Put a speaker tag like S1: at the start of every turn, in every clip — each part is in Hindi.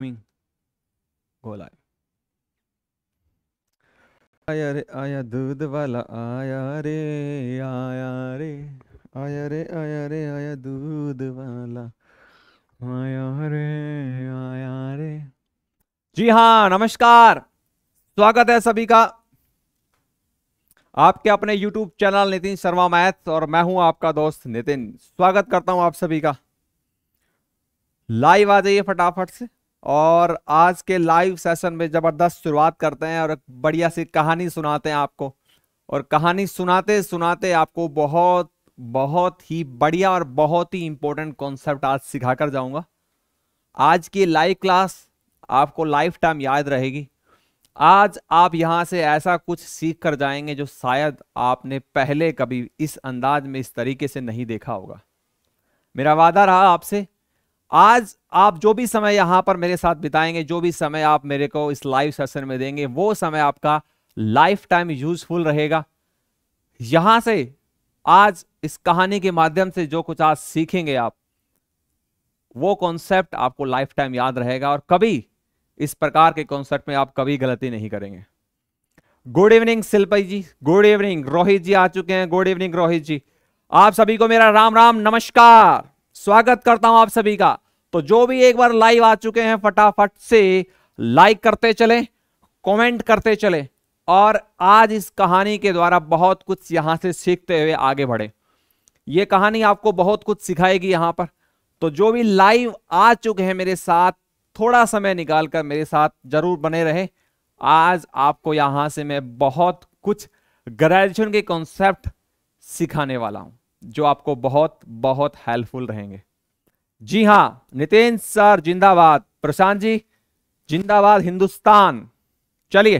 S1: go live आया रे आया दूध वाला आया रे आया रे आया रे आया रे आया दूध वाला आया रे आया रे जी हाँ नमस्कार स्वागत है सभी का आपके अपने YouTube channel Nitin Sharma math और मैं हूं आपका दोस्त नितिन स्वागत करता हूं आप सभी का लाइव आ जाइए फटाफट से और आज के लाइव सेशन में ज़बरदस्त शुरुआत करते हैं और एक बढ़िया सी कहानी सुनाते हैं आपको और कहानी सुनाते सुनाते आपको बहुत बहुत ही बढ़िया और बहुत ही इंपॉर्टेंट कॉन्सेप्ट आज सिखा कर जाऊंगा आज की लाइव क्लास आपको लाइफ टाइम याद रहेगी आज आप यहाँ से ऐसा कुछ सीख कर जाएंगे जो शायद आपने पहले कभी इस अंदाज में इस तरीके से नहीं देखा होगा मेरा वादा रहा आपसे आज आप जो भी समय यहां पर मेरे साथ बिताएंगे जो भी समय आप मेरे को इस लाइव सेशन में देंगे वो समय आपका लाइफ टाइम यूजफुल रहेगा यहां से आज इस कहानी के माध्यम से जो कुछ आज सीखेंगे आप वो कॉन्सेप्ट आपको लाइफ टाइम याद रहेगा और कभी इस प्रकार के कॉन्सेप्ट में आप कभी गलती नहीं करेंगे good evening Shilpi ji good evening Rohit ji आ चुके हैं गुड इवनिंग रोहित जी आप सभी को मेरा राम राम नमस्कार स्वागत करता हूं आप सभी का तो जो भी एक बार लाइव आ चुके हैं फटाफट से लाइक करते चले कमेंट करते चले और आज इस कहानी के द्वारा बहुत कुछ यहां से सीखते हुए आगे बढ़े ये कहानी आपको बहुत कुछ सिखाएगी यहां पर तो जो भी लाइव आ चुके हैं मेरे साथ थोड़ा समय निकालकर मेरे साथ जरूर बने रहे आज आपको यहां से मैं बहुत कुछ ग्रेजुएशन के कॉन्सेप्ट सिखाने वाला हूं जो आपको बहुत बहुत हेल्पफुल रहेंगे जी हाँ नितिन सर जिंदाबाद प्रशांत जी जिंदाबाद हिंदुस्तान चलिए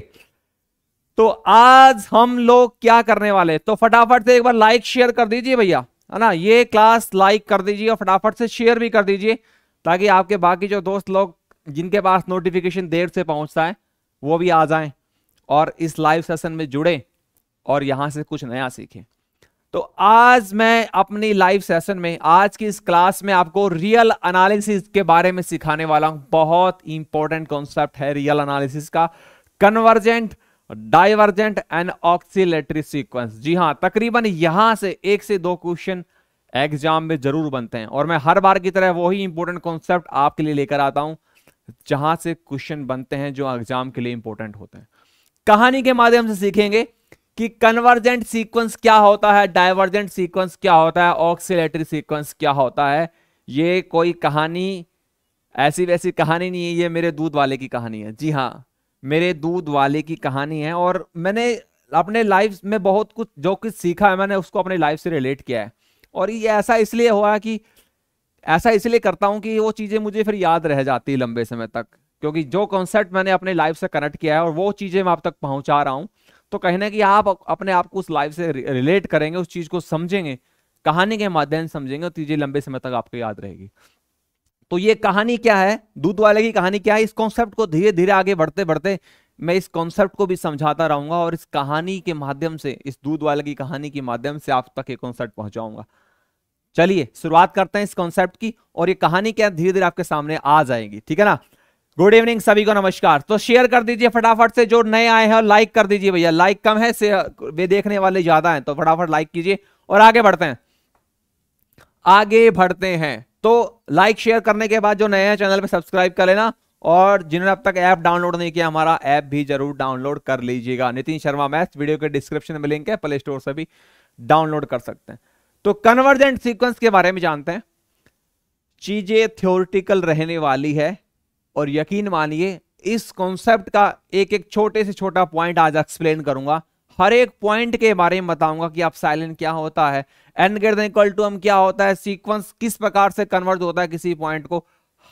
S1: तो आज हम लोग क्या करने वाले तो फटाफट से एक बार लाइक शेयर कर दीजिए भैया है ना ये क्लास लाइक कर दीजिए और फटाफट से शेयर भी कर दीजिए ताकि आपके बाकी जो दोस्त लोग जिनके पास नोटिफिकेशन देर से पहुंचता है वो भी आ जाएं और इस लाइव सेशन में जुड़े और यहां से कुछ नया सीखें तो आज मैं अपनी लाइव सेशन में आज की इस क्लास में आपको रियल एनालिसिस के बारे में सिखाने वाला हूं बहुत इंपॉर्टेंट कॉन्सेप्ट है रियल एनालिसिस का convergent divergent and oscillatory sequence जी हां तकरीबन यहां से एक से दो क्वेश्चन एग्जाम में जरूर बनते हैं और मैं हर बार की तरह वही इंपॉर्टेंट कॉन्सेप्ट आपके लिए लेकर आता हूं जहां से क्वेश्चन बनते हैं जो एग्जाम के लिए इंपॉर्टेंट होते हैं कहानी के माध्यम से सीखेंगे कि कन्वर्जेंट सीक्वेंस क्या होता है डाइवर्जेंट सीक्वेंस क्या होता है ऑक्सीटरी सीक्वेंस क्या होता है ये कोई कहानी ऐसी वैसी कहानी नहीं है ये मेरे दूध वाले की कहानी है जी हाँ मेरे दूध वाले की कहानी है और मैंने अपने लाइफ में बहुत कुछ जो कुछ सीखा है मैंने उसको अपने लाइफ से रिलेट किया है और ये ऐसा इसलिए हुआ कि ऐसा इसलिए करता हूँ कि वो चीज़ें मुझे फिर याद रह जाती है लंबे समय तक क्योंकि जो कॉन्सेप्ट मैंने अपने लाइफ से कनेक्ट किया है और वो चीज़ें मैं आप तक पहुँचा रहा हूँ तो कहना है कि आप अपने आप को उस लाइफ से रिलेट करेंगे उस चीज को समझेंगे कहानी के माध्यम से समझेंगे और चीजें लंबे समय तक आपको याद रहेगी तो ये कहानी क्या है दूध वाले की कहानी क्या है इस कॉन्सेप्ट को धीरे धीरे आगे बढ़ते बढ़ते मैं इस कॉन्सेप्ट को भी समझाता रहूंगा और इस कहानी के माध्यम से इस दूध वाले की कहानी के माध्यम से आप तक ये कॉन्सेप्ट पहुंचाऊंगा चलिए शुरुआत करते हैं इस कॉन्सेप्ट की और ये कहानी क्या धीरे धीरे आपके सामने आ जाएगी ठीक है ना गुड इवनिंग सभी को नमस्कार तो शेयर कर दीजिए फटाफट से जो नए आए हैं और लाइक कर दीजिए भैया लाइक कम है से वे देखने वाले ज्यादा हैं तो फटाफट लाइक कीजिए और आगे बढ़ते हैं आगे बढ़ते हैं तो लाइक शेयर करने के बाद जो नए हैं चैनल पे सब्सक्राइब कर लेना और जिन्होंने अब तक ऐप डाउनलोड नहीं किया हमारा ऐप भी जरूर डाउनलोड कर लीजिएगा नितिन शर्मा मैथ वीडियो के डिस्क्रिप्शन में लिंक है प्ले स्टोर से भी डाउनलोड कर सकते हैं तो कन्वर्जेंट सीक्वेंस के बारे में जानते हैं चीजें थ्योरिटिकल रहने वाली है और यकीन मानिए इस कॉन्सेप्ट का एक एक छोटे से छोटा पॉइंट आज एक्सप्लेन करूंगा हर एक पॉइंट के बारे में बताऊंगा कि आप साइलेंट क्या होता है एन ग्रेटर इक्वल टू हम क्या होता है सीक्वेंस किस प्रकार से कन्वर्ट होता है किसी पॉइंट को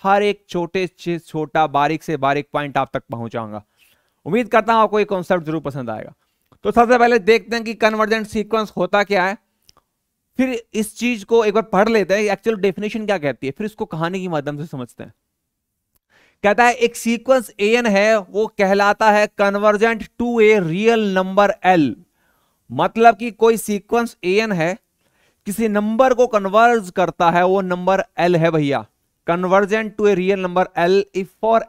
S1: हर एक छोटे से छोटा बारीक से बारीक पॉइंट आप तक पहुंचाऊंगा उम्मीद करता हूं आपको ये कॉन्सेप्ट जरूर पसंद आएगा तो सबसे पहले देखते हैं कि कन्वर्जेंट सीक्वेंस होता क्या है फिर इस चीज को एक बार पढ़ लेते हैं एक्चुअल डेफिनेशन क्या कहती है फिर इसको कहानी के माध्यम से समझते हैं कहता है एक सीक्वेंस ए एन है वो कहलाता है convergent to a real number L मतलब कि कोई सीक्वेंस ए एन है किसी नंबर को कन्वर्ज करता है वो नंबर एल है भैया convergent to a real number L if for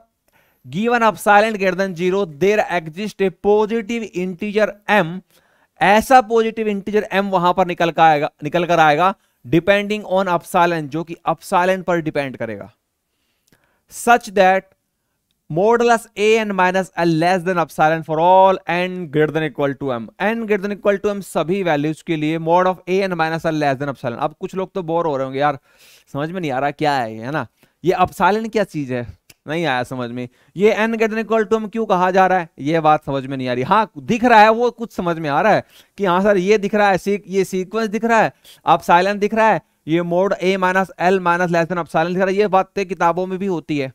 S1: given epsilon greater than zero there exist a positive integer M ऐसा पॉजिटिव इंटीजर एम वहां पर निकल कर आएगा निकल कर आएगा डिपेंडिंग ऑन अपसाइलेंट जो कि अपसाइलेंट पर डिपेंड करेगा such that modulus a n minus l less than epsilon for all n greater than equal to m n greater than equal to m सभी values के लिए mod of a n minus l less than epsilon अब कुछ लोग तो bore हो रहे होंगे यार समझ में नहीं आ रहा क्या है है ना ये epsilon क्या चीज है नहीं आया समझ में ये n greater than equal to m क्यों कहा जा रहा है ये बात समझ में नहीं आ रही हाँ दिख रहा है वो कुछ समझ में आ रहा है कि हाँ सर ये दिख रहा है ये सीक्वेंस दिख रहा है आप साइलेंट दिख रहा है ये mod a minus L minus less than epsilon लिखा ये बातें किताबों में भी होती है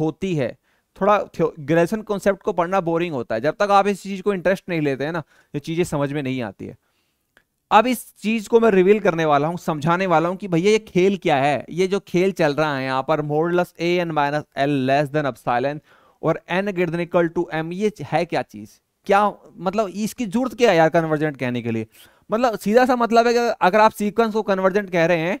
S1: होती है थोड़ा ग्रेजुएशन कॉन्सेप्ट को पढ़ना बोरिंग होता है जब तक आप इस चीज़ को इंटरेस्ट नहीं लेते हैं ना ये चीज़ें समझ में नहीं आती है अब इस चीज़ को मैं रिवील करने वाला हूं समझाने वाला हूं कि भैया ये खेल क्या है ये जो खेल चल रहा है यहाँ पर modulus a N minus L less than epsilon और n great than equal to M ये है क्या चीज़ क्या मतलब इसकी जरूरत क्या है यार कन्वर्जेंट कहने के लिए मतलब सीधा सा मतलब है कि अगर आप सीक्वेंस को कन्वर्जेंट कह रहे हैं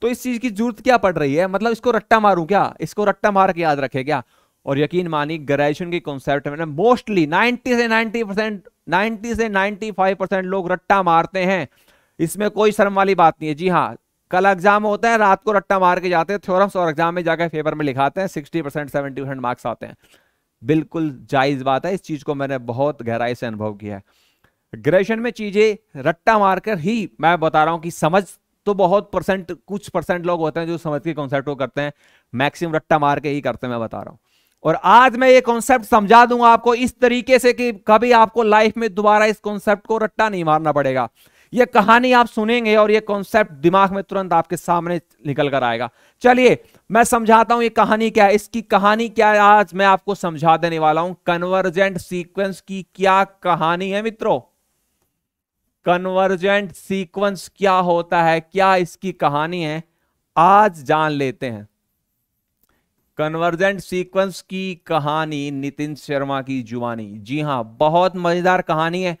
S1: तो इस चीज की जरूरत क्या पड़ रही है मतलब इसको रट्टा मारू क्या इसको रट्टा मार के याद रखे क्या और यकीन मानी ग्रेजुएशन के कॉन्सेप्ट में मोस्टली 90 से 90 परसेंट नाइन्टी से 95 परसेंट लोग रट्टा मारते हैं इसमें कोई शर्म वाली बात नहीं है जी हाँ कल एग्जाम होता है रात को रट्टा मार के जाते हैं थ्योरम्स और एग्जाम में जाकर फेवर में लिखाते हैं sixty percent seventy percent marks आते हैं बिल्कुल जायज़ बात है इस चीज़ को मैंने बहुत गहराई से अनुभव किया है ग्रेजुएशन में चीजें रट्टा मारकर ही मैं बता रहा हूं कि समझ तो बहुत परसेंट कुछ परसेंट लोग होते हैं जो समझ के कॉन्सेप्ट को करते हैं मैक्सिमम रट्टा मार के ही करते हैं मैं बता रहा हूं और आज मैं ये कॉन्सेप्ट समझा दूंगा आपको इस तरीके से कि कभी आपको लाइफ में दोबारा इस कॉन्सेप्ट को रट्टा नहीं मारना पड़ेगा ये कहानी आप सुनेंगे और ये कॉन्सेप्ट दिमाग में तुरंत आपके सामने निकल कर आएगा चलिए मैं समझाता हूं ये कहानी क्या है इसकी कहानी क्या है आज मैं आपको समझा देने वाला हूं कन्वर्जेंट सीक्वेंस की क्या कहानी है मित्रों कन्वर्जेंट सीक्वेंस क्या होता है क्या इसकी कहानी है आज जान लेते हैं कन्वर्जेंट सीक्वेंस की कहानी नितिन शर्मा की जुबानी जी हां बहुत मजेदार कहानी है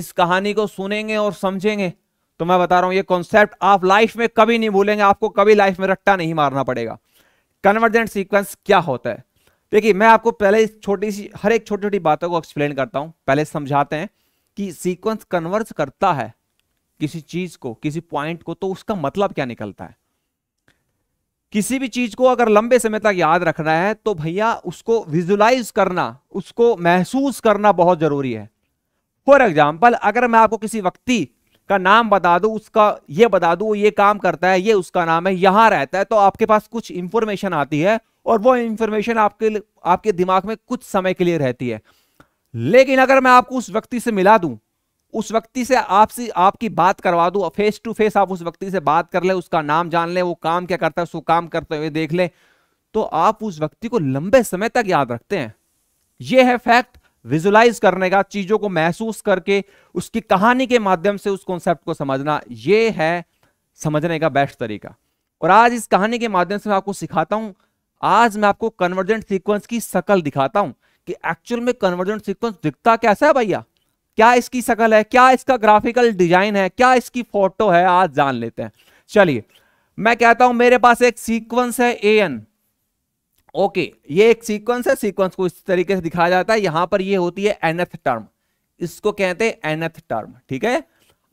S1: इस कहानी को सुनेंगे और समझेंगे तो मैं बता रहा हूं ये कॉन्सेप्ट आप लाइफ में कभी नहीं भूलेंगे आपको कभी लाइफ में रट्टा नहीं मारना पड़ेगा कन्वर्जेंट सीक्वेंस क्या होता है देखिए मैं आपको पहले छोटी सी हर एक छोटी छोटी बातों को एक्सप्लेन करता हूं पहले समझाते हैं कि सीक्वेंस कन्वर्स करता है किसी चीज को किसी पॉइंट को तो उसका मतलब क्या निकलता है किसी भी चीज को अगर लंबे समय तक याद रखना है तो भैया उसको विजुलाइज करना उसको महसूस करना बहुत जरूरी है फॉर एग्जाम्पल अगर मैं आपको किसी व्यक्ति का नाम बता दू उसका ये बता दू ये काम करता है ये उसका नाम है यहां रहता है तो आपके पास कुछ इंफॉर्मेशन आती है और वो इंफॉर्मेशन आपके आपके दिमाग में कुछ समय के लिए रहती है लेकिन अगर मैं आपको उस व्यक्ति से मिला दूं उस व्यक्ति से आपसे आपकी बात करवा दूं फेस टू फेस आप उस व्यक्ति से बात कर ले उसका नाम जान ले वो काम क्या करता है उसको काम करते हुए देख ले तो आप उस व्यक्ति को लंबे समय तक याद रखते हैं यह है फैक्ट विजुलाइज करने का चीजों को महसूस करके उसकी कहानी के माध्यम से उस कॉन्सेप्ट को समझना ये है समझने का बेस्ट तरीका और आज इस कहानी के माध्यम से मैं आपको सिखाता हूं आज मैं आपको कन्वर्जेंट सीक्वेंस की शकल दिखाता हूं कि एक्चुअल में कन्वर्जेंट सीक्वेंस दिखता कैसा है भैया क्या इसकी शकल है क्या इसका ग्राफिकल डिजाइन है क्या इसकी फोटो है आज जान लेते हैं चलिए मैं कहता हूं मेरे पास एक सीक्वेंस है ए एन ओके ये एक सीक्वेंस है सीक्वेंस को इस तरीके से दिखाया जाता है यहां पर ये होती है एनथ टर्म इसको कहते हैं एनथ टर्म ठीक है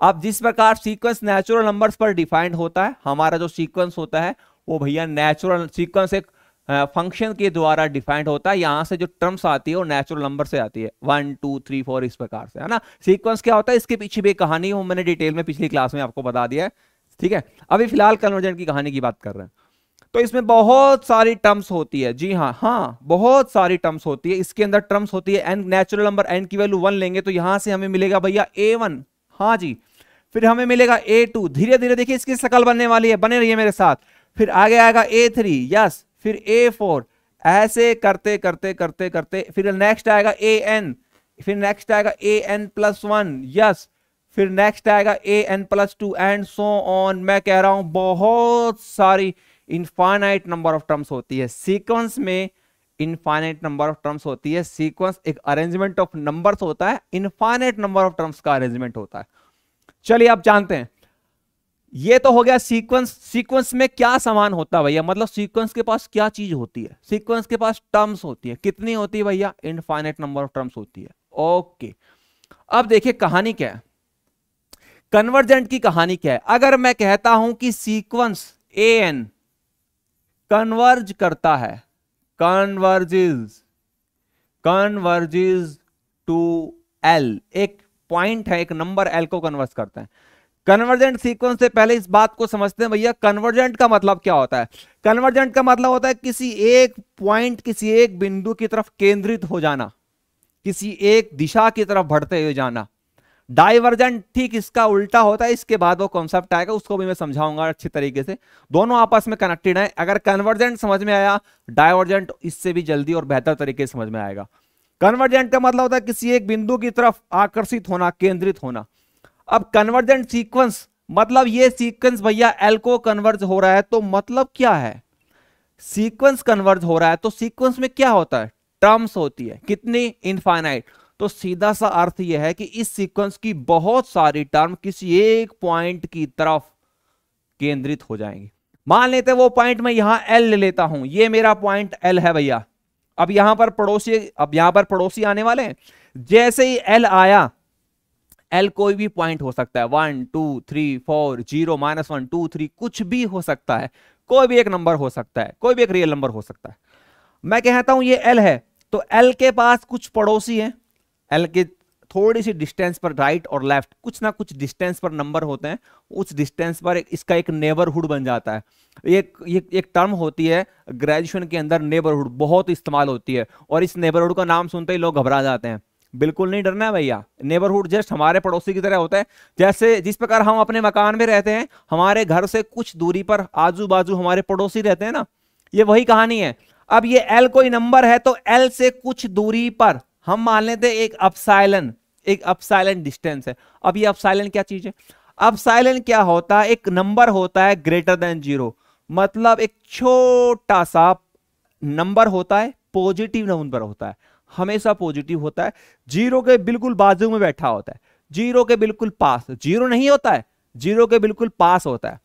S1: अब जिस प्रकार सीक्वेंस नेचुरल नंबर्स पर डिफाइंड होता है हमारा जो सीक्वेंस होता है वो भैया नेचुरल सीक्वेंस एक फंक्शन के द्वारा डिफाइंड होता है यहाँ से जो टर्म्स आती है वो नेचुरल नंबर से आती है वन टू थ्री फोर इस प्रकार से है ना सीक्वेंस क्या होता है इसके पीछे भी एक कहानी वो मैंने डिटेल में पिछली क्लास में आपको बता दिया है ठीक है अभी फिलहाल कन्वर्जेंट की कहानी की बात कर रहे हैं तो इसमें बहुत सारी टर्म्स होती है जी हाँ हाँ बहुत सारी टर्म्स होती है इसके अंदर टर्म्स होती है एन नेचुरल नंबर एन की वैल्यू वन लेंगे तो यहां से हमें मिलेगा भैया ए वन हाँ जी फिर हमें मिलेगा ए टू धीरे धीरे देखिए इसकी शकल बनने वाली है बने रहिए मेरे साथ फिर आगे आएगा ए थ्री यस फिर ए फोर ऐसे करते करते करते करते फिर नेक्स्ट आएगा ए एन फिर नेक्स्ट आएगा a n plus one yes फिर नेक्स्ट आएगा a n plus two and so on मैं कह रहा हूं बहुत सारी इनफाइनाइट नंबर ऑफ टर्म्स होती है सीक्वेंस में इनफाइनाइट नंबर ऑफ टर्म्स होती है सीक्वेंस एक अरेंजमेंट ऑफ नंबर्स होता है इनफाइनाइट नंबर ऑफ टर्म्स का अरेंजमेंट होता है चलिए आप जानते हैं ये तो हो गया सीक्वेंस सीक्वेंस में क्या सामान होता है भैया मतलब सीक्वेंस के पास क्या चीज होती है सीक्वेंस के पास टर्म्स होती है कितनी होती है भैया इनफाइनेट नंबर ऑफ टर्म्स होती है ओके अब देखिए कहानी क्या है कन्वर्जेंट की कहानी क्या है अगर मैं कहता हूं कि सीक्वेंस ए एन कन्वर्ज करता है कन्वर्जिज कन्वर्जिज टू एल एक पॉइंट है एक नंबर एल को कन्वर्स करता है कन्वर्जेंट सीक्वेंस से पहले इस बात को समझते हैं भैया कन्वर्जेंट का मतलब क्या होता है कन्वर्जेंट का मतलब होता है किसी एक पॉइंट किसी एक बिंदु की तरफ केंद्रित हो जाना किसी एक दिशा की तरफ बढ़ते हुए जाना डाइवर्जेंट ठीक इसका उल्टा होता है इसके बाद वो कॉन्सेप्ट आएगा उसको भी मैं समझाऊंगा अच्छी तरीके से दोनों आपस में कनेक्टेड है अगर कन्वर्जेंट समझ में आया डाइवर्जेंट इससे भी जल्दी और बेहतर तरीके से समझ में आएगा कन्वर्जेंट का मतलब होता है किसी एक बिंदु की तरफ आकर्षित होना केंद्रित होना अब कन्वर्जेंट सीक्वेंस मतलब ये सीक्वेंस भैया एल को कन्वर्ज हो रहा है तो मतलब क्या है सीक्वेंस कन्वर्ज हो रहा है तो सीक्वेंस में क्या होता है टर्म्स होती है कितनी इनफाइनाइट तो सीधा सा अर्थ यह है कि इस सीक्वेंस की बहुत सारी टर्म किसी एक पॉइंट की तरफ केंद्रित हो जाएंगी मान लेते वो पॉइंट मैं यहां एल ले लेता हूं ये मेरा पॉइंट एल है भैया अब यहां पर पड़ोसी अब यहां पर पड़ोसी आने वाले हैं जैसे ही एल आया एल कोई भी पॉइंट हो सकता है one two three four zero minus one two three कुछ भी हो सकता है कोई भी एक नंबर हो सकता है कोई भी एक रियल नंबर हो सकता है मैं कहता हूं ये एल है तो एल के पास कुछ पड़ोसी है एल के थोड़ी सी डिस्टेंस पर राइट और लेफ्ट कुछ ना कुछ डिस्टेंस पर नंबर होते हैं उस डिस्टेंस पर एक, इसका एक नेबरहुड बन जाता है एक एक, एक टर्म होती है ग्रेजुएशन के अंदर नेबरहुड बहुत इस्तेमाल होती है और इस नेबरहुड का नाम सुनते ही लोग घबरा जाते हैं बिल्कुल नहीं डरना है भैया नेबरहुड जस्ट हमारे पड़ोसी की तरह होता है जैसे जिस प्रकार हम अपने मकान में रहते हैं हमारे घर से कुछ दूरी पर आजू बाजू हमारे पड़ोसी रहते हैं ना ये वही कहानी है अब ये एल कोई नंबर है तो एल से कुछ दूरी पर हम मान लेते एक अपसाइलन एक अपसाइलन डिस्टेंस है अब ये अपसाइलन क्या चीज है अपसाइलन क्या होता है एक नंबर होता है ग्रेटर देन जीरो मतलब एक छोटा सा नंबर होता है पॉजिटिव नंबर होता है हमेशा पॉजिटिव होता है जीरो के बिल्कुल बाजू में बैठा होता है जीरो के बिल्कुल पास जीरो नहीं होता है जीरो के बिल्कुल पास होता है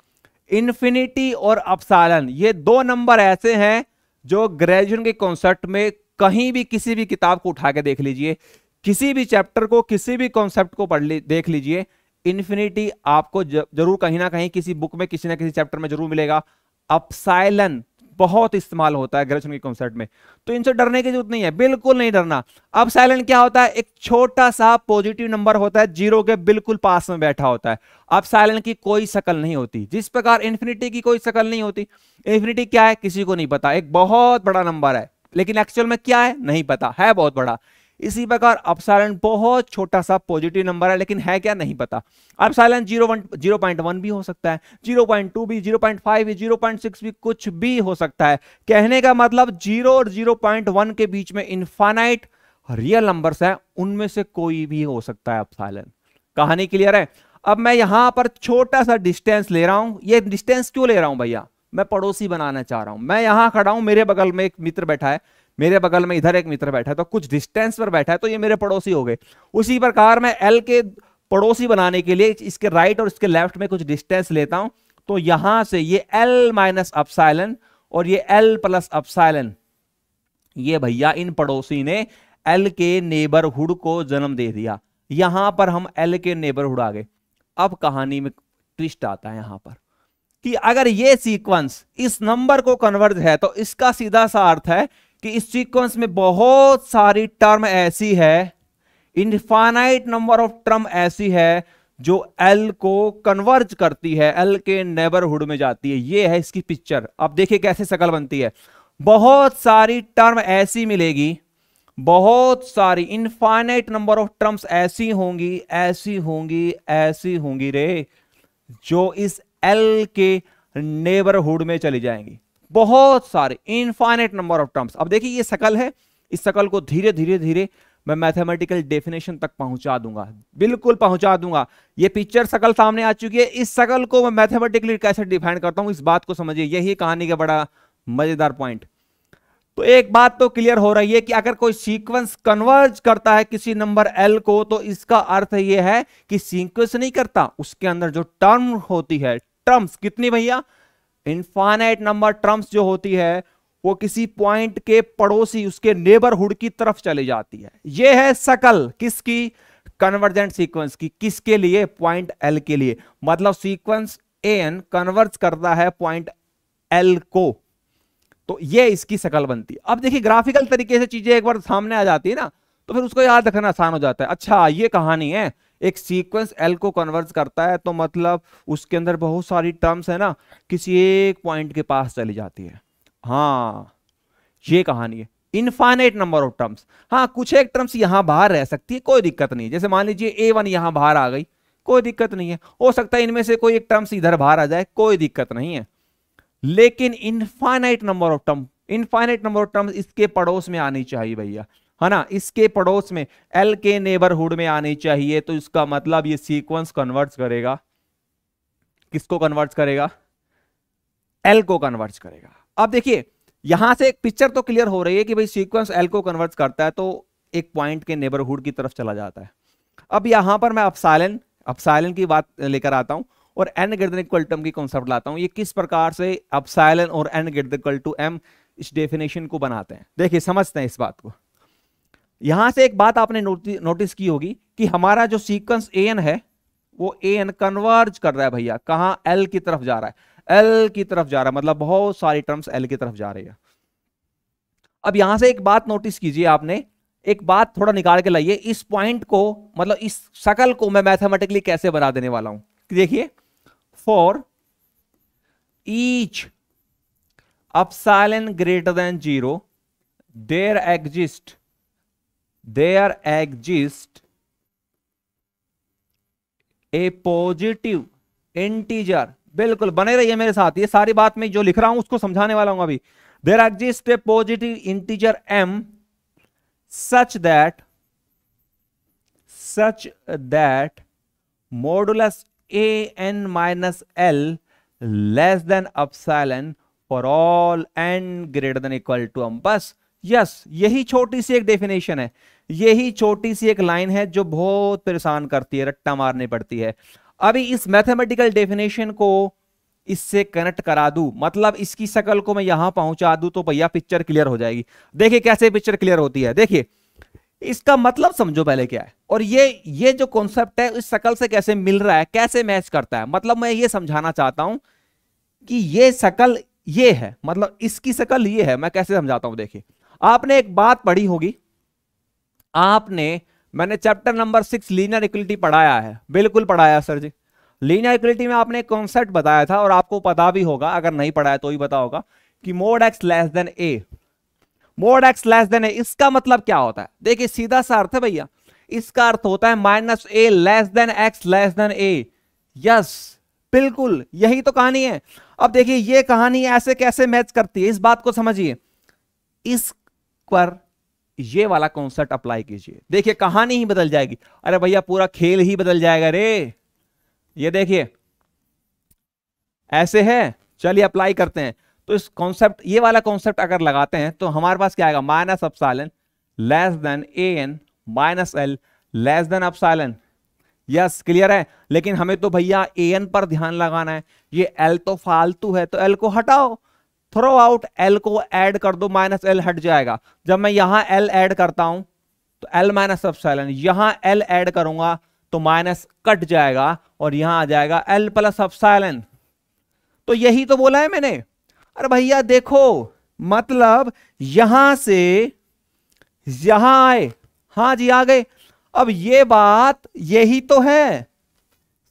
S1: इन्फिनिटी और अपसालन ये दो नंबर ऐसे हैं जो ग्रेजुएशन के कॉन्सेप्ट में कहीं भी किसी भी किताब को उठा के देख लीजिए किसी भी चैप्टर को किसी भी कॉन्सेप्ट को पढ़ ली देख लीजिए इन्फिनिटी आपको जरूर कहीं ना कहीं किसी बुक में किसी ना किसी चैप्टर में जरूर मिलेगा अपसाइलन बहुत इस्तेमाल होता है ग्रेजुएशन के कॉन्सेप्ट में तो इनसे डरने की जरूरत नहीं है बिल्कुल नहीं डरना अब साइलेंट क्या होता है एक छोटा सा पॉजिटिव नंबर होता है जीरो के बिल्कुल पास में बैठा होता है अब साइलेंट की कोई शकल नहीं होती जिस प्रकार इन्फिनिटी की कोई शकल नहीं होती इन्फिनिटी क्या है किसी को नहीं पता एक बहुत बड़ा नंबर है लेकिन एक्चुअल में क्या है नहीं पता है बहुत बड़ा इसी प्रकार अपसाइलेंट बहुत छोटा सा पॉजिटिव नंबर है लेकिन है क्या नहीं पता epsilon zero zero point one भी हो सकता है जीरो पॉइंट टू भी जीरो पॉइंट फाइव भी जीरो पॉइंट सिक्स भी कुछ भी हो सकता है कहने का मतलब जीरो और जीरो पॉइंट वन के बीच में इन्फानाइट रियल नंबर्स है उनमें से कोई भी हो सकता है अपसाइलन कहानी क्लियर है अब मैं यहां पर छोटा सा डिस्टेंस ले रहा हूं ये डिस्टेंस क्यों ले रहा हूं भैया मैं पड़ोसी बनाना चाह रहा हूं मैं यहां खड़ा हूं मेरे बगल में एक मित्र बैठा है मेरे बगल में इधर एक मित्र बैठा है तो कुछ डिस्टेंस पर बैठा है तो ये मेरे पड़ोसी हो गए उसी प्रकार मैं एल के पड़ोसी बनाने के लिए इसके राइट और इसके लेफ्ट में कुछ डिस्टेंस लेता हूं तो यहां से ये एल माइनस अपसाइलन और ये एल प्लस अपसाइलन ये भैया इन पड़ोसी ने एल के नेबरहुड को जन्म दे दिया यहां पर हम एल के नेबरहुड आ गए अब कहानी में ट्विस्ट आता है यहां पर कि अगर ये सीक्वेंस इस नंबर को कन्वर्ज है तो इसका सीधा सा अर्थ है कि इस सीक्वेंस में बहुत सारी टर्म ऐसी है इनफाइनाइट नंबर ऑफ टर्म ऐसी है जो एल को कन्वर्ज करती है एल के नेबरहुड में जाती है ये है इसकी पिक्चर अब देखिए कैसे सकल बनती है बहुत सारी टर्म ऐसी मिलेगी बहुत सारी इनफाइनाइट नंबर ऑफ टर्म्स ऐसी होंगी ऐसी होंगी ऐसी होंगी रे जो इस एल के नेबरहुड में चली जाएंगी बहुत सारे इनफाइनेट नंबर ऑफ टर्म्स अब देखिए ये सकल है इस सकल को धीरे धीरे धीरे मैं मैथमेटिकल डेफिनेशन तक पहुंचा दूंगा बिल्कुल पहुंचा दूंगा ये पिक्चर सकल सामने आ चुकी है इस सकल को मैं मैथमेटिकली कैसे डिफाइन करता हूं इस बात को समझिए यही कहानी का बड़ा मजेदार पॉइंट तो एक बात तो क्लियर हो रही है कि अगर कोई सीक्वेंस कन्वर्ज करता है किसी नंबर एल को तो इसका अर्थ यह है कि सीक्वेंस नहीं करता उसके अंदर जो टर्म होती है टर्म्स कितनी भैया इनफाइनाइट नंबर टर्म्स जो होती है वो किसी पॉइंट के पड़ोसी उसके नेबरहुड की तरफ चली जाती है ये है सकल किसकी कन्वर्जेंट सीक्वेंस की किसके लिए पॉइंट एल के लिए मतलब सीक्वेंस ए एन कन्वर्ज करता है पॉइंट एल को तो ये इसकी सकल बनती है अब देखिए ग्राफिकल तरीके से चीजें एक बार सामने आ जाती है ना तो फिर उसको याद रखना आसान हो जाता है अच्छा ये कहानी है एक सीक्वेंस एल को कन्वर्ज करता है तो मतलब उसके अंदर बहुत सारी टर्म्स है ना किसी एक पॉइंट के पास चली जाती है हाँ ये कहानी है इनफाइनाइट नंबर ऑफ टर्म्स हाँ कुछ एक टर्म्स यहां बाहर रह सकती है कोई दिक्कत नहीं जैसे मान लीजिए ए वन यहां बाहर आ गई कोई दिक्कत नहीं है हो सकता है इनमें से कोई एक टर्म्स इधर बाहर आ जाए कोई दिक्कत नहीं है लेकिन infinite number of term infinite number of terms इसके पड़ोस में आनी चाहिए भैया है ना इसके पड़ोस में एल के नेबरहुड में आनी चाहिए तो इसका मतलब ये सीक्वेंस कन्वर्ट करेगा किसको कन्वर्ट करेगा एल को कन्वर्ट करेगा अब देखिए यहां से एक पिक्चर तो क्लियर हो रही है कि भाई सीक्वेंस एल को कन्वर्ट करता है तो एक पॉइंट के नेबरहुड की तरफ चला जाता है अब यहां पर मैं अपसाइलन अफसायलन की बात लेकर आता हूं और N greater than equal to M की कॉन्सेप्ट लाता हूं ये किस प्रकार से अपसाइलन और N greater than equal to M इस डेफिनेशन को बनाते हैं देखिए समझते हैं इस बात को यहां से एक बात आपने नोटिस की होगी कि हमारा जो सीक्वेंस ए एन है वो ए एन कन्वर्ज कर रहा है भैया कहां एल की तरफ जा रहा है एल की तरफ जा रहा है मतलब बहुत सारी टर्म्स एल की तरफ जा रही है अब यहां से एक बात नोटिस कीजिए आपने एक बात थोड़ा निकाल के लाइए इस पॉइंट को मतलब इस शकल को मैं मैथमेटिकली कैसे बना देने वाला हूं देखिए for each epsilon greater than zero there exist there exist a positive integer बिल्कुल बने रहिए मेरे साथ ये सारी बात मैं जो लिख रहा हूं उसको समझाने वाला हूं अभी there exist a positive integer M such that such that modulus A N minus L less than epsilon for all N greater than equal to M बस यस यही छोटी सी एक डेफिनेशन है यही छोटी सी एक लाइन है जो बहुत परेशान करती है रट्टा मारनी पड़ती है अभी इस मैथमेटिकल डेफिनेशन को इससे कनेक्ट करा दू मतलब इसकी शकल को मैं यहां पहुंचा दू तो भैया पिक्चर क्लियर हो जाएगी देखिए कैसे पिक्चर क्लियर होती है देखिए इसका मतलब समझो पहले क्या है और ये ये जो कॉन्सेप्ट है इस शकल से कैसे मिल रहा है कैसे मैच करता है मतलब मैं ये समझाना चाहता हूं कि ये शकल ये है मतलब इसकी शकल ये है मैं कैसे समझाता हूं देखिए आपने एक बात पढ़ी होगी आपने मैंने chapter number six linear equality पढ़ाया है बिल्कुल पढ़ाया सर जी लीनियर इक्वलिटी में आपने एक कॉन्सेप्ट बताया था और आपको पता भी होगा अगर नहीं पढ़ाया तो ही पता होगा कि mod X less than A mod X less than A इसका मतलब क्या होता है देखिए सीधा सा अर्थ है भैया इसका अर्थ होता है minus A less than X less than A yes बिल्कुल यही तो कहानी है अब देखिए ये कहानी ऐसे कैसे मैच करती है इस बात को समझिए इस पर ये वाला कॉन्सेप्ट अप्लाई कीजिए देखिए कहानी ही बदल जाएगी अरे भैया पूरा खेल ही बदल जाएगा रे ये देखिए ऐसे है चलिए अप्लाई करते हैं तो इस कॉन्सेप्ट ये वाला कॉन्सेप्ट अगर लगाते हैं तो हमारे पास क्या आएगा minus epsilon less than A N minus L less than epsilon yes clear है लेकिन हमें तो भैया ए एन पर ध्यान लगाना है ये एल तो फालतू है तो एल को हटाओ थ्रो आउट एल को एड कर दो माइनस एल हट जाएगा जब मैं यहां एल एड करता हूं तो एल माइनस एफसेलन यहां एल एड करूंगा तो माइनस कट जाएगा और यहां आ जाएगा एल प्लस एफसेलन तो यही तो बोला है मैंने अरे भैया देखो मतलब यहां से यहां आए हाँ जी आ गए अब ये बात यही तो है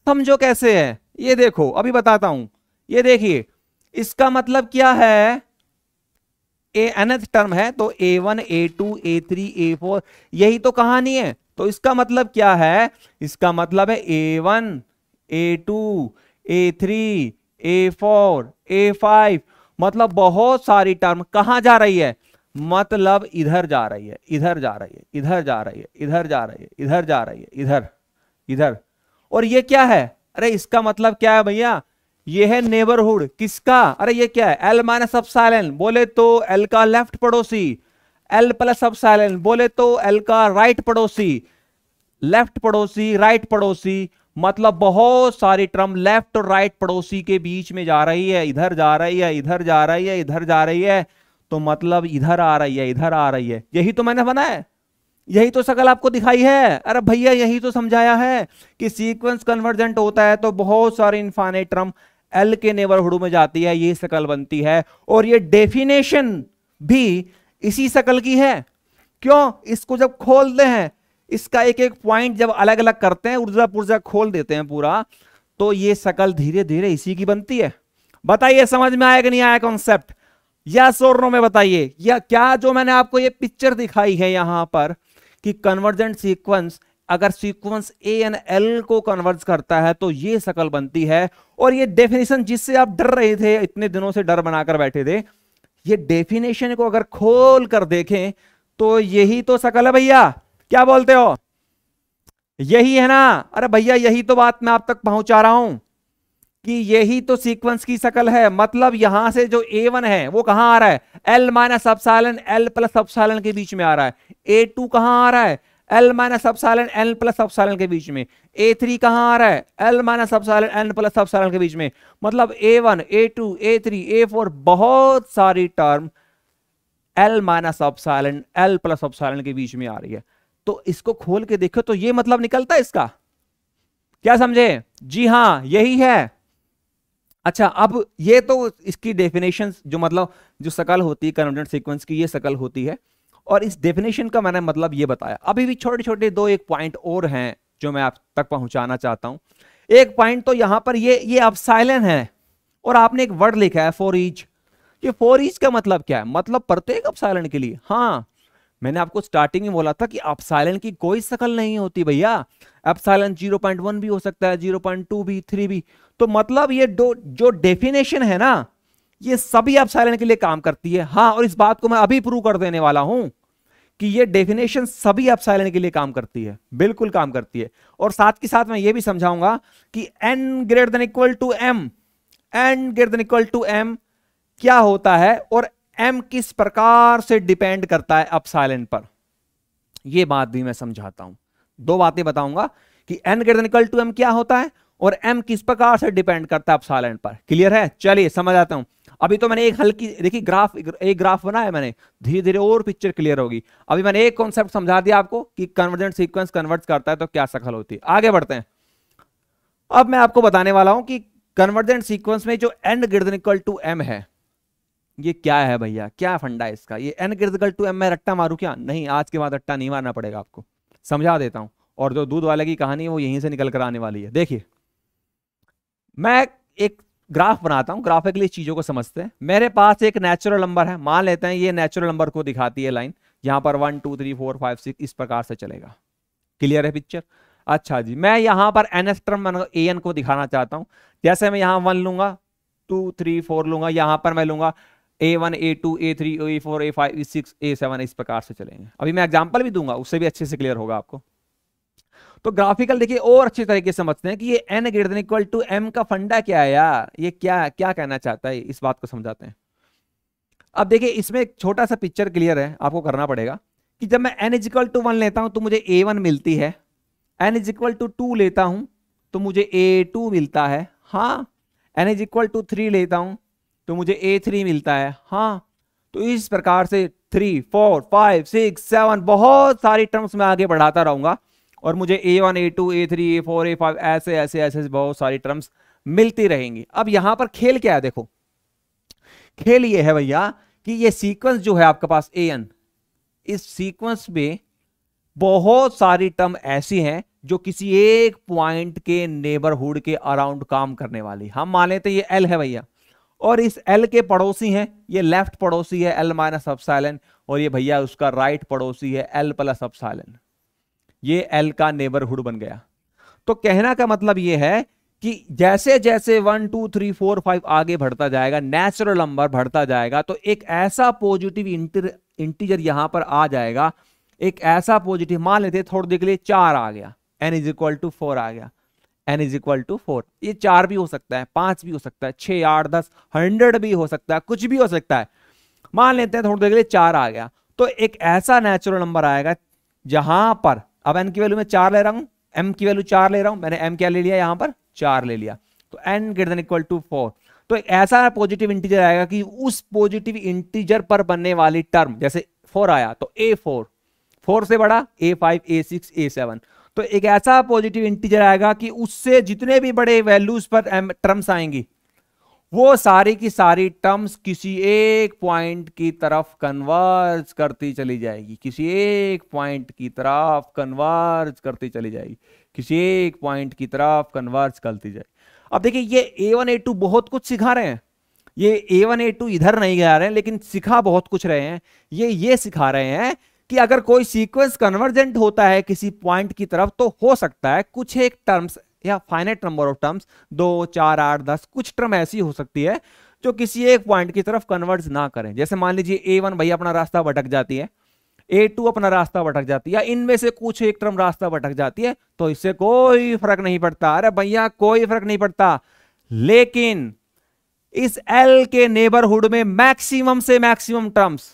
S1: समझो कैसे है ये देखो अभी बताता हूं ये देखिए इसका मतलब क्या है ए एनथ टर्म है तो ए one A two A three A four यही तो कहानी है तो इसका मतलब क्या है इसका मतलब है A one A two A three A four A five मतलब बहुत सारी टर्म कहां जा रही है मतलब इधर जा रही है इधर जा रही है इधर जा रही है इधर जा रही है इधर जा रही है इधर इधर और ये क्या है अरे इसका मतलब क्या है भैया ये है नेबरहुड किसका अरे ये क्या है एल माइनस अपसाइलन बोले तो एल का लेफ्ट पड़ोसी एल प्लस अपसाइलन बोले तो एल का राइट पड़ोसी लेफ्ट पड़ोसी राइट पड़ोसी मतलब बहुत सारी टर्म लेफ्ट और राइट पड़ोसी के बीच में जा रही है इधर जा रही है इधर जा रही है इधर जा रही है तो मतलब इधर आ रही है इधर आ रही है यही तो मैंने बनाया यही तो शकल आपको दिखाई है अरे भैया यही तो समझाया है कि सीक्वेंस कन्वर्जेंट होता है तो बहुत सारे इन्फानेट एल के नेबरहुड में जाती है ये शकल बनती है और ये डेफिनेशन भी इसी शकल की है क्यों इसको जब खोलते हैं इसका एक एक पॉइंट जब अलग अलग करते हैं ऊर्जा पुर्जा खोल देते हैं पूरा तो ये शकल धीरे धीरे इसी की बनती है बताइए समझ में आया कि नहीं आया कॉन्सेप्ट या सोर्नो में बताइए या क्या जो मैंने आपको ये पिक्चर दिखाई है यहां पर कि कन्वर्जेंट सीक्वेंस अगर सीक्वेंस ए एंड एल को कन्वर्ज करता है तो ये सकल बनती है और ये डेफिनेशन जिससे आप डर रहे थे इतने दिनों से डर बनाकर बैठे थे ये डेफिनेशन को अगर खोल कर देखें तो यही तो शकल है भैया क्या बोलते हो यही है ना अरे भैया यही तो बात मैं आप तक पहुंचा रहा हूं कि यही तो सीक्वेंस की शकल है मतलब यहां से जो ए वन है वो कहां आ रहा है L minus epsilon L plus epsilon के बीच में आ रहा है ए टू कहां आ रहा है L minus epsilon L plus epsilon के बीच में ए थ्री कहां आ रहा है L minus epsilon N plus epsilon के बीच में मतलब A one A two A three A four बहुत सारी term L minus epsilon L plus epsilon के बीच में आ रही है तो इसको खोल के देखो तो ये मतलब निकलता है इसका क्या समझे जी हां यही है अच्छा अब ये तो इसकी डेफिनेशन जो मतलब जो सकल होती है कन्वर्जेंट सीक्वेंस की ये सकल होती है और इस डेफिनेशन का मैंने मतलब ये बताया अभी भी छोटे छोटे दो एक पॉइंट और हैं जो मैं आप तक पहुंचाना चाहता हूं एक पॉइंट तो यहां पर ये ये अब साइलेंट है और आपने एक वर्ड लिखा है फोर ईच ये फोर ईच का मतलब क्या है मतलब प्रत्येक अब के लिए हाँ मैंने आपको स्टार्टिंग में बोला था कि अपसाइलेंट की कोई शकल नहीं होती भैया अपसाइलेंट जीरो पॉइंट वन भी हो सकता है जीरो पॉइंट टू भी थ्री भी तो मतलब ये दो जो डेफिनेशन है ना ये सभी अपसाइलेंट के लिए काम करती है हाँ और इस बात को मैं अभी प्रूव कर देने वाला हूं कि ये डेफिनेशन सभी अपसाइलेंट के लिए काम करती है बिल्कुल काम करती है और साथ के साथ मैं ये भी समझाऊंगा कि N greater than equal to M N greater than equal to M क्या होता है और एम किस प्रकार से डिपेंड करता है अपसाइलेंट पर यह बात भी मैं समझाता हूं दो बातें बताऊंगा कि N greater equal to M क्या होता है और एम किस प्रकार से डिपेंड करता है अपसाइलेंट पर क्लियर है चलिए समझ आता हूं अभी तो मैंने एक हल्की देखिए ग्राफ एक ग्राफ बनाया मैंने धीरे धीरे और पिक्चर क्लियर होगी अभी मैंने एक कॉन्सेप्ट समझा दिया आपको कि कन्वर्जेंट सीक्वेंस कन्वर्ट करता है तो क्या सखल होती है आगे बढ़ते हैं अब मैं आपको बताने वाला हूं कि कन्वर्जेंट सीक्वेंस में जो N greater equal to M है ये क्या है भैया क्या फंडा है इसका ये एन क्रिटिकल टू एम मैं रट्टा मारू क्या नहीं आज के बाद रट्टा नहीं मारना पड़ेगा आपको समझा देता हूँ और जो दूध वाले की कहानी है वो यहीं से निकल कर आने वाली है देखिए मैं एक ग्राफ बनाता हूँ ग्राफिकली चीज़ों को समझते हैं मेरे पास एक नेचुरल नंबर है मान लेते हैं ये नेचुरल नंबर को दिखाती है लाइन यहाँ पर one two three four five six इस प्रकार से चलेगा क्लियर है पिक्चर अच्छा जी मैं यहाँ पर N S term A N को दिखाना चाहता हूँ जैसे मैं यहाँ वन लूंगा टू थ्री फोर लूंगा यहाँ पर मैं लूंगा A one A two A three A four A five A six A seven इस प्रकार से चलेंगे अभी मैं एग्जाम्पल भी दूंगा उससे भी अच्छे से क्लियर होगा आपको तो ग्राफिकल देखिए और अच्छे तरीके से समझते हैं कि ये N greater equal to M का फंडा क्या है यार ये क्या क्या कहना चाहता है इस बात को समझाते हैं अब देखिए इसमें एक छोटा सा पिक्चर क्लियर है आपको करना पड़ेगा कि जब मैं N is equal to one लेता हूं तो मुझे ए वन मिलती है N is equal to two लेता हूं तो मुझे ए टू मिलता है हाँ N is equal to three लेता हूं तो मुझे ए थ्री मिलता है हाँ तो इस प्रकार से three four five six seven बहुत सारी टर्म्स में आगे बढ़ाता रहूंगा और मुझे A one A two A three A four A five ऐसे ऐसे ऐसे बहुत सारी टर्म्स मिलती रहेंगी अब यहां पर खेल क्या है देखो खेल ये है भैया कि ये सीक्वेंस जो है आपके पास ए एन इस सीक्वेंस में बहुत सारी टर्म ऐसी हैं जो किसी एक पॉइंट के नेबरहुड के अराउंड काम करने वाली हम मान लेते ये एल है भैया और इस एल के पड़ोसी हैं ये लेफ्ट पड़ोसी है एल माइनस अपसाइलन और ये भैया उसका राइट पड़ोसी है एल प्लस अपसाइलन ये एल का नेबरहुड बन गया तो कहना का मतलब ये है कि जैसे जैसे one two three four five आगे बढ़ता जाएगा नेचुरल नंबर बढ़ता जाएगा तो एक ऐसा पॉजिटिव इंटर इंटीजर यहां पर आ जाएगा एक ऐसा पॉजिटिव मान लेते थोड़ी देर के लिए चार आ गया N is equal to four आ गया N is equal to four ये चार भी हो सकता है पांच भी हो सकता है छह आठ दस हंड्रेड भी हो सकता है कुछ भी हो सकता है मान लेते हैं थोड़ी देर के लिए चार आ गया तो एक ऐसा नेचुरल नंबर आएगा जहां पर अब एन की वैल्यू में चार ले रहा हूं एम की वैल्यू चार ले रहा हूं मैंने एम क्या ले लिया यहां पर चार ले लिया तो N greater than equal to four तो एक ऐसा पॉजिटिव इंटीजर आएगा कि उस पॉजिटिव इंटीजर पर बनने वाली टर्म जैसे फोर आया तो ए फोर फोर से बड़ा A five A six A seven तो एक ऐसा पॉजिटिव इंटीजर आएगा कि उससे जितने भी बड़े वैल्यूज पर टर्म्स आएंगी वो सारी की सारी टर्म्स किसी एक पॉइंट की तरफ कन्वर्ज करती चली जाएगी किसी एक पॉइंट की तरफ कन्वर्ज करती चली जाएगी किसी एक पॉइंट की तरफ कन्वर्ज करती जाएगी अब देखिए ये ए वन ए टू बहुत कुछ सिखा रहे हैं ये ए वन ए टू इधर नहीं गया रहे हैं लेकिन सिखा बहुत कुछ रहे हैं ये ये सिखा रहे हैं कि अगर कोई सीक्वेंस कन्वर्जेंट होता है किसी पॉइंट की तरफ तो हो सकता है कुछ एक टर्म्स या फाइनेट नंबर ऑफ टर्म्स दो चार आठ दस कुछ टर्म ऐसी हो सकती है जो किसी एक पॉइंट की तरफ कन्वर्ज ना करें जैसे मान लीजिए ए वन भाई अपना रास्ता भटक जाती है ए टू अपना रास्ता भटक जाती है या इनमें से कुछ एक टर्म रास्ता भटक जाती है तो इससे कोई फर्क नहीं पड़ता अरे भैया कोई फर्क नहीं पड़ता लेकिन इस एल के नेबरहुड में मैक्सिमम से मैक्सिमम टर्म्स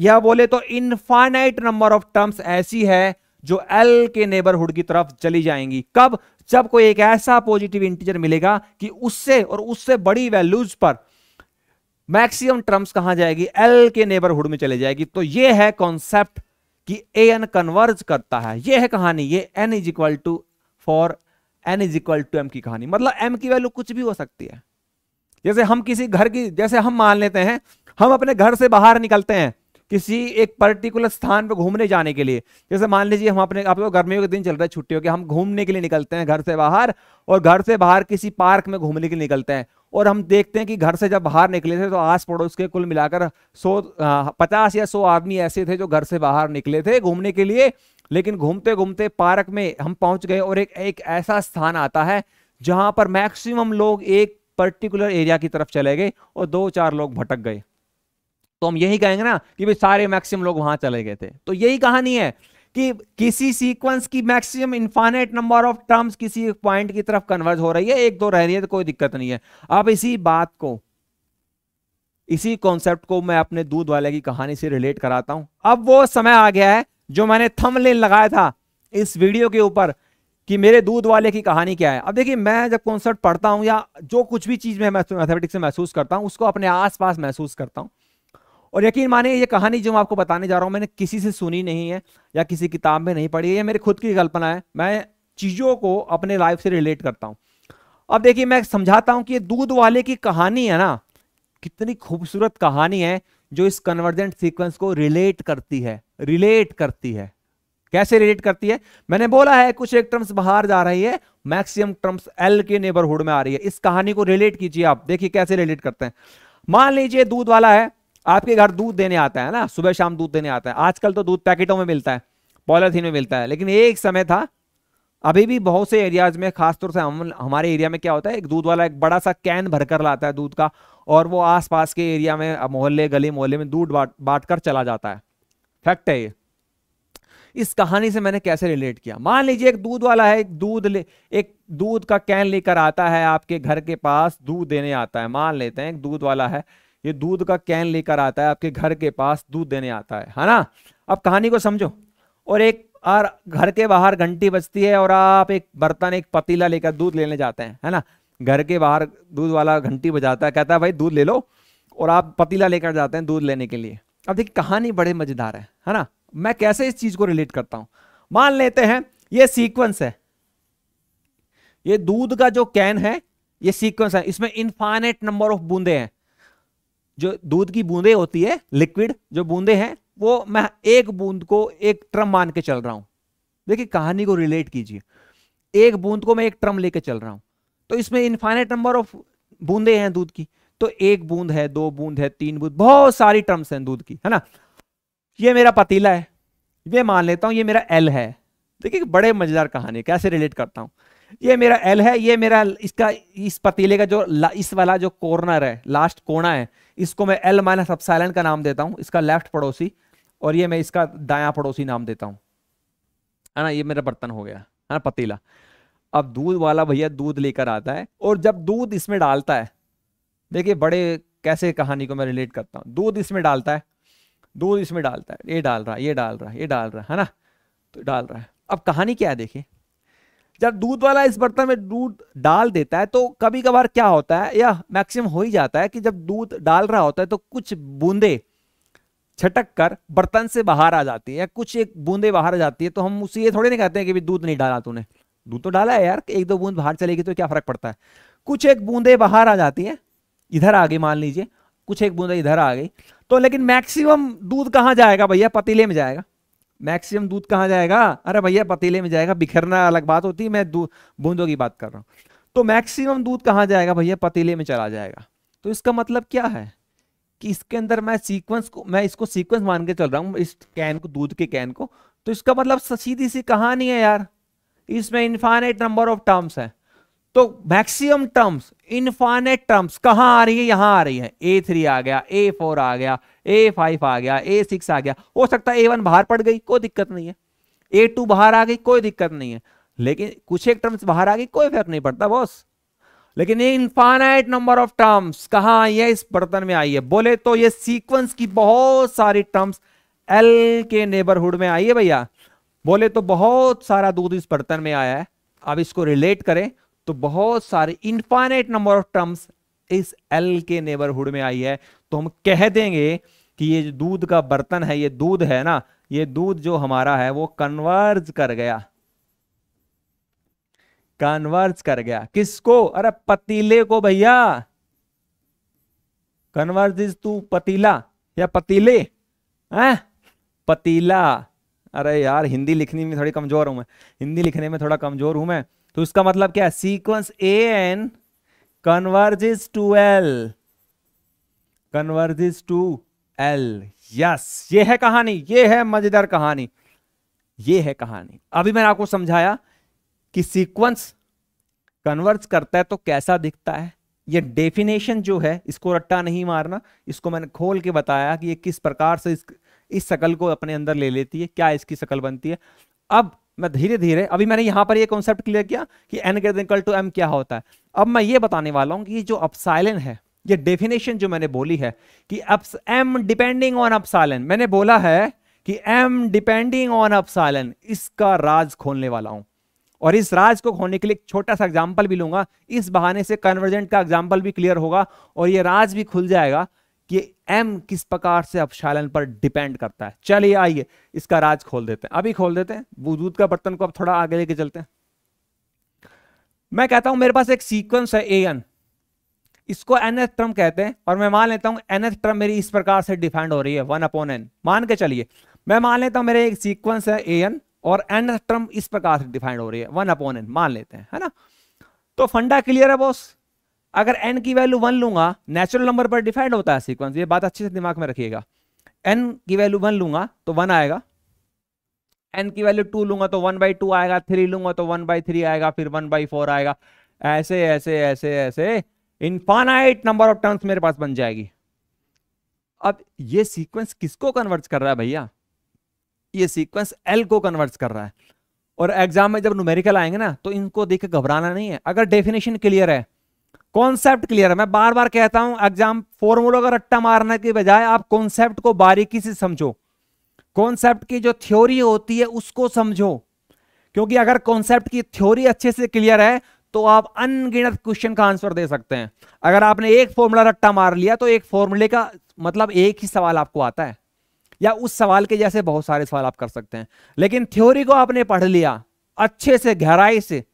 S1: या बोले तो इनफाइनाइट नंबर ऑफ टर्म्स ऐसी है जो एल के नेबरहुड की तरफ चली जाएंगी कब जब कोई एक ऐसा पॉजिटिव इंटीजर मिलेगा कि उससे और उससे बड़ी वैल्यूज पर मैक्सिमम टर्म्स कहां जाएगी एल के नेबरहुड में चले जाएगी तो यह है कॉन्सेप्ट कि ए एन कन्वर्ज करता है यह है कहानी ये N is equal to four N is equal to M की कहानी मतलब एम की वैल्यू कुछ भी हो सकती है जैसे हम किसी घर की जैसे हम मान लेते हैं हम अपने घर से बाहर निकलते हैं किसी एक पर्टिकुलर स्थान पर घूमने जाने के लिए जैसे मान लीजिए हम अपने आप लोग तो गर्मियों के दिन चल रहा है छुट्टियों के हम घूमने के लिए निकलते हैं घर से बाहर और घर से बाहर किसी पार्क में घूमने के लिए निकलते हैं और हम देखते हैं कि घर से जब बाहर निकले थे तो आस पड़ोस के कुल मिलाकर सौ पचास या सौ आदमी ऐसे थे जो घर से बाहर निकले थे घूमने के लिए लेकिन घूमते घूमते पार्क में हम पहुंच गए और एक एक ऐसा स्थान आता है जहां पर मैक्सिमम लोग एक पर्टिकुलर एरिया की तरफ चले गए और दो चार लोग भटक गए तो हम यही कहेंगे ना कि भाई सारे मैक्सिमम लोग वहां चले गए थे तो यही कहानी है कि किसी सीक्वेंस की maximum infinite number of terms किसी एक पॉइंट की तरफ कन्वर्ज हो रही है एक दो रह रही है तो कोई दिक्कत नहीं है अब इसी बात को इसी कॉन्सेप्ट को मैं अपने दूध वाले की कहानी से रिलेट कराता हूं अब वो समय आ गया है जो मैंने थंबनेल लगाया था इस वीडियो के ऊपर कि मेरे दूध वाले की कहानी क्या है अब देखिए मैं जब कॉन्सेप्ट पढ़ता हूं या जो कुछ भी चीज़ में मैथमेटिक्स से महसूस करता हूं उसको अपने आसपास महसूस करता हूं और यकीन माने ये कहानी जो मैं आपको बताने जा रहा हूं मैंने किसी से सुनी नहीं है या किसी किताब में नहीं पढ़ी है ये मेरी खुद की कल्पना है मैं चीज़ों को अपने लाइफ से रिलेट करता हूं अब देखिए मैं समझाता हूं कि ये दूध वाले की कहानी है ना कितनी खूबसूरत कहानी है जो इस कन्वर्जेंट सीक्वेंस को रिलेट करती है रिलेट करती है कैसे रिलेट करती है मैंने बोला है कुछ एक टर्म्स बाहर जा रही है मैक्सिमम टर्म्स एल के नेबरहुड में आ रही है इस कहानी को रिलेट कीजिए आप देखिए कैसे रिलेट करते हैं मान लीजिए दूध वाला है आपके घर दूध देने आता है ना सुबह शाम दूध देने आता है आजकल तो दूध पैकेटों में मिलता है पॉलिथीन में मिलता है लेकिन एक समय था अभी भी बहुत से एरियाज में खासतौर से हम हमारे एरिया में क्या होता है एक दूध वाला एक बड़ा सा कैन भरकर लाता है दूध का और वो आसपास के एरिया में मोहल्ले गली मोहल्ले में दूध बांट बांट कर चला जाता है फैक्ट है ये इस कहानी से मैंने कैसे रिलेट किया मान लीजिए एक दूध वाला है एक दूध ले एक दूध का कैन लेकर आता है आपके घर के पास दूध देने आता है मान लेते हैं एक दूध वाला है ये दूध का कैन लेकर आता है आपके घर के पास दूध देने आता है है ना अब कहानी को समझो और एक और घर के बाहर घंटी बजती है और आप एक बर्तन एक पतीला लेकर दूध लेने जाते हैं है ना घर के बाहर दूध वाला घंटी बजाता है कहता है भाई दूध ले लो और आप पतीला लेकर जाते हैं दूध लेने के लिए अब देखिए कहानी बड़े मजेदार है है ना मैं कैसे इस चीज को रिलेट करता हूं मान लेते हैं ये सीक्वेंस है ये दूध का जो कैन है ये सीक्वेंस है इसमें इंफाइनेट नंबर ऑफ बूंदे हैं जो दूध की बूंदे होती है लिक्विड जो बूंदे हैं वो मैं एक बूंद को एक ट्रम मान के चल रहा हूँ देखिए कहानी को रिलेट कीजिए एक बूंद को मैं एक ट्रम लेके चल रहा हूं तो इसमें इन्फाइनाइट नंबर ऑफ बूंदे हैं दूध की तो एक बूंद है दो बूंद है तीन बूंद बहुत सारी ट्रम्स हैं दूध की है ना ये मेरा पतीला है ये मान लेता हूं ये मेरा एल है देखिए बड़े मजेदार कहानी कैसे रिलेट करता हूं ये मेरा एल है ये मेरा इसका इस पतीले का जो इस वाला जो कॉर्नर है लास्ट कोना है इसको मैं एल माइनस अपसाइलन का नाम देता हूँ इसका लेफ्ट पड़ोसी और ये मैं इसका दाया पड़ोसी नाम देता हूं है ना ये मेरा बर्तन हो गया है ना पतीला अब दूध वाला भैया दूध लेकर आता है और जब दूध इसमें डालता है देखिए बड़े कैसे कहानी को मैं रिलेट करता हूँ दूध इसमें डालता है दूध इसमें डालता है ये डाल रहा है ये डाल रहा है ये डाल रहा है ना तो डाल रहा है अब कहानी क्या है देखिए जब दूध वाला इस बर्तन में दूध डाल देता है तो कभी कभार क्या होता है या मैक्सिमम हो ही जाता है कि जब दूध डाल रहा होता है तो कुछ बूंदे छटक कर बर्तन से बाहर आ जाती है या कुछ एक बूंदे बाहर आ जाती है तो हम उसे ये थोड़ी नहीं कहते हैं कि दूध नहीं डाला तूने दूध तो डाला है यार एक दो बूंद बाहर चलेगी तो क्या फर्क पड़ता है कुछ एक बूंदे बाहर आ जाती है इधर आ गई मान लीजिए कुछ एक बूंदे इधर आ गई तो लेकिन मैक्सिमम दूध कहाँ जाएगा भैया पतीले में जाएगा मैक्सिमम दूध कहाँ जाएगा अरे भैया पतीले में जाएगा बिखरना अलग बात होती है मैं बूंदों की बात कर रहा हूँ तो मैक्सिमम दूध कहाँ जाएगा भैया पतीले में चला जाएगा तो इसका मतलब क्या है कि इसके अंदर मैं सीक्वेंस को मैं इसको सीक्वेंस मान के चल रहा हूँ इस कैन को दूध के कैन को तो इसका मतलब सीधी सी कहानी है यार इसमें इन्फानेट नंबर ऑफ टर्म्स है तो मैक्सिमम टर्म्स इनफाइनेट टर्म्स कहां आ रही है यहां आ रही है ए थ्री आ गया ए फोर आ गया ए फाइव आ गया ए सिक्स आ गया हो सकता है ए वन बाहर पड़ गई कोई दिक्कत नहीं है ए टू बाहर आ गई कोई दिक्कत नहीं है लेकिन कुछ एक टर्म्स बाहर आ गई कोई फर्क नहीं पड़ता बॉस लेकिन ये इनफाइनाइट नंबर ऑफ टर्म्स कहा आई है इस बर्तन में आई है बोले तो ये सीक्वेंस की बहुत सारी टर्म्स एल के नेबरहुड में आई है भैया बोले तो बहुत सारा दूध इस बर्तन में आया है अब इसको रिलेट करें तो बहुत सारे इंफाइनेट नंबर ऑफ टर्म्स इस एल के नेबरहुड में आई है तो हम कह देंगे कि ये जो दूध का बर्तन है ये दूध है ना ये दूध जो हमारा है वो कन्वर्ज कर गया कन्वर्ज कर गया किसको अरे पतीले को भैया कन्वर्ज इज टू पतीला या पतीले है पतीला अरे यार हिंदी लिखने में थोड़ी कमजोर हूं मैं हिंदी लिखने में थोड़ा कमजोर हूं मैं तो इसका मतलब क्या है sequence A N converges to L converges to L yes ये है कहानी ये है मजेदार कहानी ये है कहानी अभी मैंने आपको समझाया कि सीक्वेंस कन्वर्ज करता है तो कैसा दिखता है ये डेफिनेशन जो है इसको रट्टा नहीं मारना इसको मैंने खोल के बताया कि ये किस प्रकार से इस इस शकल को अपने अंदर ले लेती है क्या इसकी शकल बनती है अब मैं धीरे धीरे अभी मैंने यहां पर ये कॉन्सेप्ट क्लियर किया कि एन ग्रेटर टू एम क्या होता है अब मैं ये बताने वाला हूं कि जो अपसाइलन है ये डेफिनेशन जो मैंने बोली है कि अप्स एम डिपेंडिंग ऑन अपसाइलन मैंने बोला है कि एम डिपेंडिंग ऑन अपसाइलन इसका राज खोलने वाला हूं और इस राज को खोने के लिए एक छोटा सा एग्जाम्पल भी लूंगा इस बहाने से कन्वर्जेंट का एग्जाम्पल भी क्लियर होगा और ये राज भी खुल जाएगा ये एम किस प्रकार से अपशालन पर डिपेंड करता है चलिए आइए इसका राज खोल देते हैं अभी खोल देते हैं दूध का बर्तन को अब थोड़ा आगे लेके चलते हैं मैं कहता हूं मेरे पास एक सीक्वेंस है ए एन इसको एनएथ ट्रम कहते हैं और मैं मान लेता हूं एनएथ ट्रम मेरी इस प्रकार से डिफाइंड हो रही है वन अपॉन एन मान के चलिए मैं मान लेता हूं मेरे एक सीक्वेंस है ए एन और एनएथ ट्रम इस प्रकार से डिफाइंड हो रही है वन अपॉन एन मान लेते हैं है ना तो फंडा क्लियर है बॉस अगर एन की वैल्यू वन लूंगा नेचुरल नंबर पर डिफाइंड होता है सीक्वेंस ये बात अच्छे से दिमाग में रखिएगा एन की वैल्यू वन लूंगा तो वन आएगा एन की वैल्यू टू लूंगा तो वन बाई टू आएगा थ्री लूंगा तो वन बाई थ्री आएगा फिर वन बाई फोर आएगा ऐसे ऐसे ऐसे ऐसे इनफाइनाइट नंबर ऑफ टर्म्स मेरे पास बन जाएगी अब ये सीक्वेंस किसको कन्वर्ट कर रहा है भैया ये सीक्वेंस एल को कन्वर्ट कर रहा है और एग्जाम में जब न्यूमेरिकल आएंगे ना तो इनको देख घबराना नहीं है अगर डेफिनेशन क्लियर है कॉन्सेप्ट क्लियर है मैं बार बार कहता हूं एग्जाम फॉर्मूलो का रट्टा मारने के बजाय आप कॉन्सेप्ट को बारीकी से समझो कॉन्सेप्ट की जो थ्योरी होती है उसको समझो क्योंकि अगर कॉन्सेप्ट की थ्योरी अच्छे से क्लियर है तो आप अनगिनत क्वेश्चन का आंसर दे सकते हैं अगर आपने एक फॉर्मूला रट्टा मार लिया तो एक फॉर्मूले का मतलब एक ही सवाल आपको आता है या उस सवाल के जैसे बहुत सारे सवाल आप कर सकते हैं लेकिन थ्योरी को आपने पढ़ लिया अच्छे से गहराई से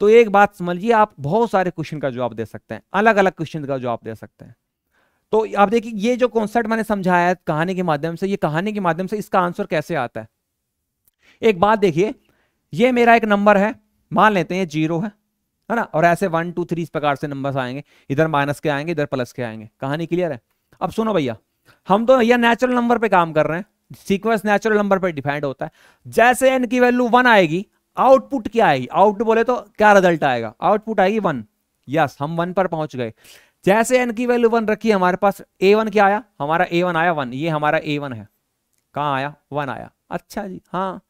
S1: तो एक बात समझिए आप बहुत सारे क्वेश्चन का जवाब दे सकते हैं अलग अलग क्वेश्चन का जवाब दे सकते हैं तो आप देखिए ये जो कॉन्सेप्ट मैंने समझाया है कहानी के माध्यम से ये कहानी के माध्यम से इसका आंसर कैसे आता है एक बात देखिए ये मेरा एक नंबर है मान लेते हैं जीरो है है ना और ऐसे वन टू थ्री इस प्रकार से नंबर्स आएंगे इधर माइनस के आएंगे इधर प्लस के आएंगे कहानी क्लियर है अब सुनो भैया हम तो भैया नेचुरल नंबर पे काम कर रहे हैं सीक्वेंस नेचुरल नंबर पर डिपेंड होता है जैसे एन की वैल्यू वन आएगी आउटपुट क्या आएगी आउटपुट बोले तो क्या रिजल्ट आएगा आउटपुट आएगी वन यस हम वन पर पहुंच गए जैसे एन की वैल्यू वन रखी हमारे पास ए वन क्या आया हमारा ए वन आया वन ये हमारा ए वन है कहाँ आया वन आया अच्छा जी हाँ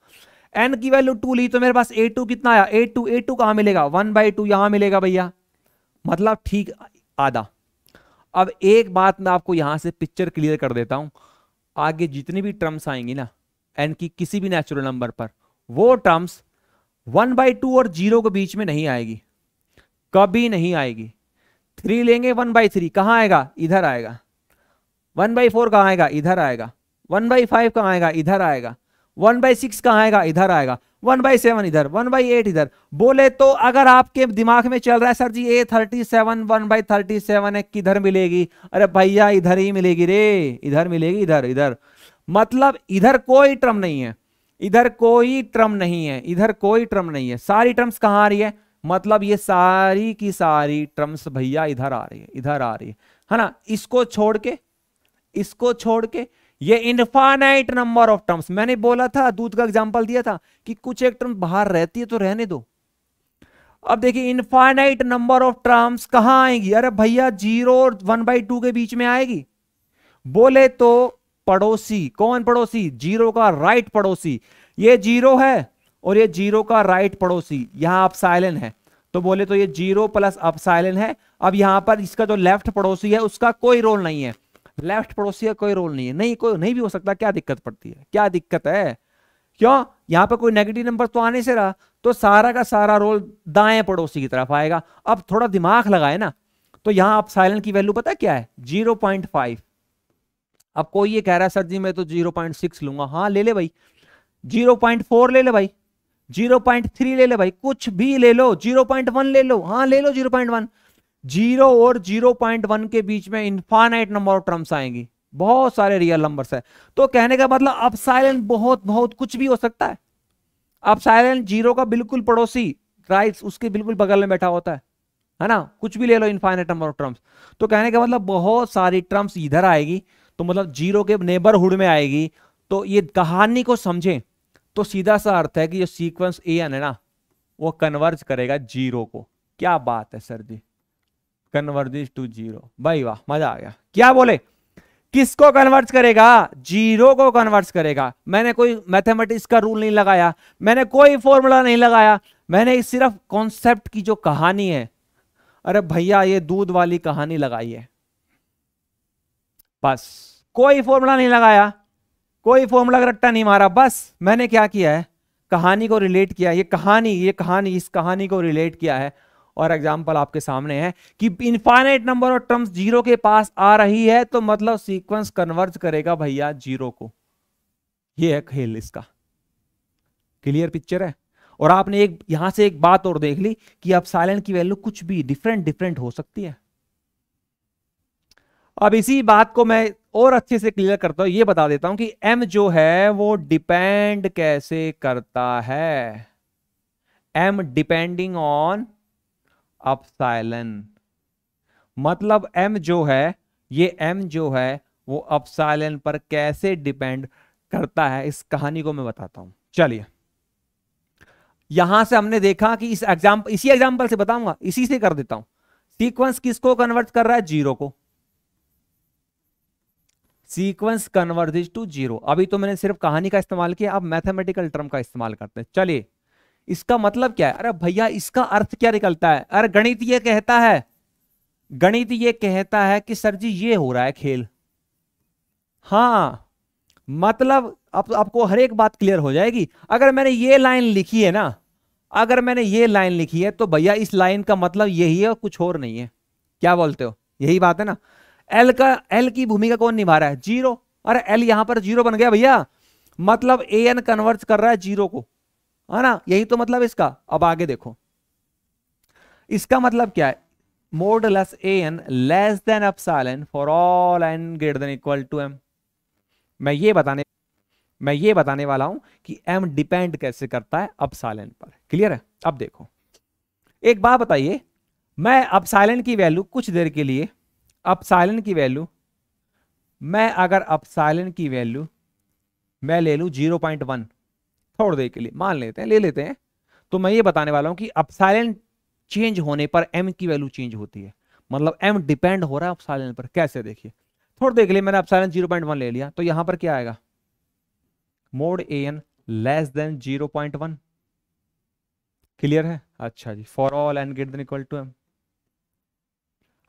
S1: एन की वैल्यू टू ली तो मेरे पास ए टू कितना आया ए टू ए टू कहाँ मिलेगा वन बाई टू यहाँ मिलेगा भैया मतलब ठीक आधा अब एक बात मैं आपको यहाँ से पिक्चर क्लियर कर देता हूँ आगे जितनी भी टर्म्स आएंगी ना एन की किसी भी नेचुरल नंबर पर वो टर्म्स वन बाई टू और जीरो के बीच में नहीं आएगी कभी नहीं आएगी थ्री लेंगे वन बाई थ्री कहाँ आएगा इधर आएगा वन बाई फोर कहाँ आएगा इधर आएगा वन बाई फाइव कहाँ आएगा इधर आएगा वन बाई सिक्स कहाँ आएगा इधर आएगा वन बाई सेवन इधर वन बाई एट इधर बोले तो अगर आपके दिमाग में चल रहा है sir ji A thirty seven one by thirty seven है किधर मिलेगी अरे भैया इधर ही मिलेगी रे इधर मिलेगी इधर इधर मतलब इधर कोई टर्म नहीं है इधर कोई ट्रम नहीं है इधर कोई ट्रम नहीं है सारी ट्रम्स कहां आ रही है मतलब ये सारी की सारी ट्रम्स भैया इधर आ रही है इधर आ रही है है ना इसको छोड़ के इसको छोड़ के ये इनफाइनाइट नंबर ऑफ टर्म्स मैंने बोला था दूध का एग्जाम्पल दिया था कि कुछ एक टर्म बाहर रहती है तो रहने दो अब देखिए इनफाइनाइट नंबर ऑफ टर्म्स कहां आएगी अरे भैया जीरो और वन बाई टू के बीच में आएगी बोले तो पड़ोसी कौन पड़ोसी जीरो का राइट पड़ोसी ये जीरो है और ये जीरो का राइट पड़ोसी यहां अपसाइलन है तो बोले तो ये जीरो प्लस अपसाइलन है अब यहां पर इसका जो लेफ्ट पड़ोसी है उसका कोई रोल नहीं है लेफ्ट पड़ोसी का कोई रोल नहीं है नहीं कोई नहीं भी हो सकता क्या दिक्कत पड़ती है क्या दिक्कत है क्यों यहां पर कोई नेगेटिव नंबर तो आने से रहा तो सारा का सारा रोल दाएं पड़ोसी की तरफ आएगा अब थोड़ा दिमाग लगाए ना तो यहां आप साइलेंट की वैल्यू पता क्या है जीरो पॉइंट फाइव अब कोई ये कह रहा है सर जी मैं तो 0.6 लूंगा हाँ ले ले भाई 0.4 ले ले भाई 0.3 ले ले भाई कुछ भी ले लो 0.1 ले लो हाँ ले लो 0.1 जीरो और 0.1 के बीच में इंफानाइट नंबर ऑफ टर्म्स आएंगी बहुत सारे रियल नंबर्स है तो कहने का मतलब अब साइलेंट बहुत बहुत कुछ भी हो सकता है अब साइलेंट जीरो का बिल्कुल पड़ोसी राइट उसके बिल्कुल बगल में बैठा होता है है ना कुछ भी ले लो इनफाइनाइट नंबर ऑफ टर्म्स तो कहने का मतलब बहुत सारी टर्म्स इधर आएगी तो मतलब जीरो के नेबरहुड में आएगी तो ये कहानी को समझें तो सीधा सा अर्थ है कि जो सीक्वेंस ए एन है ना वो कन्वर्ज करेगा जीरो को क्या बात है sir ji converge to zero भाई वाह मजा आ गया क्या बोले किसको कन्वर्ट करेगा जीरो को कन्वर्ट करेगा मैंने कोई मैथमेटिक्स का रूल नहीं लगाया मैंने कोई फॉर्मूला नहीं लगाया मैंने सिर्फ कॉन्सेप्ट की जो कहानी है अरे भैया ये दूध वाली कहानी लगाई है बस कोई फॉर्मूला नहीं लगाया कोई फॉर्मूला रट्टा नहीं मारा बस मैंने क्या किया है कहानी को रिलेट किया ये कहानी ये कहानी इस कहानी को रिलेट किया है और एग्जाम्पल आपके सामने है कि infinite number of terms zero के पास आ रही है तो मतलब सीक्वेंस कन्वर्ज करेगा भैया जीरो को ये है खेल इसका क्लियर पिक्चर है और आपने एक यहां से एक बात और देख ली कि अब साइलेंट की वैल्यू कुछ भी डिफरेंट डिफरेंट हो सकती है अब इसी बात को मैं और अच्छे से क्लियर करता हूं ये बता देता हूं कि एम जो है वो डिपेंड कैसे करता है एम डिपेंडिंग ऑन अपसाइलन मतलब एम जो है ये एम जो है वो अपसाइलन पर कैसे डिपेंड करता है इस कहानी को मैं बताता हूं चलिए यहां से हमने देखा कि इस एग्जाम्पल इसी एग्जाम्पल से बताऊंगा इसी से कर देता हूं सीक्वेंस किसको कन्वर्ट कर रहा है जीरो को सीक्वेंस कन्वर्जेज टू जीरो अभी तो मैंने सिर्फ कहानी का इस्तेमाल किया अब मैथमेटिकल टर्म का इस्तेमाल करते हैं चलिए इसका मतलब क्या है अरे भैया इसका अर्थ क्या निकलता है अरे गणित ये कहता है गणित ये कहता है कि सर जी ये हो रहा है खेल हाँ मतलब आप, आपको हर एक बात क्लियर हो जाएगी अगर मैंने ये लाइन लिखी है ना अगर मैंने ये लाइन लिखी है तो भैया इस लाइन का मतलब यही है और कुछ और नहीं है क्या बोलते हो यही बात है ना एल का एल की भूमिका कौन निभा रहा है जीरो अरे एल यहां पर जीरो बन गया भैया मतलब ए एन कन्वर्ट कर रहा है जीरो को है ना यही तो मतलब इसका अब आगे देखो इसका मतलब क्या है modulus an less than epsilon for all N greater than equal to M मैं ये बताने मैं ये बताने वाला हूं कि m डिपेंड कैसे करता है अपसाइलन पर क्लियर है अब देखो एक बात बताइए मैं अपसाइलन की वैल्यू कुछ देर के लिए अपसाइलन की वैल्यू मैं अगर अपसाइलन की वैल्यू मैं ले लू जीरो पॉइंट वन थोड़ी देर के लिए मान लेते हैं ले लेते हैं तो मैं ये बताने वाला हूं कि अपसाइलन चेंज होने पर एम की वैल्यू चेंज होती है मतलब एम डिपेंड हो रहा है अपसाइलन पर कैसे देखिए थोड़ देर के लिए मैंने अपसाइलन जीरो पॉइंट वन ले लिया तो यहां पर क्या आएगा mod A N less than zero point one clear है अच्छा जी for all N greater equal to M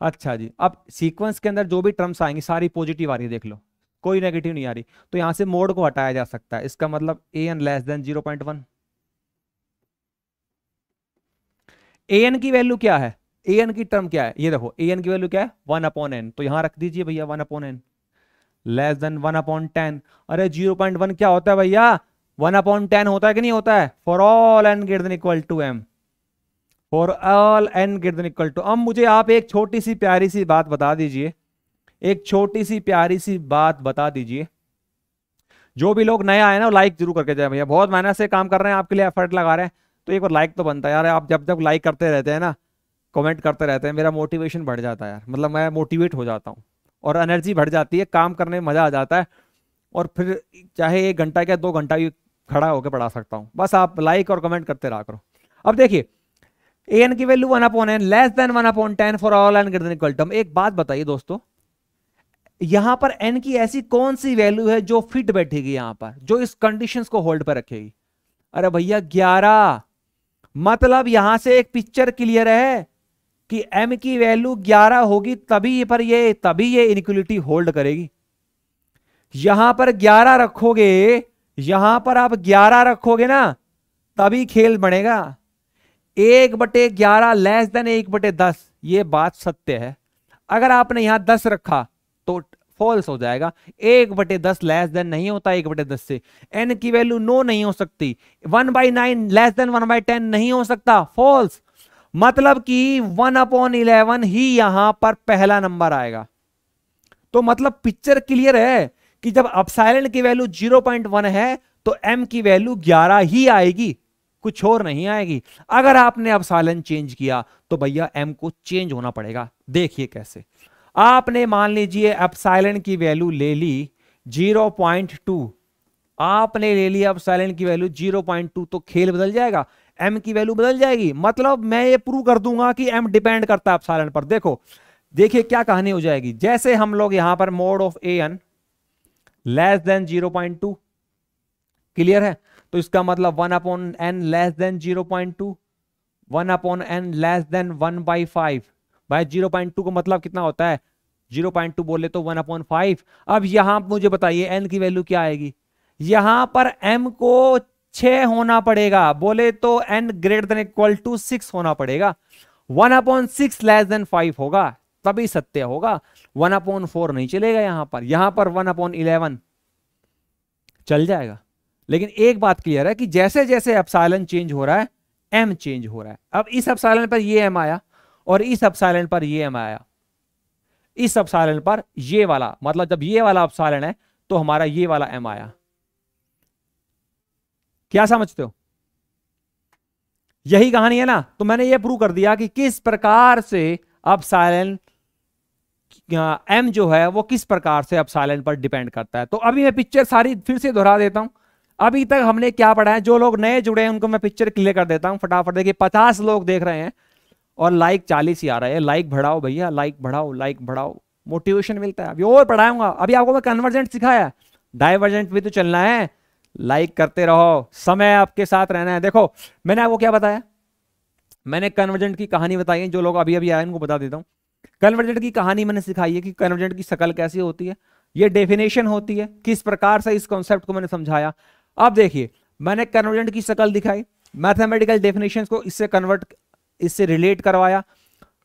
S1: अच्छा जी अब सीक्वेंस के अंदर जो भी टर्म्स आएंगे सारी पॉजिटिव आ रही है देख लो कोई नेगेटिव नहीं आ रही तो यहां से मोड को हटाया जा सकता है इसका मतलब A N less than zero point one A N की वैल्यू क्या है ए एन की टर्म क्या है ये देखो ए एन की वैल्यू क्या है वन अपॉन एन तो यहां रख दीजिए भैया one upon N less than one upon ten अरे जीरो पॉइंट वन क्या होता है भैया वन अपॉन टेन होता है कि नहीं होता है for all N greater than equal to M for all N greater than equal to अब मुझे आप एक छोटी सी प्यारी सी बात बता दीजिए एक छोटी सी प्यारी सी बात बता दीजिए जो भी लोग नए आए ना लाइक जरूर करके जाए भैया बहुत मेहनत से काम कर रहे हैं आपके लिए एफर्ट लगा रहे हैं तो एक बार लाइक तो बनता है यार आप जब जब लाइक करते रहते हैं ना कमेंट करते रहते हैं मेरा मोटिवेशन बढ़ जाता है यार मतलब मैं मोटिवेट हो जाता हूँ और एनर्जी बढ़ जाती है काम करने में मज़ा आ जाता है और फिर चाहे एक घंटा क्या दो घंटा भी खड़ा होकर पढ़ा सकता हूँ बस आप लाइक और कमेंट करते रहा करो अब देखिए ए एन की value one upon N less than one upon ten for all N greater equal to एक बात बताइए दोस्तों यहां पर एन की ऐसी कौन सी वैल्यू है जो फिट बैठेगी यहां पर जो इस कंडीशन को होल्ड पर रखेगी अरे भैया ग्यारह मतलब यहां से एक पिक्चर क्लियर है कि m की वैल्यू 11 होगी तभी पर ये तभी ये इनक्वलिटी होल्ड करेगी यहां पर 11 रखोगे यहां पर आप 11 रखोगे ना तभी खेल बनेगा एक बटे ग्यारह लेस देन एक बटे दस ये बात सत्य है अगर आपने यहां दस रखा तो फॉल्स हो जाएगा एक बटे दस लेस देन नहीं होता एक बटे दस से एन की वैल्यू नो नहीं हो सकती one by nine less than one by ten नहीं हो सकता फॉल्स मतलब कि वन अपॉन इलेवन ही यहां पर पहला नंबर आएगा तो मतलब पिक्चर क्लियर है कि जब अपसाइलेंट की वैल्यू जीरो पॉइंट वन है तो एम की वैल्यू ग्यारह ही आएगी कुछ और नहीं आएगी अगर आपने अब साइलेंट चेंज किया तो भैया एम को चेंज होना पड़ेगा देखिए कैसे आपने मान लीजिए अब की वैल्यू ले ली 0.2 आपने ले लिया अब साइलेंट की वैल्यू 0.2 तो खेल बदल जाएगा एम की वैल्यू बदल जाएगी मतलब मैं ये प्रूव कर दूंगा कि एम डिपेंड करता है अब पर देखो देखिए क्या कहानी हो जाएगी जैसे हम लोग यहां पर mod of A N less than two clear है तो इसका मतलब one upon N less than zero point two one upon N less than one by five भाई जीरो पॉइंट टू का मतलब कितना होता है जीरो पॉइंट टू बोले तो वन अपॉन फाइव अब यहां मुझे बताइए एन की वैल्यू क्या आएगी यहां पर एम को छ होना पड़ेगा बोले तो N greater than equal to six होना पड़ेगा one upon six less than five होगा तभी सत्य होगा वन अपॉन फोर नहीं चलेगा यहाँ पर यहाँ पर वन अपॉन इलेवन चल जाएगा लेकिन एक बात क्लियर है कि जैसे जैसे अपसाइलन चेंज हो रहा है एम चेंज हो रहा है अब इस अपसाइलन पर ये एम आया और इस अपसाइलन पर ये एम आया इस अपसाइलन पर ये वाला मतलब जब ये वाला अपसाइलन है तो हमारा ये वाला एम आया क्या समझते हो यही कहानी है ना तो मैंने ये प्रूव कर दिया कि किस प्रकार से अपसाइलन एम जो है वो किस प्रकार से अपसाइलन पर डिपेंड करता है तो अभी मैं पिक्चर सारी फिर से दोहरा देता हूं अभी तक हमने क्या पढ़ा है जो लोग नए जुड़े हैं उनको मैं पिक्चर क्लियर कर देता हूँ फटाफट देखिए पचास लोग देख रहे हैं और लाइक चालीस ही आ रहा है लाइक बढ़ाओ भैया लाइक बढ़ाओ लाइक बढ़ाओ मोटिवेशन मिलता है अभी और पढ़ाऊंगा अभी आपको मैं कन्वर्जेंट सिखाया डाइवर्जेंट भी तो चलना है लाइक करते रहो समय आपके साथ रहना है देखो मैंने आपको क्या बताया मैंने कन्वर्जेंट की कहानी बताई है जो लोग अभी अभी आए उनको बता देता हूँ कन्वर्जेंट की कहानी मैंने सिखाई है कि कन्वर्जेंट की शकल कैसी होती है ये डेफिनेशन होती है किस प्रकार से इस कॉन्सेप्ट को मैंने समझाया अब देखिए मैंने कन्वर्जेंट की शकल दिखाई मैथमेटिकल डेफिनेशन को इससे कन्वर्ट इससे रिलेट करवाया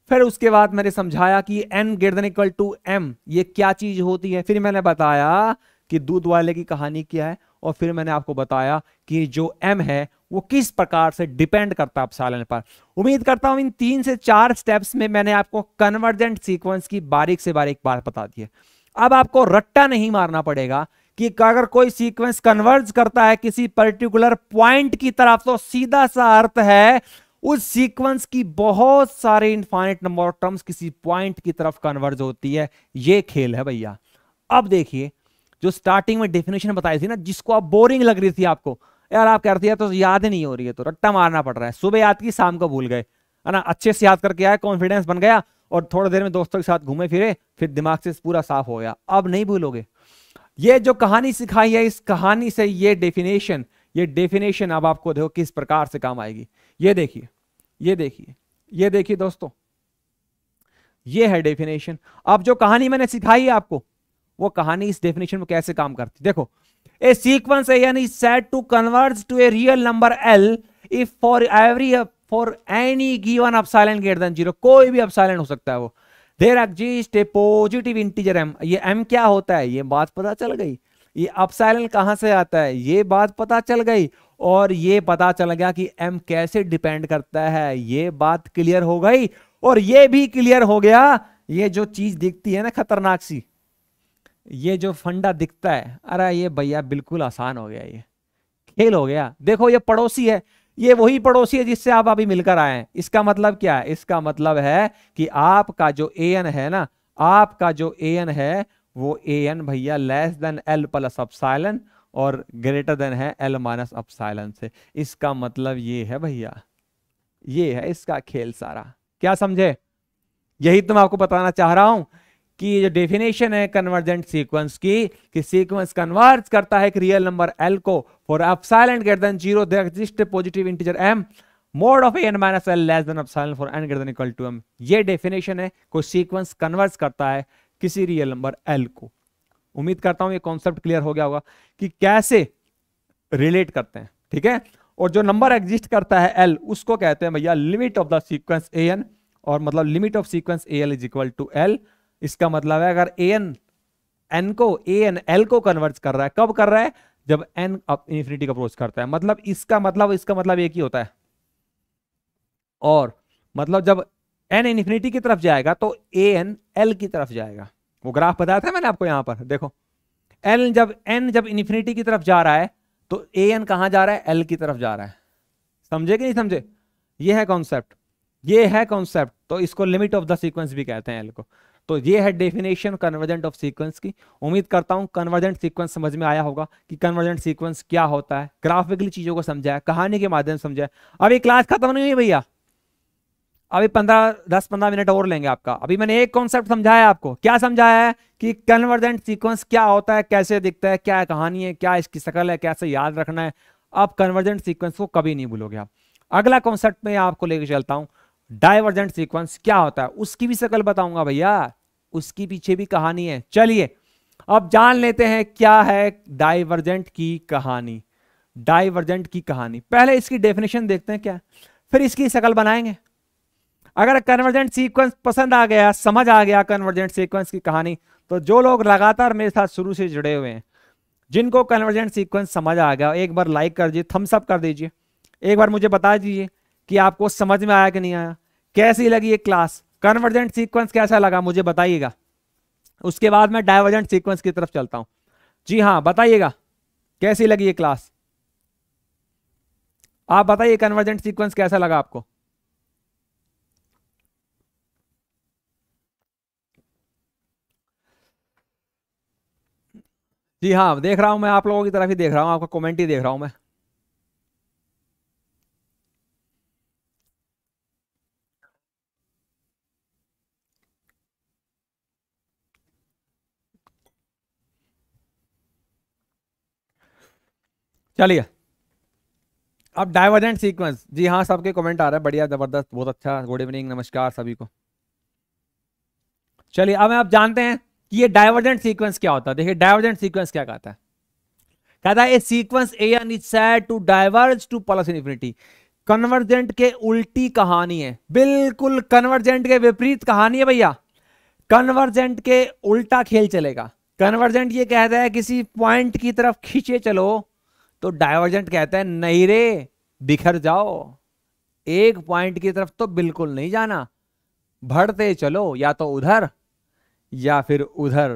S1: फिर उसके बाद मैंने समझाया कि N greater equal to M ये क्या चीज होती है फिर मैंने बताया कि दूध वाले की कहानी क्या है और फिर मैंने आपको बताया कि जो एम है वो किस प्रकार से डिपेंड करता है अपसालन पर उम्मीद करता हूं इन तीन से चार स्टेप्स में मैंने आपको कन्वर्जेंट सीक्वेंस की बारीक से बारीक बात बता दी है अब आपको रट्टा नहीं मारना पड़ेगा कि अगर कोई सीक्वेंस कन्वर्ज करता है किसी पर्टिकुलर पॉइंट की तरफ तो सीधा सा अर्थ है उस सीक्वेंस की बहुत सारे इनफाइनिट नंबर ऑफ टर्म्स किसी पॉइंट की तरफ कन्वर्ज होती है ये खेल है भैया अब देखिए जो स्टार्टिंग में डेफिनेशन बताई थी ना जिसको आप बोरिंग लग रही थी आपको यार आप कहती है तो याद ही नहीं हो रही है तो रट्टा मारना पड़ रहा है सुबह याद की शाम को भूल गए है ना अच्छे से याद करके आए कॉन्फिडेंस बन गया और थोड़ी देर में दोस्तों के साथ घूमे फिरे फिर दिमाग से पूरा साफ हो गया अब नहीं भूलोगे ये जो कहानी सिखाई है इस कहानी से ये डेफिनेशन ये डेफिनेशन अब आपको देखो किस प्रकार से काम आएगी ये देखिए ये देखिए ये देखिए दोस्तों ये है डेफिनेशन अब जो कहानी मैंने सिखाई है आपको वो कहानी इस डेफिनेशन में कैसे काम करती देखो ए सीक्वेंस यानी said to converge to a real number L if for every for any given epsilon greater than zero कोई भी अपसाइलेंट हो सकता है वो there exist a positive integer M ये एम क्या होता है ये बात पता चल गई ये अपसाइल कहाँ से आता है ये बात पता चल गई और ये पता चल गया कि एम कैसे डिपेंड करता है ये बात क्लियर हो गई और ये भी क्लियर हो गया ये जो चीज दिखती है ना खतरनाक सी ये जो फंडा दिखता है अरे ये भैया बिल्कुल आसान हो गया ये खेल हो गया देखो ये पड़ोसी है ये वही पड़ोसी है जिससे आप अभी मिलकर आए हैं इसका मतलब क्या है इसका मतलब है कि आपका जो ए एन है ना आपका जो ए एन है वो ए एन भैया less than L plus epsilon और ग्रेटर देन है एल माइनस अपसाइलन से इसका मतलब ये है भैया ये है इसका खेल सारा क्या समझे यही तो मैं आपको बताना चाह रहा हूं कि ये जो डेफिनेशन है कन्वर्जेंट सीक्वेंस की कि सीक्वेंस कन्वर्ज करता है एक रियल नंबर एल को for epsilon greater than zero positive integer M mod of n minus L less than epsilon for n greater than equal to M ये डेफिनेशन है कोई सीक्वेंस कन्वर्ज करता है किसी रियल नंबर एल को उम्मीद करता हूं ये कॉन्सेप्ट क्लियर हो गया होगा कि कैसे रिलेट करते हैं ठीक है और जो नंबर एग्जिस्ट करता है एल उसको कहते हैं भैया limit of the sequence A N और मतलब limit of sequence a L is equal to L इसका मतलब है अगर ए एन एन को ए एन एल को कन्वर्ट कर रहा है कब कर रहा है जब एन इन्फिनिटी अप्रोच करता है मतलब इसका मतलब इसका मतलब एक ही होता है और मतलब जब एन इन्फिनिटी की तरफ जाएगा तो ए एन एल की तरफ जाएगा वो ग्राफ बताया था मैंने आपको यहां पर देखो एल जब एन जब इन्फिनिटी की तरफ जा रहा है तो ए एन कहां जा रहा है एल की तरफ जा रहा है समझे कि नहीं समझे ये है कॉन्सेप्ट ये है कॉन्सेप्ट तो इसको लिमिट ऑफ द सीक्वेंस भी कहते हैं एल को तो ये है डेफिनेशन कन्वर्जेंट ऑफ सीक्वेंस की उम्मीद करता हूँ कन्वर्जेंट सीक्वेंस समझ में आया होगा कि कन्वर्जेंट सीक्वेंस क्या होता है ग्राफिकली चीज़ों को समझाया कहानी के माध्यम से समझाया अभी क्लास खत्म नहीं हुई भैया अभी पंद्रह दस पंद्रह मिनट और लेंगे आपका अभी मैंने एक कॉन्सेप्ट समझाया आपको क्या समझाया है कि कन्वर्जेंट सीक्वेंस क्या होता है कैसे दिखता है क्या कहानी है क्या इसकी शकल है कैसे याद रखना है अब कन्वर्जेंट सीक्वेंस को कभी नहीं भूलोगे आप अगला कॉन्सेप्ट में आपको लेकर चलता हूँ डाइवर्जेंट सीक्वेंस क्या होता है उसकी भी शकल बताऊंगा भैया उसकी पीछे भी कहानी है चलिए अब जान लेते हैं क्या है डाइवर्जेंट की कहानी डाइवर्जेंट की कहानी पहले इसकी डेफिनेशन देखते हैं क्या फिर इसकी शकल बनाएंगे अगर कन्वर्जेंट सीक्वेंस पसंद आ गया समझ आ गया कन्वर्जेंट सीक्वेंस की कहानी तो जो लोग लगातार मेरे साथ शुरू से जुड़े हुए हैं जिनको कन्वर्जेंट सीक्वेंस समझ आ गया एक बार लाइक कर दीजिए थम्सअप कर दीजिए एक बार मुझे बता दीजिए कि आपको समझ में आया कि नहीं आया कैसी लगी ये क्लास कन्वर्जेंट सीक्वेंस कैसा लगा मुझे बताइएगा उसके बाद मैं डाइवर्जेंट सीक्वेंस की तरफ चलता हूं जी हाँ बताइएगा कैसी लगी ये क्लास आप बताइए कन्वर्जेंट सीक्वेंस कैसा लगा आपको जी हाँ देख रहा हूं मैं आप लोगों की तरफ ही देख रहा हूं आपका कमेंट ही देख रहा हूं मैं चलिए अब डाइवर्जेंट सीक्वेंस जी हाँ सबके कमेंट आ रहा है बढ़िया जबरदस्त बहुत अच्छा गुड इवनिंग नमस्कार सभी को चलिए अब आप जानते हैं कि ये डाइवर्जेंट सीक्वेंस क्या होता है देखिए डाइवर्जेंट सीक्वेंस क्या कहता है कहता है sequence A n is said to diverge to plus infinity convergent के उल्टी कहानी है बिल्कुल कन्वर्जेंट के विपरीत कहानी है भैया कन्वर्जेंट के उल्टा खेल चलेगा कन्वर्जेंट ये कहता है किसी पॉइंट की तरफ खींचे चलो तो डाइवर्जेंट कहते हैं नहीं रे बिखर जाओ एक पॉइंट की तरफ तो बिल्कुल नहीं जाना बढ़ते चलो या तो उधर या फिर उधर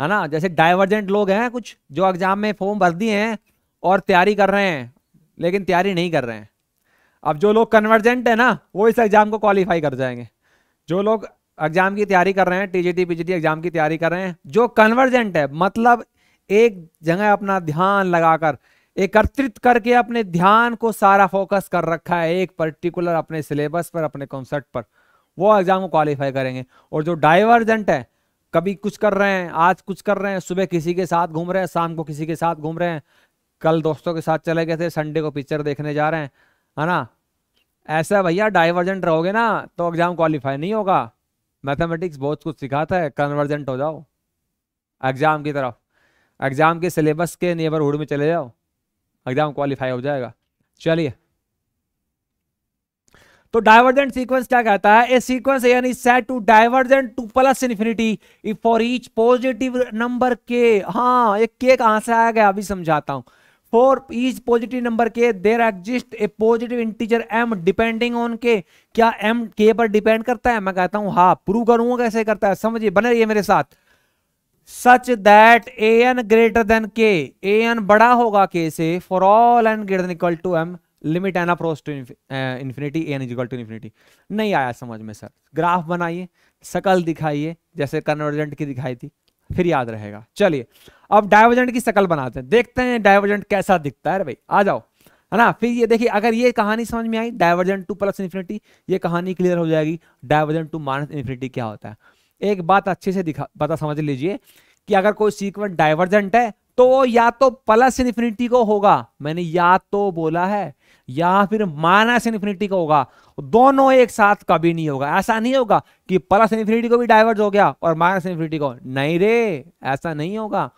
S1: है ना जैसे डाइवर्जेंट लोग हैं कुछ जो एग्जाम में फॉर्म भर दिए हैं और तैयारी कर रहे हैं लेकिन तैयारी नहीं कर रहे हैं अब जो लोग कन्वर्जेंट है ना वो इस एग्जाम को क्वालिफाई कर जाएंगे जो लोग एग्जाम की तैयारी कर रहे हैं टीजीटी पीजीटी एग्जाम की तैयारी कर रहे हैं जो कन्वर्जेंट है मतलब एक जगह अपना ध्यान लगाकर एकत्रित करके अपने ध्यान को सारा फोकस कर रखा है एक पर्टिकुलर अपने सिलेबस पर अपने कॉन्सेप्ट पर वो एग्जाम को क्वालिफाई करेंगे और जो डाइवर्जेंट है कभी कुछ कर रहे हैं आज कुछ कर रहे हैं सुबह किसी के साथ घूम रहे हैं शाम को किसी के साथ घूम रहे हैं कल दोस्तों के साथ चले गए थे संडे को पिक्चर देखने जा रहे हैं है ना ऐसा भैया डाइवर्जेंट रहोगे ना तो एग्जाम क्वालिफाई नहीं होगा मैथमेटिक्स बहुत कुछ सिखाता है कन्वर्जेंट हो जाओ एग्जाम की तरफ एग्ज़ाम के सिलेबस के नेबरहुड में चले जाओ एग्ज़ाम क्वालिफाई हो जाएगा चलिए तो डाइवर्जेंट सीक्वेंस क्या कहता है ए सीक्वेंस यानी said to divergent to plus infinity if for each positive number K हाँ एक के कहां से आया गया अभी समझाता हूं for each positive number K there exist a positive integer M depending on K क्या एम के पर डिपेंड करता है मैं कहता हूं हाँ प्रूव करूंगा कैसे करता है समझिए बने रहिए मेरे साथ such that a n greater than K a n बड़ा होगा के से for all N greater equal to M limit n approach to infinity n is equal to infinity नहीं आया समझ में सर ग्राफ बनाइए सकल दिखाइए जैसे कन्वर्जेंट की दिखाई थी फिर याद रहेगा चलिए अब डाइवर्जेंट की सकल बनाते हैं देखते हैं डाइवर्जेंट कैसा दिखता है भाई आ जाओ है ना फिर ये देखिए अगर ये कहानी समझ में आई डाइवर्जेंट टू प्लस इन्फिनिटी ये कहानी क्लियर हो जाएगी डाइवर्जेंट टू माइनस इन्फिनिटी क्या होता है एक बात अच्छे से दिखा पता समझ लीजिए कि अगर कोई सीक्वेंस डाइवर्जेंट है तो वो या तो प्लस इनफिनिटी को होगा मैंने या तो बोला है या फिर माइनस इन्फिनिटी को होगा दोनों एक साथ कभी नहीं होगा ऐसा नहीं होगा कि प्लस इन्फिनिटी को भी डाइवर्ज हो गया और माइनस इन्फिनिटी को नहीं रे ऐसा नहीं होगा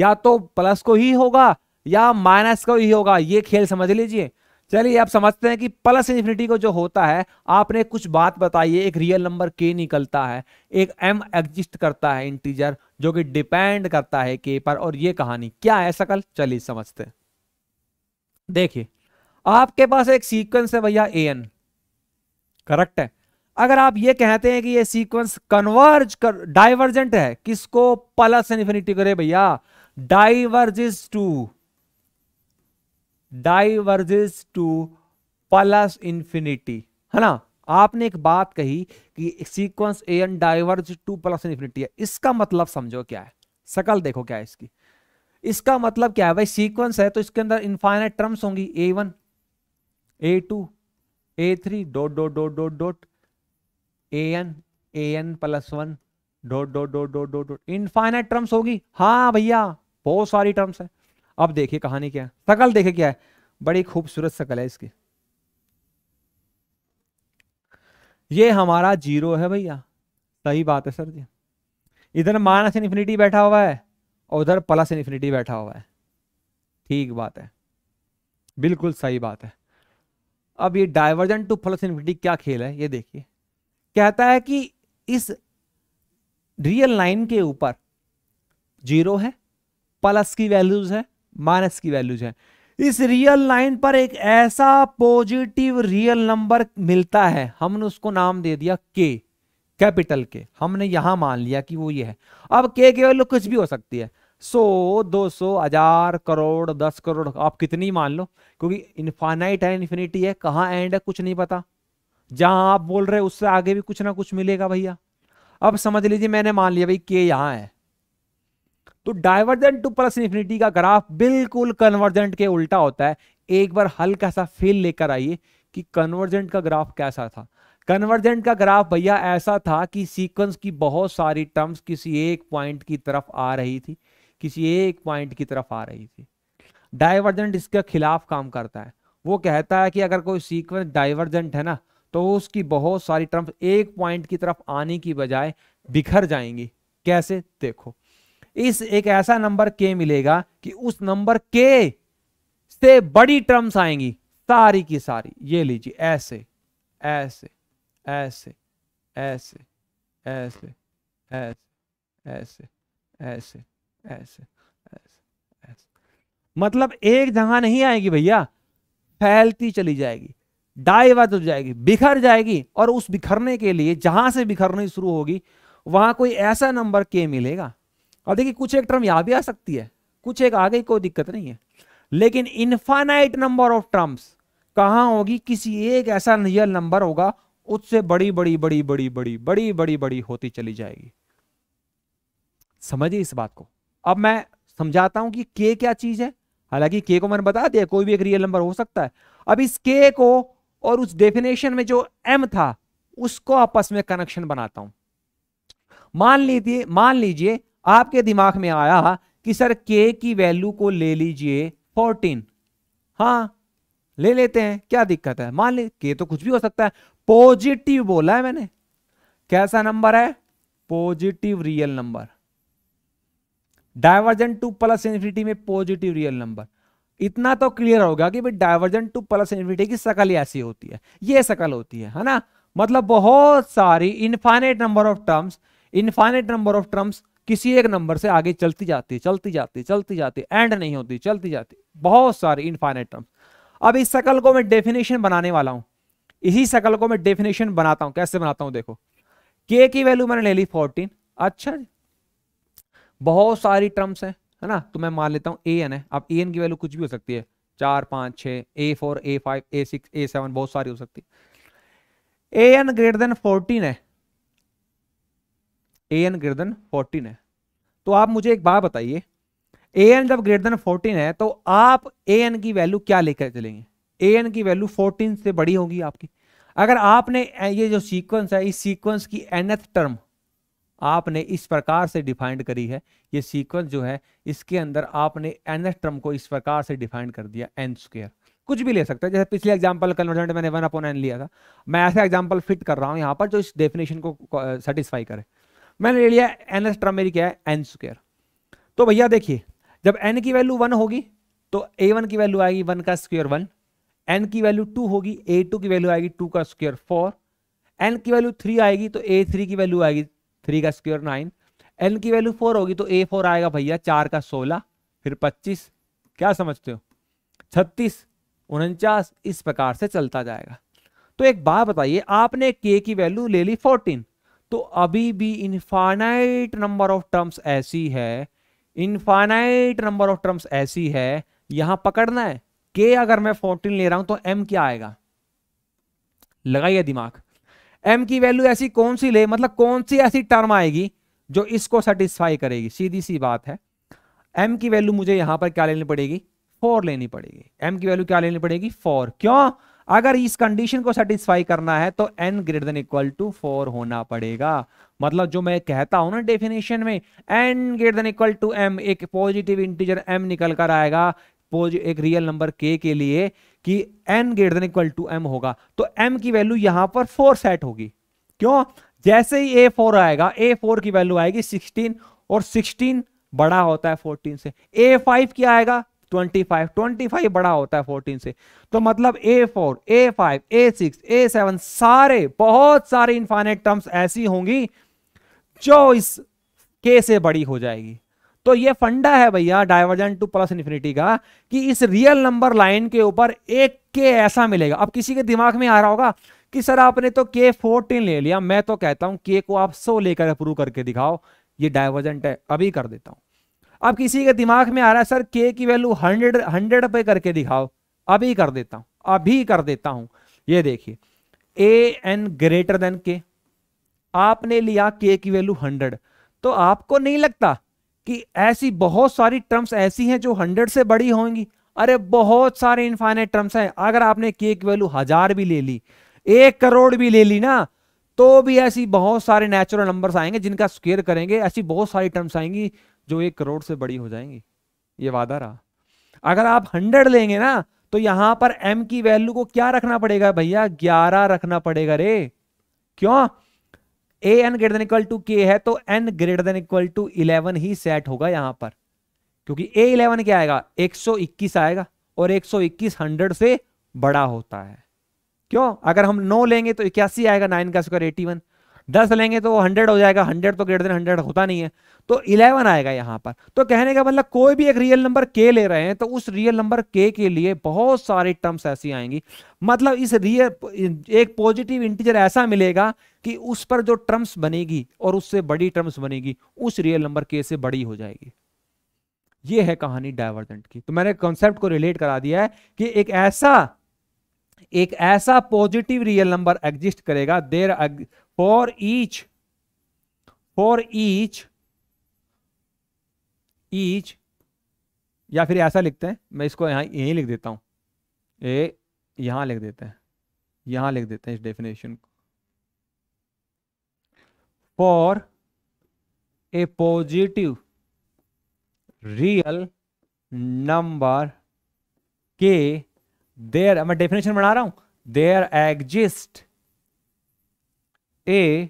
S1: या तो प्लस को ही होगा या माइनस को ही होगा ये खेल समझ लीजिए चलिए आप समझते हैं कि प्लस इन्फिनिटी को जो होता है आपने कुछ बात बताई है एक रियल नंबर के निकलता है एक एम एग्जिस्ट करता है इंटीजर जो कि डिपेंड करता है के पर और ये कहानी क्या है सकल चलिए समझते हैं देखिए आपके पास एक सीक्वेंस है भैया ए एन करेक्ट है अगर आप ये कहते हैं कि ये सीक्वेंस कन्वर्ज कर डाइवर्जेंट है किसको प्लस इन्फिनिटी करे भैया diverges to diverges to plus infinity है ना आपने एक बात कही कि sequence A n diverge to plus infinity है इसका मतलब समझो क्या है शकल देखो क्या है इसकी इसका मतलब क्या है भाई सीक्वेंस है तो इसके अंदर इनफाइनाइट टर्म्स होंगी a one A two A three dot dot dot dot dot a n a n plus one dot dot dot dot dot dot infinite terms होगी हाँ भैया बहुत सारी टर्म्स है अब देखिए कहानी क्या है शकल देखे क्या है बड़ी खूबसूरत शकल है इसकी ये हमारा जीरो है भैया सही बात है सर जी इधर माइनस इन्फिनिटी बैठा हुआ है और उधर प्लस इन्फिनिटी बैठा हुआ है ठीक बात है बिल्कुल सही बात है अब ये डाइवर्जन टू प्लस इन्फिनिटी क्या खेल है ये देखिए कहता है कि इस रियल लाइन के ऊपर जीरो है प्लस की वैल्यूज है माइनस की वैल्यूज है इस रियल लाइन पर एक ऐसा पॉजिटिव रियल नंबर मिलता है हमने उसको नाम दे दिया के कैपिटल के हमने यहां मान लिया कि वो ये है अब के की वैल्यू कुछ भी हो सकती है सो दो सौ हजार करोड़ दस करोड़ आप कितनी मान लो क्योंकि इनफाइनाइट है इन्फिनिटी है कहाँ एंड है कुछ नहीं पता जहां आप बोल रहे उससे आगे भी कुछ ना कुछ मिलेगा भैया अब समझ लीजिए मैंने मान लिया भाई के यहाँ है तो डाइवर्जेंट टू प्लस इन्फिनिटी का ग्राफ बिल्कुल कन्वर्जेंट के उल्टा होता है एक बार हल्का सा फील लेकर आइए कि कन्वर्जेंट का ग्राफ कैसा था कन्वर्जेंट का ग्राफ भैया ऐसा था कि सीक्वेंस की बहुत सारी टर्म्स किसी एक पॉइंट की तरफ आ रही थी किसी एक पॉइंट की तरफ आ रही थी डाइवर्जेंट इसके खिलाफ काम करता है वो कहता है कि अगर कोई सीक्वेंस डाइवर्जेंट है ना तो उसकी बहुत सारी टर्म्स एक पॉइंट की तरफ आने की बजाय बिखर जाएंगी कैसे देखो इस एक ऐसा नंबर के मिलेगा कि उस नंबर के से बड़ी टर्म्स आएंगी सारी की सारी ये लीजिए ऐसे ऐसे ऐसे ऐसे ऐसे ऐसे ऐसे ऐसे ऐसे ऐसे मतलब एक जगह नहीं आएगी भैया फैलती चली जाएगी डाइवर्ट हो जाएगी बिखर जाएगी और उस बिखरने के लिए जहां से बिखरनी शुरू होगी वहां कोई ऐसा नंबर के मिलेगा अब देखिए कुछ एक टर्म यहां भी आ सकती है कुछ एक आ गई कोई दिक्कत नहीं है लेकिन इन्फानाइट नंबर ऑफ टर्म्स कहां होगी किसी एक ऐसा रियल नंबर होगा उससे बड़ी बड़ी बड़ी बड़ी बड़ी बड़ी बड़ी बड़ी होती चली जाएगी समझिए इस बात को अब मैं समझाता हूं कि के क्या चीज है हालांकि के को मैंने बता दिया कोई भी एक रियल नंबर हो सकता है अब इस के को और उस डेफिनेशन में जो एम था उसको आपस में कनेक्शन बनाता हूं मान लीजिए मान लीजिए आपके दिमाग में आया कि सर के की वैल्यू को ले लीजिए फोर्टीन हाँ ले लेते हैं क्या दिक्कत है मान ली के तो कुछ भी हो सकता है पॉजिटिव बोला है मैंने कैसा नंबर है positive real number divergent to plus infinity में पॉजिटिव रियल नंबर इतना तो क्लियर होगा कि भाई डायवर्जेंट टू प्लस इन्फिनिटी की शकल ऐसी होती है ये सकल होती है है ना मतलब बहुत सारी infinite number of terms infinite number of terms किसी एक नंबर से आगे चलती जाती है चलती जाती है चलती जाती है एंड नहीं होती चलती जाती बहुत सारे इनफाइनाइट टर्म्स अब इस शकल को मैं डेफिनेशन बनाने वाला हूं इसी शकल को मैं डेफिनेशन बनाता हूं कैसे बनाता हूं देखो के की वैल्यू मैंने ले ली फोर्टीन अच्छा बहुत सारी टर्म्स है है ना तो मैं मान लेता हूं ए एन है अब ए एन की वैल्यू कुछ भी हो सकती है चार पांच छ a four A five A six A seven बहुत सारी हो सकती है ए एन ग्रेटर देन फोर्टीन है ए एन ग्रेटर देन फोर्टीन है तो आप मुझे एक बात बताइए ए एन जब ग्रेटर देन फोर्टीन है तो आप ए एन की वैल्यू क्या लेकर चलेंगे ए एन की वैल्यू फोर्टीन से बड़ी होगी आपकी अगर आपने ये जो सीक्वेंस है इस सीक्वेंस की एनथ टर्म आपने इस प्रकार से डिफाइंड करी है ये सीक्वेंस जो है इसके अंदर आपने एनथ टर्म को इस प्रकार से डिफाइंड कर दिया एन स्क्वेयर कुछ भी ले सकते हैं जैसे पिछले एग्जांपल कन्वर्जेंट मैंने वन अपॉन एन लिया था मैं ऐसे एग्जांपल फिट कर रहा हूँ यहाँ पर जो इस डेफिनेशन को सेटिस्फाई करे मैंने ले लिया एन एस मेरी क्या है एन स्क्र तो भैया देखिए जब एन की वैल्यू वन होगी तो ए वन की वैल्यू आएगी वन का स्क्वेयर वन एन की वैल्यू टू होगी ए टू की वैल्यू आएगी टू का स्क्वेयर फोर एन की वैल्यू थ्री आएगी तो ए थ्री की वैल्यू आएगी थ्री का स्क्वेयर नाइन एन की वैल्यू फोर होगी तो ए फोर आएगा भैया चार का सोलह फिर पच्चीस क्या समझते हो छत्तीस उनचास इस प्रकार से चलता जाएगा तो एक बात बताइए आपने के की वैल्यू ले ली फोर्टीन तो अभी भी इनफाइनाइट नंबर ऑफ टर्म्स ऐसी है इनफाइनाइट नंबर ऑफ टर्म्स ऐसी है यहां पकड़ना है के अगर मैं फोर्टीन ले रहा हूं तो एम क्या आएगा लगाइए दिमाग एम की वैल्यू ऐसी कौन सी ले मतलब कौन सी ऐसी टर्म आएगी जो इसको सेटिस्फाई करेगी सीधी सी बात है एम की वैल्यू मुझे यहां पर क्या लेनी पड़ेगी फोर लेनी पड़ेगी एम की वैल्यू क्या लेनी पड़ेगी फोर क्यों अगर इस कंडीशन को सेटिस्फाई करना है तो N greater than equal to four होना पड़ेगा मतलब जो मैं कहता हूं ना डेफिनेशन में n greater than equal to M एक पॉजिटिव इंटीजर एम निकल कर आएगा एक रियल नंबर के के लिए कि N greater than equal to M होगा तो एम की वैल्यू यहां पर फोर सेट होगी क्यों जैसे ही ए फोर आएगा ए फोर की वैल्यू आएगी सिक्सटीन और सिक्सटीन बड़ा होता है फोर्टीन से ए फाइव क्या आएगा ट्वेंटी फाइव ट्वेंटी फाइव बड़ा होता है फोर्टीन से तो मतलब a four A five A six A seven सारे बहुत सारे इनफाइनेट टर्म्स ऐसी होंगी जो इस के से बड़ी हो जाएगी तो ये फंडा है भैया डाइवर्जेंट टू प्लस इन्फिनिटी का कि इस रियल नंबर लाइन के ऊपर एक के ऐसा मिलेगा अब किसी के दिमाग में आ रहा होगा कि सर आपने तो के फोर्टीन ले लिया मैं तो कहता हूं के को आप सो लेकर प्रूव करके दिखाओ ये डायवर्जेंट है अभी कर देता हूं अब किसी के दिमाग में आ रहा है सर के की वैल्यू हंड्रेड हंड्रेड पे करके दिखाओ अभी कर देता हूं अभी कर देता हूं ये देखिए ए एन ग्रेटर देन के आपने लिया के की वैल्यू हंड्रेड तो आपको नहीं लगता कि ऐसी बहुत सारी टर्म्स ऐसी हैं जो हंड्रेड से बड़ी होंगी अरे बहुत सारे इनफाइनाइट टर्म्स हैं अगर आपने के की वैल्यू हजार भी ले ली एक करोड़ भी ले ली ना तो भी ऐसी बहुत सारे नेचुरल नंबर्स आएंगे जिनका स्क्वेयर करेंगे ऐसी बहुत सारी टर्म्स आएंगी जो एक करोड़ से बड़ी हो जाएंगी ये वादा रहा अगर आप हंड्रेड लेंगे ना तो यहां पर एम की वैल्यू को क्या रखना पड़ेगा भैया ग्यारह रखना पड़ेगा रे क्यों a n greater than equal to K है तो N greater than equal to eleven ही सेट होगा यहां पर क्योंकि ए इलेवन क्या आएगा एक सौ इक्कीस आएगा और एक सौ इक्कीस हंड्रेड से बड़ा होता है क्यों अगर हम नौ लेंगे तो इक्यासी आएगा नाइन का स्क्वायर एटी वन दस लेंगे तो वो हंड्रेड हो जाएगा हंड्रेड तो ग्रेटर देन हंड्रेड होता नहीं है तो इलेवन आएगा यहां पर तो कहने का मतलब कोई भी एक रियल नंबर के ले रहे हैं तो उस रियल नंबर के के लिए बहुत सारी टर्म्स ऐसी आएंगी मतलब इस रियल एक पॉजिटिव इंटीजर ऐसा मिलेगा कि उस पर जो टर्म्स बनेगी और उससे बड़ी टर्म्स बनेगी उस रियल नंबर के से बड़ी हो जाएगी ये है कहानी डाइवर्जेंट की तो मैंने कॉन्सेप्ट को रिलेट करा दिया है कि एक ऐसा एक ऐसा पॉजिटिव रियल नंबर एग्जिस्ट करेगा देर for each for each each या फिर ऐसा लिखते हैं मैं इसको यहाँ यहीं लिख देता हूँ ए यहाँ लिख देते हैं यहाँ लिख देते हैं इस डेफिनेशन को for a positive real number K there मैं डेफिनेशन बना रहा हूँ there exist a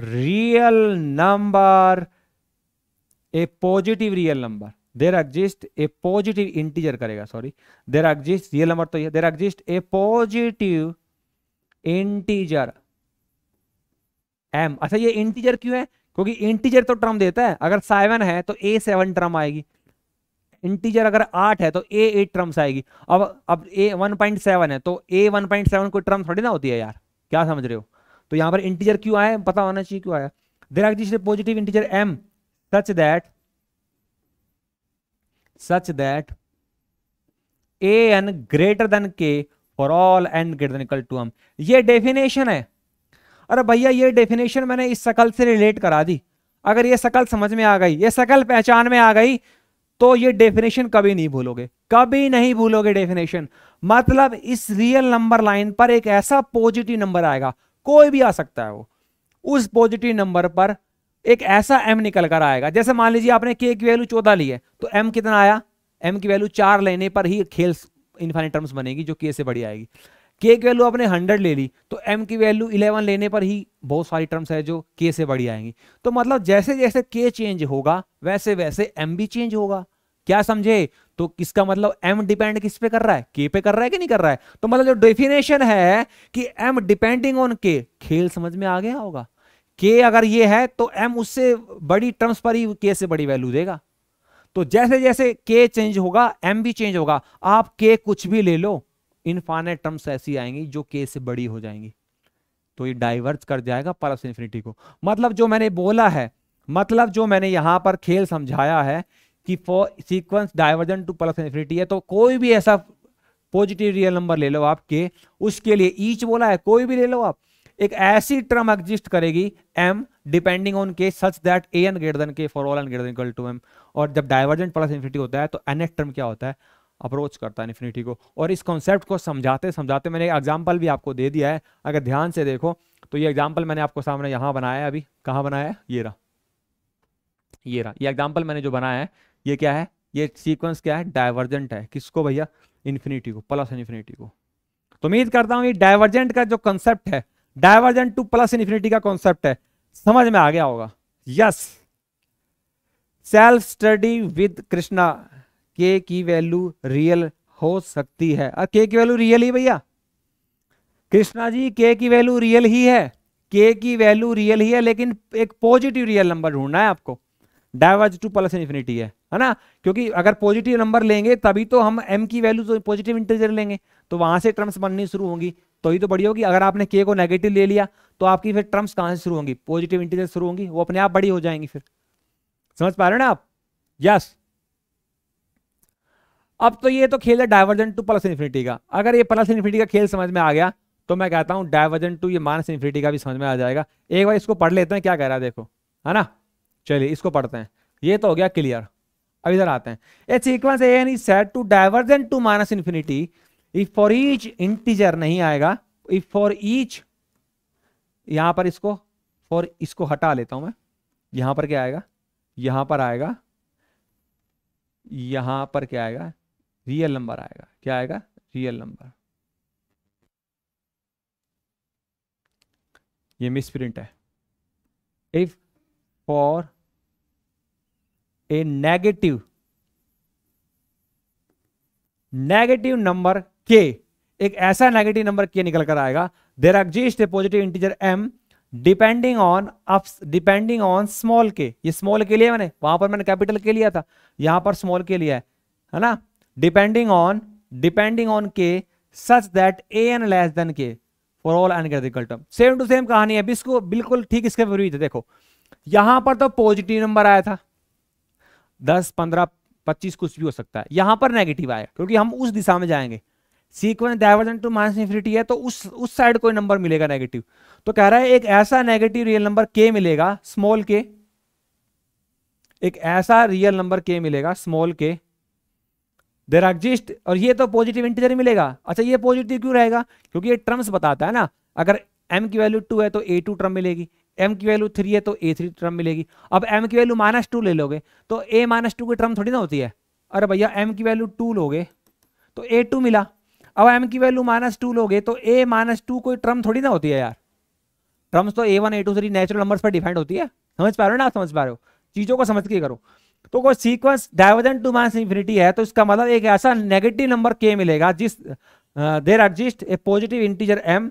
S1: real number a positive real number there exist a positive integer करेगा sorry there exist real number तो there exist a positive integer M अच्छा ये इंटीजर क्यों है क्योंकि इंटीजर तो ट्रम देता है अगर सेवन है तो ए सेवन टर्म आएगी इंटीजर अगर आठ है तो ए एट टर्म्स आएगी अब अब ए वन पॉइंट सेवन है तो ए वन पॉइंट सेवन कोई टर्म थोड़ी ना होती है यार क्या समझ रहे हो तो यहां पर इंटीजर क्यों आया पता होना चाहिए क्यों आया there are positive integer M such that such that a n greater than K for all N greater than equal to M ये डेफिनेशन है अरे भैया ये डेफिनेशन मैंने इस सकल से रिलेट करा दी अगर ये सकल समझ में आ गई ये सकल पहचान में आ गई तो ये डेफिनेशन कभी नहीं भूलोगे कभी नहीं भूलोगे डेफिनेशन मतलब इस रियल नंबर लाइन पर एक ऐसा पॉजिटिव नंबर आएगा कोई भी आ सकता है वो उस पॉजिटिव नंबर पर एक ऐसा एम निकल कर आएगा जैसे मान लीजिए आपने के की वैल्यू चौदह ली है तो एम कितना आया एम की वैल्यू चार लेने पर ही खेल इन्फाइनिट टर्म्स बनेगी जो के से बढ़ी आएगी के की वैल्यू आपने हंड्रेड ले ली तो एम की वैल्यू इलेवन लेने पर ही बहुत सारी टर्म्स है जो के से बढ़ी आएंगी तो मतलब जैसे जैसे के चेंज होगा वैसे वैसे एम भी चेंज होगा क्या समझे तो किसका मतलब एम डिपेंड किस पे कर रहा है के पे कर रहा है कि नहीं कर रहा है तो मतलब जो डेफिनेशन है कि एम डिपेंडिंग ऑन के खेल समझ में आ गया होगा के अगर ये है तो एम उससे बड़ी टर्म्स पर ही के से बड़ी वैल्यू देगा तो जैसे जैसे के चेंज होगा एम भी चेंज होगा आप के कुछ भी ले लो इनफाइनाइट टर्म्स ऐसी आएंगी जो के से बड़ी हो जाएंगी तो ये डाइवर्ज कर जाएगा प्लस इन्फिनिटी को मतलब जो मैंने बोला है मतलब जो मैंने यहां पर खेल समझाया है कि for sequence divergent to plus infinity है तो कोई भी ऐसा पॉजिटिव रियल नंबर ले लो आपके उसके लिए ईच बोला है कोई भी ले लो आप एक ऐसी टर्म एग्जिस्ट करेगी M depending on K such that a n greater K for all N greater equal to M और जब डाइवर्जेंट प्लस इन्फिनिटी होता है तो एन टर्म क्या होता है अप्रोच करता है इन्फिनिटी को और इस कॉन्सेप्ट को समझाते समझाते मैंने एग्जाम्पल भी आपको दे दिया है अगर ध्यान से देखो तो ये एग्जाम्पल मैंने आपको सामने यहाँ बनाया है अभी कहाँ बनाया है ये रहा ये रहा ये एग्जाम्पल मैंने जो बनाया है ये क्या है ये सीक्वेंस क्या है डायवर्जेंट है किसको भैया इन्फिनिटी को प्लस इन्फिनिटी को तो उम्मीद करता हूं ये डायवर्जेंट का जो कॉन्सेप्ट है डायवर्जेंट टू प्लस इन्फिनिटी का कॉन्सेप्ट है समझ में आ गया होगा yes self study with Krishna K की वैल्यू रियल हो सकती है और के की वैल्यू रियल ही भैया कृष्णा जी के की वैल्यू रियल ही है के की वैल्यू रियल ही है लेकिन एक पॉजिटिव रियल नंबर ढूंढना है आपको डायवर्ज टू प्लस इन्फिनिटी है है ना क्योंकि अगर पॉजिटिव नंबर लेंगे तभी तो हम एम की वैल्यू तो पॉजिटिव इंटीजर लेंगे तो वहां से टर्म्स बननी शुरू होंगी तो ही तो बड़ी होगी अगर आपने के को नेगेटिव ले लिया तो आपकी फिर टर्म्स कहां से शुरू होंगी पॉजिटिव इंटीजर शुरू होंगी वो अपने आप बड़ी हो जाएंगी फिर समझ पा रहे हो ना आप यस अब तो ये तो खेल है डायवर्जन टू प्लस इन्फिनिटी का अगर ये प्लस इन्फिनिटी का खेल समझ में आ गया तो मैं कहता हूं डायवर्जन टू ये माइनस इन्फिनिटी का भी समझ में आ जाएगा एक बार इसको पढ़ लेते हैं क्या कह रहा है देखो है ना चलिए इसको पढ़ते हैं ये तो हो गया क्लियर अब इधर आते हैं a sequence A n is said to divergent to minus infinity if for each integer नहीं आएगा इफ फॉर ईच यहां पर इसको फॉर इसको हटा लेता हूं मैं यहां पर क्या आएगा यहां पर आएगा यहां पर क्या आएगा रियल नंबर आएगा क्या आएगा रियल नंबर ये मिस प्रिंट है if for a negative negative number K एक ऐसा नेगेटिव नंबर के निकल कर आएगा there exist a positive integer M depending on uh depending on small K ये स्मॉल के लिए मैंने वहां पर मैंने कैपिटल के लिया था यहां पर स्मॉल के लिया है है ना depending on depending on K such that a N less than K for all n ग्रेटिकल टर्म सेम टू सेम कहानी है इसको बिल्कुल ठीक इसके विपरीत है देखो यहां पर तो पॉजिटिव नंबर आया था दस पंद्रह पच्चीस कुछ भी हो सकता है यहां पर नेगेटिव आया क्योंकि हम उस दिशा में जाएंगे sequence divergent to minus infinity है तो उस उस साइड कोई नंबर मिलेगा नेगेटिव तो कह रहा है एक ऐसा नेगेटिव रियल नंबर के मिलेगा स्मॉल के एक ऐसा रियल नंबर के मिलेगा स्मॉल के देर एग्जिस्ट और ये तो पॉजिटिव इंटीजर मिलेगा अच्छा ये पॉजिटिव क्यों रहेगा क्योंकि ये टर्म्स बताता है ना अगर एम की वैल्यू टू है तो ए टू टर्म मिलेगी एम की वैल्यू थ्री है तो ए थ्री टर्म मिलेगी अब एम की वैल्यू माइनस टू ले लोगे तो ए माइनस टू की टर्म थोड़ी ना होती है अरे भैया एम की वैल्यू टू लोगे तो ए टू मिला अब एम की वैल्यू माइनस टू लोगे तो ए माइनस टू कोई टर्म थोड़ी ना होती है यार टर्म्स तो ए वन ए टू थ्री नेचुरल नंबर्स पर डिपेंड होती है समझ पा रहे हो ना आप समझ पा रहे हो चीज़ों को समझ के करो तो कोई sequence divergent to minus infinity है तो इसका मतलब एक ऐसा नेगेटिव नंबर के मिलेगा जिस there exist a positive integer M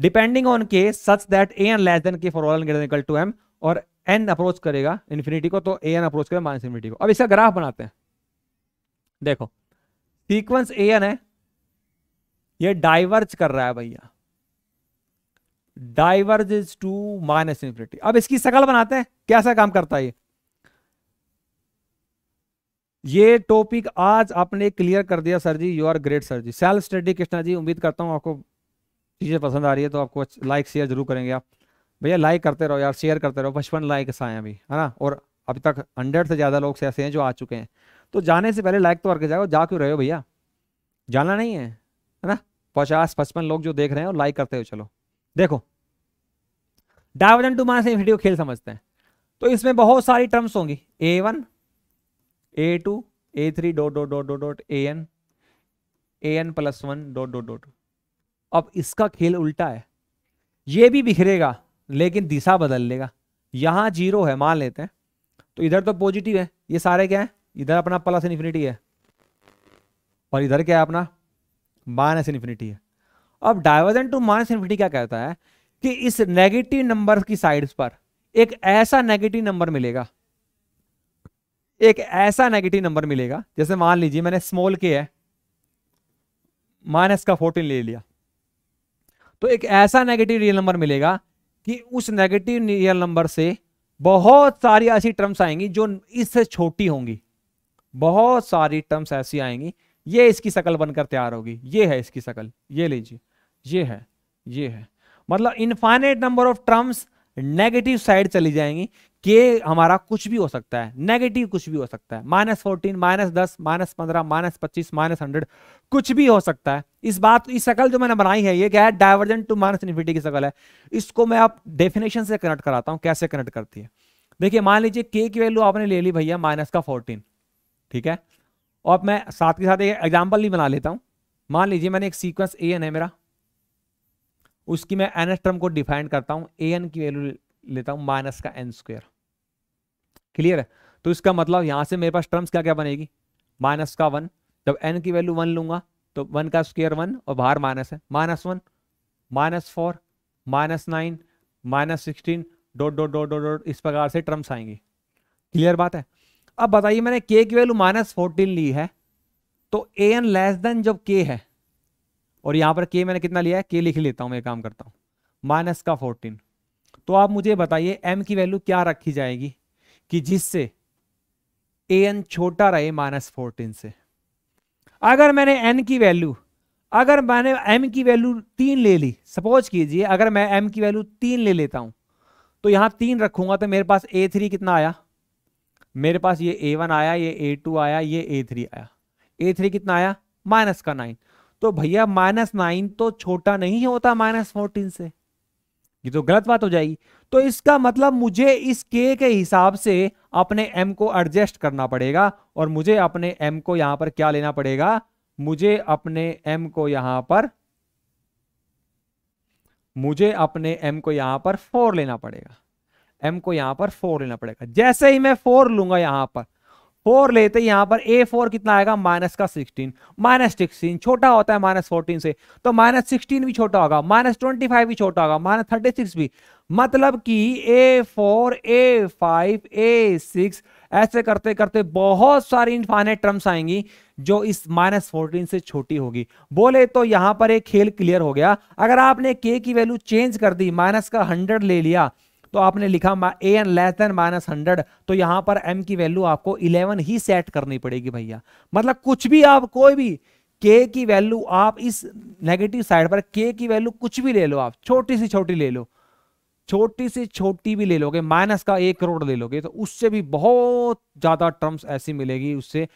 S1: depending on K such that a N less than K for all greater equal to M और एन अप्रोच करेगा इन्फिनिटी को तो ए एन अप्रोच करेगा माइनस इन्फिनिटी को अब इसका ग्राफ बनाते हैं देखो सीक्वेंस ए एन है ये डाइवर्ज कर रहा है भैया डाइवर्ज टू माइनस इन्फिनिटी अब इसकी सकल बनाते हैं कैसा काम करता है ये ये टॉपिक आज आपने क्लियर कर दिया sir ji you are great sir ji self study Krishna ji उम्मीद करता हूं आपको चीज़ें पसंद आ रही है तो आपको लाइक शेयर जरूर करेंगे आप भैया लाइक करते रहो यार शेयर करते रहो पचपन लाइक आए अभी है ना और अभी तक हंड्रेड से ज़्यादा लोग ऐसे हैं जो आ चुके हैं तो जाने से पहले लाइक तो करके जाओ जा क्यों रहे हो भैया जाना नहीं है है ना पचास पचपन लोग जो देख रहे हैं और लाइक करते हो चलो देखो डायवर्जन टू मास वीडियो खेल समझते हैं तो इसमें बहुत सारी टर्म्स होंगी a one A two A three dot dot dot dot dot a n a n plus one dot dot dot अब इसका खेल उल्टा है ये भी बिखरेगा लेकिन दिशा बदल लेगा यहाँ जीरो है मान लेते हैं तो इधर तो पॉजिटिव है ये सारे क्या है इधर अपना प्लस इन्फिनिटी है और इधर क्या है अपना माइनस इन्फिनिटी है अब डाइवर्जन टू माइनस इन्फिनिटी क्या कहता है कि इस नेगेटिव नंबर की साइड पर एक ऐसा नेगेटिव नंबर मिलेगा एक ऐसा नेगेटिव नंबर मिलेगा जैसे मान लीजिए मैंने स्मॉल के है माइनस का फोर्टीन ले लिया तो एक ऐसा नेगेटिव रियल नंबर मिलेगा कि उस नेगेटिव रियल नंबर से बहुत सारी ऐसी टर्म्स आएंगी जो इससे छोटी होंगी बहुत सारी टर्म्स ऐसी आएंगी ये इसकी शकल बनकर तैयार होगी ये है इसकी शकल ये लीजिए ये है ये है मतलब infinite number of terms negative side चली जाएंगी के हमारा कुछ भी हो सकता है नेगेटिव कुछ भी हो सकता है माइनस फोर्टीन माइनस दस माइनस पंद्रह माइनस पच्चीस माइनस हंड्रेड कुछ भी हो सकता है इस बात इस शकल जो मैंने बनाई है ये क्या है डाइवर्जेंट टू माइनस इन्फिनिटी की शकल है इसको मैं आप डेफिनेशन से कनेक्ट कराता हूँ कैसे कनेक्ट करती है देखिए मान लीजिए के की वैल्यू आपने ले ली भैया माइनस का फोर्टीन ठीक है और मैं साथ के साथ एक एग्जाम्पल भी बना लेता हूँ मान लीजिए मैंने एक सीक्वेंस ए एन है मेरा उसकी मैं एन एस टर्म को डिफाइन करता हूँ ए एन की वैल्यू लेता हूँ माइनस का एन स्क्वेयर क्लियर है तो इसका मतलब यहां से मेरे पास टर्म्स क्या क्या बनेगी माइनस का वन जब एन की वैल्यू वन लूंगा तो वन का स्क्वेयर वन और बाहर माइनस है minus one minus four minus nine minus sixteen dot dot dot dot dot इस प्रकार से टर्म्स आएंगे क्लियर बात है अब बताइए मैंने के की वैल्यू माइनस फोर्टीन ली है तो ए एन लेस देन जब के है और यहां पर के मैंने कितना लिया है के लिख लेता हूं मैं काम करता हूं माइनस का फोर्टीन तो आप मुझे बताइए एम की वैल्यू क्या रखी जाएगी कि जिससे ए एन छोटा रहे माइनस फोर्टीन से अगर मैंने एन की वैल्यू अगर मैंने एम की वैल्यू तीन ले ली सपोज कीजिए अगर मैं एम की वैल्यू तीन ले लेता हूं तो यहां तीन रखूंगा तो मेरे पास ए थ्री कितना आया मेरे पास ये ए वन आया ये ए टू आया ये ए थ्री आया ए थ्री कितना आया माइनस का नाइन तो भैया माइनस नाइन तो छोटा नहीं होता माइनस फोर्टीन से ये तो गलत बात हो जाएगी तो इसका मतलब मुझे इस के के हिसाब से अपने एम को एडजस्ट करना पड़ेगा और मुझे अपने एम को यहां पर क्या लेना पड़ेगा मुझे अपने एम को यहां पर मुझे अपने एम को यहां पर फोर लेना पड़ेगा एम को यहां पर फोर लेना पड़ेगा जैसे ही मैं फोर लूंगा यहां पर फोर लेते यहां पर ए फोर कितना आएगा माइनस का सिक्सटीन माइनस सिक्सटीन छोटा होता है माइनस फोर्टीन से तो माइनस सिक्सटीन भी छोटा होगा माइनस ट्वेंटी फाइव भी छोटा होगा माइनस थर्टी सिक्स भी मतलब कि a four A five A six ऐसे करते करते बहुत सारी इनफाइनाइट टर्म्स आएंगी जो इस माइनस फोर्टीन से छोटी होगी बोले तो यहां पर एक खेल क्लियर हो गया अगर आपने के की वैल्यू चेंज कर दी माइनस का हंड्रेड ले लिया तो आपने लिखा a N less than minus hundred तो यहां पर एम की वैल्यू आपको इलेवन ही सेट करनी पड़ेगी भैया मतलब कुछ भी आप कोई भी के की वैल्यू आप इस नेगेटिव साइड पर के की वैल्यू कुछ भी ले लो आप छोटी सी छोटी ले लो छोटी सी छोटी भी ले लोगे माइनस का एक करोड़ ले लोगे तो उससे भी बहुत ज्यादा टर्म्स ऐसी मिलेगी उससे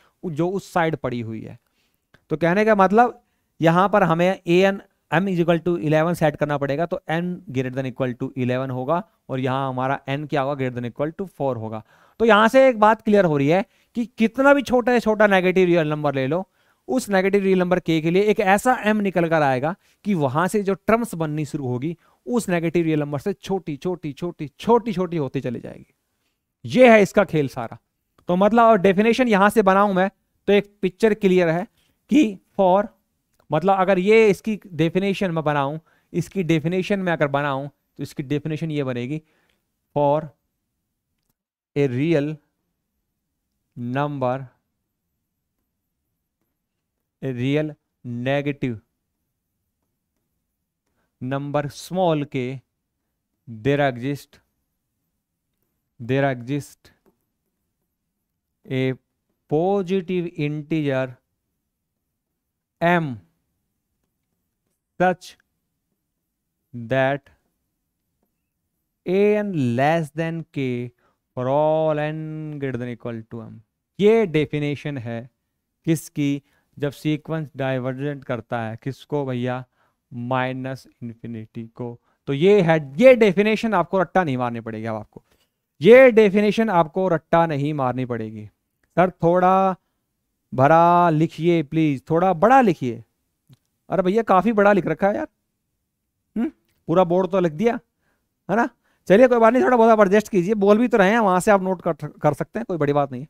S1: जो उस साइड पड़ी हुई है तो कहने का मतलब यहां पर हमें a n m is equal to eleven set करना पड़ेगा तो n greater than equal to eleven होगा और यहाँ हमारा n क्या होगा greater than equal to four होगा तो यहाँ से एक बात क्लियर हो रही है कि कितना भी छोटा से छोटा नेगेटिव रियल नंबर ले लो उस नेगेटिव रियल नंबर के के लिए एक ऐसा m निकल कर आएगा कि वहां से जो टर्म्स बननी शुरू होगी उस नेगेटिव रियल नंबर से छोटी छोटी छोटी छोटी छोटी होती चली जाएगी ये है इसका खेल सारा तो मतलब और डेफिनेशन यहां से बनाऊं मैं तो एक पिक्चर क्लियर है कि फॉर मतलब अगर ये इसकी डेफिनेशन में बनाऊं इसकी डेफिनेशन में अगर बनाऊं तो इसकी डेफिनेशन ये बनेगी for a real number a real negative number small K there exist there exist a positive integer M such that a n less than k for all n greater than equal to m ये डेफिनेशन है किसकी जब सीक्वेंस डाइवर्जेंट करता है किसको भैया माइनस इन्फिनिटी को तो ये है ये डेफिनेशन आपको रट्टा नहीं मारनी पड़ेगी अब आपको ये डेफिनेशन आपको रट्टा नहीं मारनी पड़ेगी सर थोड़ा भरा लिखिए प्लीज थोड़ा बड़ा लिखिए अरे भैया काफ़ी बड़ा लिख रखा है यार हुँ? हम्म, पूरा बोर्ड तो लिख दिया है ना चलिए कोई बात नहीं थोड़ा बहुत आप एडजस्ट कीजिए बोल भी तो रहे हैं वहां से आप नोट कर, कर सकते हैं कोई बड़ी बात नहीं है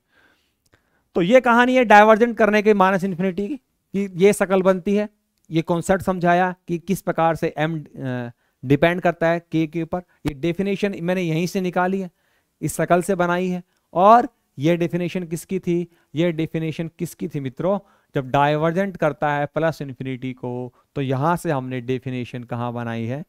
S1: तो ये कहानी है डाइवर्जेंट करने के माइनस इन्फिनिटी की कि ये सकल बनती है ये कॉन्सेप्ट समझाया कि किस प्रकार से एम डिपेंड करता है के के ऊपर ये डेफिनेशन मैंने यहीं से निकाली है इस सकल से बनाई है और ये डेफिनेशन किसकी थी ये डेफिनेशन किसकी थी मित्रों जब डाइवर्जेंट करता है प्लस इन्फिनिटी को तो यहाँ से हमने डेफिनेशन कहाँ बनाई है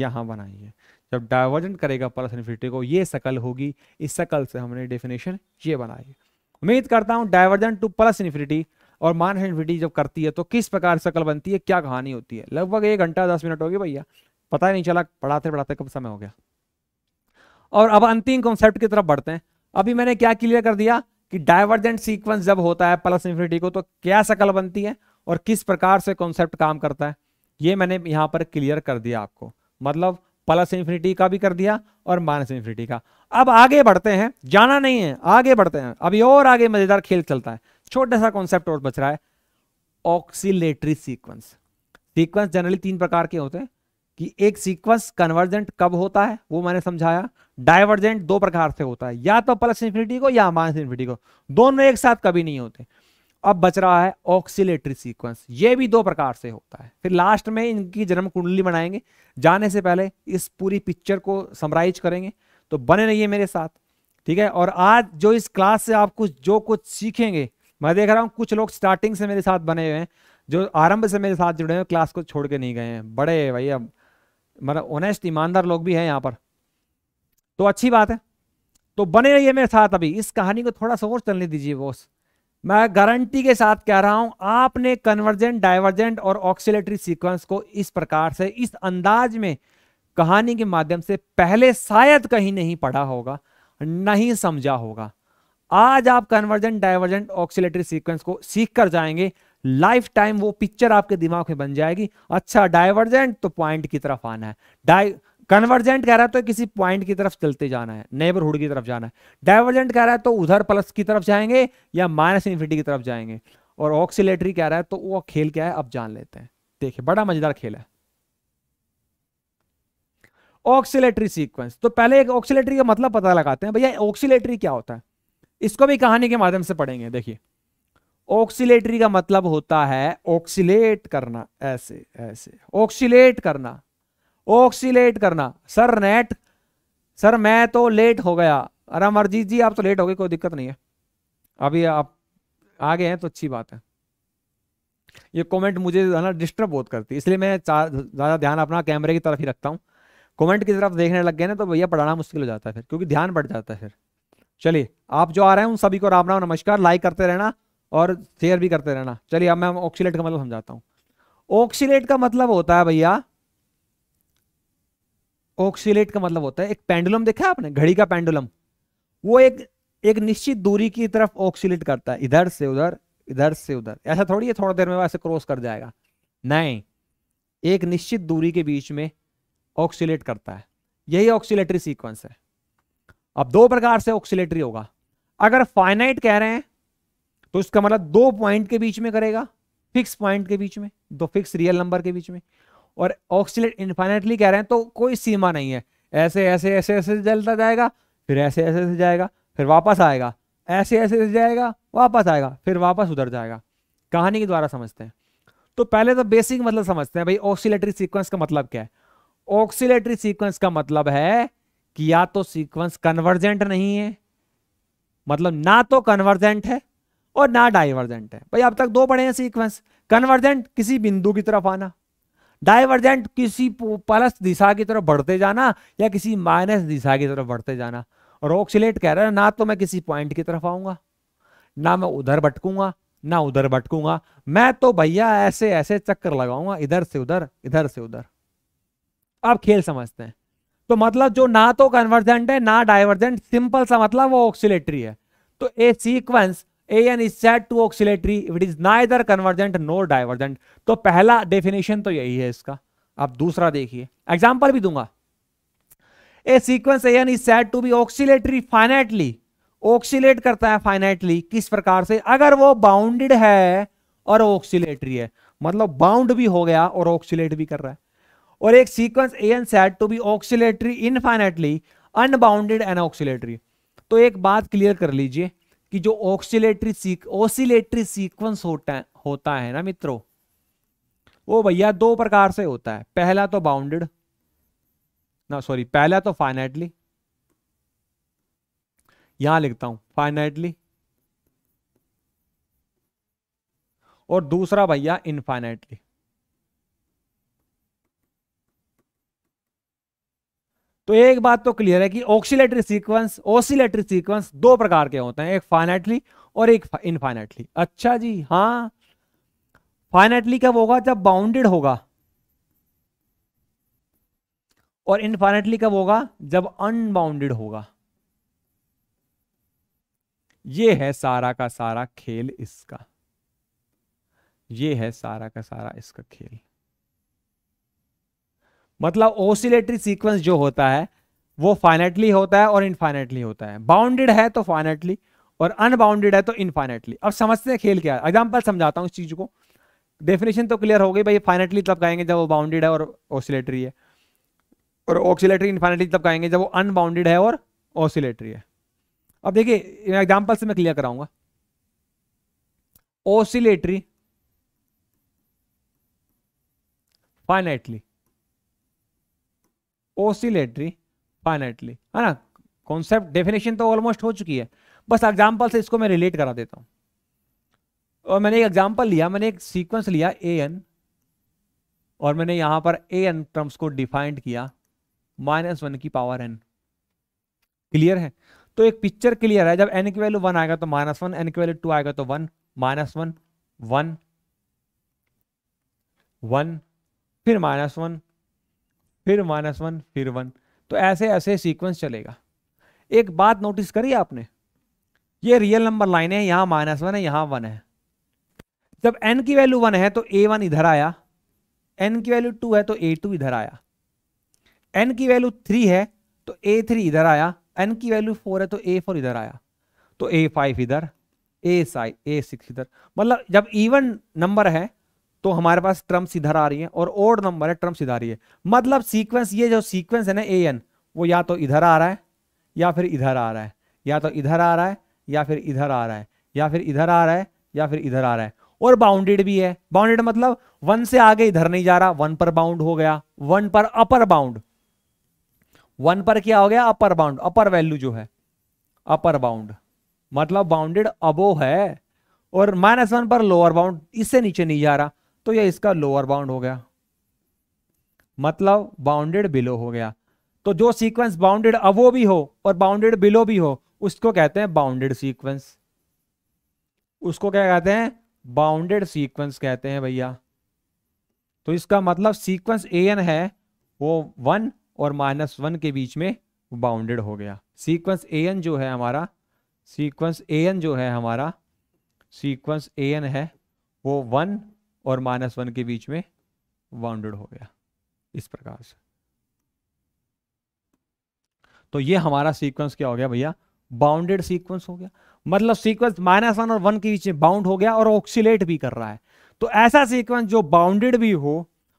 S1: यहाँ बनाई है जब डाइवर्जेंट करेगा प्लस इन्फिनिटी को ये सकल होगी इस सकल से हमने डेफिनेशन ये बनाई है उम्मीद करता हूँ डाइवर्जेंट टू प्लस इन्फिनिटी और माइनस इन्फिनिटी जब करती है तो किस प्रकार सकल बनती है क्या कहानी होती है लगभग एक घंटा दस मिनट होगी भैया पता ही नहीं चला पढ़ाते पढ़ाते कब समय हो गया और अब अंतिम कॉन्सेप्ट की तरफ बढ़ते हैं अभी मैंने क्या क्लियर कर दिया कि डाइवर्जेंट सीक्वेंस जब होता है प्लस इन्फिनिटी को तो क्या शकल बनती है और किस प्रकार से कॉन्सेप्ट काम करता है ये मैंने यहाँ पर क्लियर कर दिया आपको मतलब प्लस इन्फिनिटी का भी कर दिया और माइनस इन्फिनिटी का अब आगे बढ़ते हैं जाना नहीं है आगे बढ़ते हैं अभी और आगे मजेदार खेल चलता है छोटा सा कॉन्सेप्ट और बच रहा है ऑक्सीलेटरी सीक्वेंस सीक्वेंस जनरली तीन प्रकार के होते हैं कि एक सीक्वेंस कन्वर्जेंट कब होता है वो मैंने समझाया डायवर्जेंट दो प्रकार से होता है या तो प्लस इन्फिनिटी को या माइनस इन्फिनिटी को दोनों एक साथ कभी नहीं होते अब बच रहा है ऑक्सीटरी सीक्वेंस ये भी दो प्रकार से होता है फिर लास्ट में इनकी जन्म कुंडली बनाएंगे जाने से पहले इस पूरी पिक्चर को समराइज करेंगे तो बने रहिए मेरे साथ ठीक है और आज जो इस क्लास से आप कुछ जो कुछ सीखेंगे मैं देख रहा हूँ कुछ लोग स्टार्टिंग से मेरे साथ बने हुए हैं जो आरंभ से मेरे साथ जुड़े हैं क्लास को छोड़ के नहीं गए हैं बड़े भैया मतलब ऑनेस्ट ईमानदार लोग भी हैं यहाँ पर तो अच्छी बात है तो बने रहिए मेरे साथ अभी इस कहानी को थोड़ा सा और चलने दीजिए बोस मैं गारंटी के साथ कह रहा हूं आपने कन्वर्जेंट डाइवर्जेंट और ऑक्सीटरी सीक्वेंस को इस प्रकार से इस अंदाज में कहानी के माध्यम से पहले शायद कहीं नहीं पढ़ा होगा नहीं समझा होगा आज आप कन्वर्जेंट डाइवर्जेंट ऑक्सीटरी सीक्वेंस को सीख कर जाएंगे लाइफ टाइम वो पिक्चर आपके दिमाग में बन जाएगी अच्छा डाइवर्जेंट तो पॉइंट की तरफ आना है डाइ कन्वर्जेंट कह रहा है तो किसी पॉइंट की तरफ चलते जाना है नेबरहुड की तरफ जाना है डाइवर्जेंट कह रहा है तो उधर प्लस की तरफ जाएंगे या माइनस इन्फिनिटी की तरफ जाएंगे और ऑक्सीटरी कह रहा है तो वो खेल क्या है अब जान लेते हैं देखिए बड़ा मजेदार खेल है ऑक्सीटरी सीक्वेंस तो पहले एक ऑक्सीटरी का मतलब पता लगाते हैं भैया ऑक्सीटरी क्या होता है इसको भी कहानी के माध्यम से पढ़ेंगे देखिए ऑक्सीलेटरी का मतलब होता है ऑक्सीलेट करना ऐसे ऐसे ऑक्सीलेट करना ऑक्सीलेट करना सर नेट सर मैं तो लेट हो गया अरे अमरजीत जी आप तो लेट हो गए कोई दिक्कत नहीं है अभी आप गए हैं तो अच्छी बात है ये कमेंट मुझे है ना डिस्टर्ब बहुत करती है इसलिए मैं ज़्यादा ध्यान अपना कैमरे की तरफ ही रखता हूँ कमेंट की तरफ देखने लग गए ना तो भैया पढ़ाना मुश्किल हो जाता है फिर क्योंकि ध्यान बढ़ जाता है फिर चलिए आप जो आ रहे हैं उन सभी को राम राम नमस्कार लाइक करते रहना और शेयर भी करते रहना चलिए अब मैं ऑक्सीलेट का मतलब समझाता हूं ऑक्सीलेट का मतलब होता है भैया ऑक्सीलेट का मतलब होता है एक पेंडुलम देखा आपने घड़ी का पेंडुलम वो एक एक निश्चित दूरी की तरफ ऑक्सीलेट करता है इधर से उधर इधर से उधर ऐसा थोड़ी है थोड़ी देर में वैसे क्रॉस कर जाएगा नहीं एक निश्चित दूरी के बीच में ऑक्सीलेट करता है यही ऑक्सीलेटरी सीक्वेंस है अब दो प्रकार से ऑक्सीलेटरी होगा अगर फाइनाइट कह रहे हैं तो इसका मतलब दो पॉइंट के बीच में करेगा फिक्स पॉइंट के बीच में दो फिक्स रियल नंबर के बीच में और ऑक्सीलेट इन्फाइनेटली कह रहे हैं तो कोई सीमा नहीं है ऐसे ऐसे ऐसे ऐसे जलता जाएगा फिर ऐसे ऐसे ऐसे जाएगा फिर वापस आएगा ऐसे ऐसे ऐसे जाएगा वापस आएगा फिर वापस उधर जाएगा कहानी के द्वारा समझते हैं तो पहले तो बेसिक मतलब समझते हैं भाई ऑक्सीलेटरी सीक्वेंस का मतलब क्या है ऑक्सीलेटरी सीक्वेंस का मतलब है कि या तो सीक्वेंस कन्वर्जेंट नहीं है मतलब ना तो कन्वर्जेंट है और ना डाइवर्जेंट है भाई अब तक दो पढ़े हैं सीक्वेंस कन्वर्जेंट किसी बिंदु की तरफ आना डाइवर्जेंट किसी प्लस दिशा की तरफ बढ़ते जाना या किसी माइनस दिशा की तरफ बढ़ते जाना और ऑक्सीट कह रहा है ना तो मैं किसी पॉइंट की तरफ आऊंगा ना मैं उधर भटकूंगा ना उधर भटकूंगा मैं तो भैया ऐसे ऐसे चक्कर लगाऊंगा इधर से उधर इधर से उधर आप खेल समझते हैं तो मतलब जो ना तो कन्वर्जेंट है ना डाइवर्जेंट सिंपल सा मतलब वो ऑक्सीटरी है तो a sequence n is said to oscillatory it is neither convergent nor divergent तो पहला डेफिनेशन तो यही है इसका अब दूसरा देखिए एग्जाम्पल भी दूंगा a sequence n is said to be oscillatory finitely ऑक्सीट करता है फाइनाइटली किस प्रकार से अगर वो बाउंडेड है और ऑक्सीटरी है मतलब बाउंड भी हो गया और ऑक्सीट भी कर रहा है और एक sequence A n said to be oscillatory infinitely unbounded and oscillatory तो एक बात क्लियर कर लीजिए कि जो ऑक्सीटरी सीक ऑसिलेटरी सीक्वेंस होता होता है ना मित्रों वो भैया दो प्रकार से होता है पहला तो बाउंडेड ना सॉरी पहला तो फाइनाइटली यहां लिखता हूं फाइनाइटली और दूसरा भैया इनफाइनाइटली तो एक बात तो क्लियर है कि ऑक्सीलेटरी सीक्वेंस ऑसिलेटरी सीक्वेंस दो प्रकार के होते हैं एक फाइनेटली और एक इनफाइनेटली अच्छा जी हाँ फाइनेटली कब होगा जब बाउंडेड होगा और इनफाइनेटली कब होगा जब अनबाउंडेड होगा ये है सारा का सारा खेल इसका ये है सारा का सारा इसका खेल मतलब ओसिलेटरी सीक्वेंस जो होता है वो फाइनेटली होता है और इनफाइनेटली होता है बाउंडेड है तो फाइनेटली और अनबाउंडेड है तो इनफाइनेटली अब समझते हैं खेल क्या एग्जाम्पल समझाता हूँ इस चीज़ को डेफिनेशन तो क्लियर हो गई भाई फाइनेटली तब कहेंगे जब वो बाउंडेड है और ओसिलेटरी है और ऑक्सीटरी इनफाइनेटली तब कहेंगे जब वो अनबाउंडेड है और ओसिलेटरी है अब देखिए एग्जाम्पल से मैं क्लियर कराऊंगा ओसिलेटरी फाइनेटली ओसिलेटरी फाइनेटली है ना कॉन्सेप्ट डेफिनेशन तो ऑलमोस्ट हो चुकी है बस एग्जाम्पल से इसको मैं रिलेट करा देता हूँ और मैंने एक एग्जाम्पल लिया मैंने एक सीक्वेंस लिया ए एन और मैंने यहाँ पर ए एन टर्म्स को डिफाइंड किया माइनस वन की पावर एन क्लियर है तो एक पिक्चर क्लियर है जब एन की वैल्यू वन आएगा तो माइनस वन एन की वैल्यू टू आएगा तो one minus one one one फिर माइनस वन फिर माइनस वन फिर वन तो ऐसे ऐसे सीक्वेंस चलेगा एक बात नोटिस करी आपने ये रियल नंबर लाइन है यहां माइनस वन है यहां वन है जब एन की वैल्यू वन है तो ए वन इधर आया एन की वैल्यू टू है तो ए टू इधर आया एन की वैल्यू थ्री है तो ए थ्री इधर आया एन की वैल्यू फोर है तो ए फोर इधर आया तो ए फाइव इधर ए साइ ए सिक्स इधर मतलब जब इवन नंबर है तो हमारे पास ट्रम्प इधर आ रही है और ओड नंबर है ट्रम इधर रही है मतलब सीक्वेंस ये जो सीक्वेंस है ना ए एन वो या तो इधर आ रहा है या फिर इधर आ रहा है या तो इधर आ रहा है या फिर इधर आ रहा है या फिर इधर आ रहा है या फिर इधर आ रहा है और बाउंडेड भी है बाउंडेड मतलब वन से आगे इधर नहीं जा रहा वन पर बाउंड हो गया वन पर अपर बाउंड वन पर क्या हो गया अपर बाउंड अपर वैल्यू जो है अपर बाउंड मतलब बाउंडेड अबो है और माइनस वन पर लोअर बाउंड इससे नीचे नहीं जा रहा तो ये इसका लोअर बाउंड हो गया मतलब बाउंडेड बिलो हो गया तो जो सीक्वेंस बाउंडेड अवो भी हो और बाउंडेड बिलो भी हो उसको कहते हैं बाउंडेड सीक्वेंस उसको क्या कहते हैं बाउंडेड सीक्वेंस कहते हैं भैया तो इसका मतलब सीक्वेंस ए एन है वो वन और माइनस वन के बीच में बाउंडेड हो गया सीक्वेंस ए एन जो है हमारा सीक्वेंस ए एन जो है हमारा सीक्वेंस ए एन है वो वन और माइनस वन के बीच में बाउंडेड हो गया इस प्रकार से तो ये हमारा सीक्वेंस क्या हो गया भैया बाउंडेड सीक्वेंस हो गया मतलब सीक्वेंस माइनस वन और वन के बीच में बाउंड हो गया और ऑक्सीट भी कर रहा है तो ऐसा सीक्वेंस जो बाउंडेड भी हो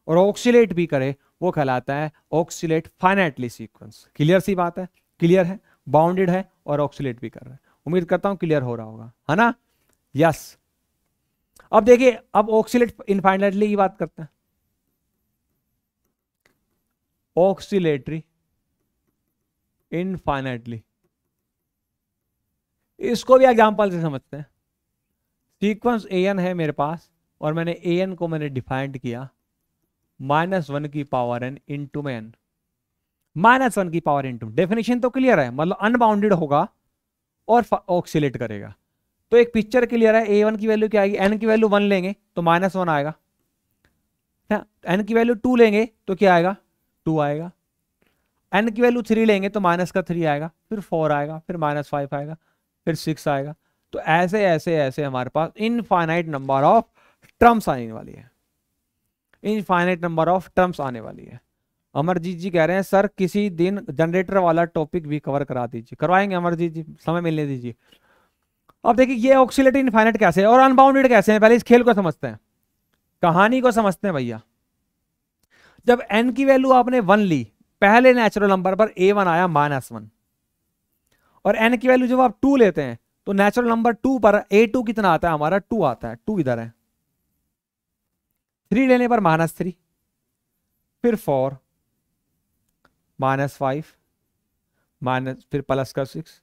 S1: और ऑक्सीट भी करे वो कहलाता है ऑक्सीट फाइनेटली सीक्वेंस क्लियर सी बात है क्लियर है बाउंडेड है और ऑक्सीट भी कर रहा है उम्मीद करता हूं क्लियर हो रहा होगा है ना यस अब देखिए अब ऑक्सीलेट इनफाइनाइटली की बात करते हैं ऑक्सीटरी इनफाइनाइटली इसको भी एग्जाम्पल से समझते हैं सीक्वेंस ए एन है मेरे पास और मैंने ए एन को मैंने डिफाइंड किया माइनस वन की पावर एन इंटू में एन माइनस वन की पावर इंटू डेफिनेशन तो क्लियर है मतलब अनबाउंडेड होगा और ऑक्सीट करेगा तो एक पिक्चर क्लियर है ए वन की वैल्यू क्या आएगी एन की वैल्यू वन लेंगे तो माइनस वन आएगा ना एन की वैल्यू टू लेंगे तो क्या आएगा टू आएगा एन की वैल्यू थ्री लेंगे तो माइनस का थ्री आएगा फिर फोर आएगा फिर माइनस फाइव आएगा फिर सिक्स आएगा तो ऐसे ऐसे ऐसे हमारे पास इनफाइनाइट नंबर ऑफ टर्म्स आने वाली है इनफाइनाइट नंबर ऑफ टर्म्स आने वाली है अमरजीत जी कह रहे हैं सर किसी दिन जनरेटर वाला टॉपिक भी कवर करा दीजिए करवाएंगे अमरजीत जी समय मिलने दीजिए अब देखिए ये ऑक्सीलेटर इनफाइनेट कैसे है और अनबाउंडेड कैसे है पहले इस खेल को समझते हैं कहानी को समझते हैं भैया जब एन की वैल्यू आपने वन ली पहले नेचुरल नंबर पर ए वन आया माइनस वन और एन की वैल्यू जब आप टू लेते हैं तो नेचुरल नंबर टू पर ए टू कितना आता है हमारा टू आता है टू इधर है थ्री लेने पर माइनस थ्री फिर फोर माइनस फाइव माइनस फिर प्लस का six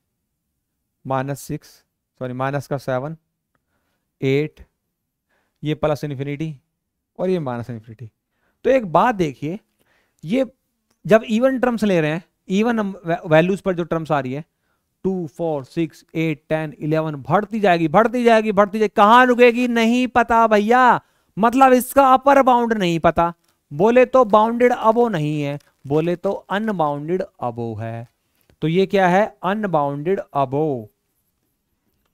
S1: minus six sorry minus का सेवन एट ये प्लस इन्फिनिटी और ये माइनस इन्फिनिटी तो एक बात देखिए ये जब इवन टर्म्स ले रहे हैं इवन वैल्यूज पर जो टर्म्स आ रही है two four six eight ten eleven बढ़ती जाएगी बढ़ती जाएगी बढ़ती जाएगी कहां रुकेगी नहीं पता भैया मतलब इसका अपर बाउंड नहीं पता बोले तो बाउंडेड अबो नहीं है बोले तो अनबाउंडेड अबो है तो ये क्या है अनबाउंडेड अबो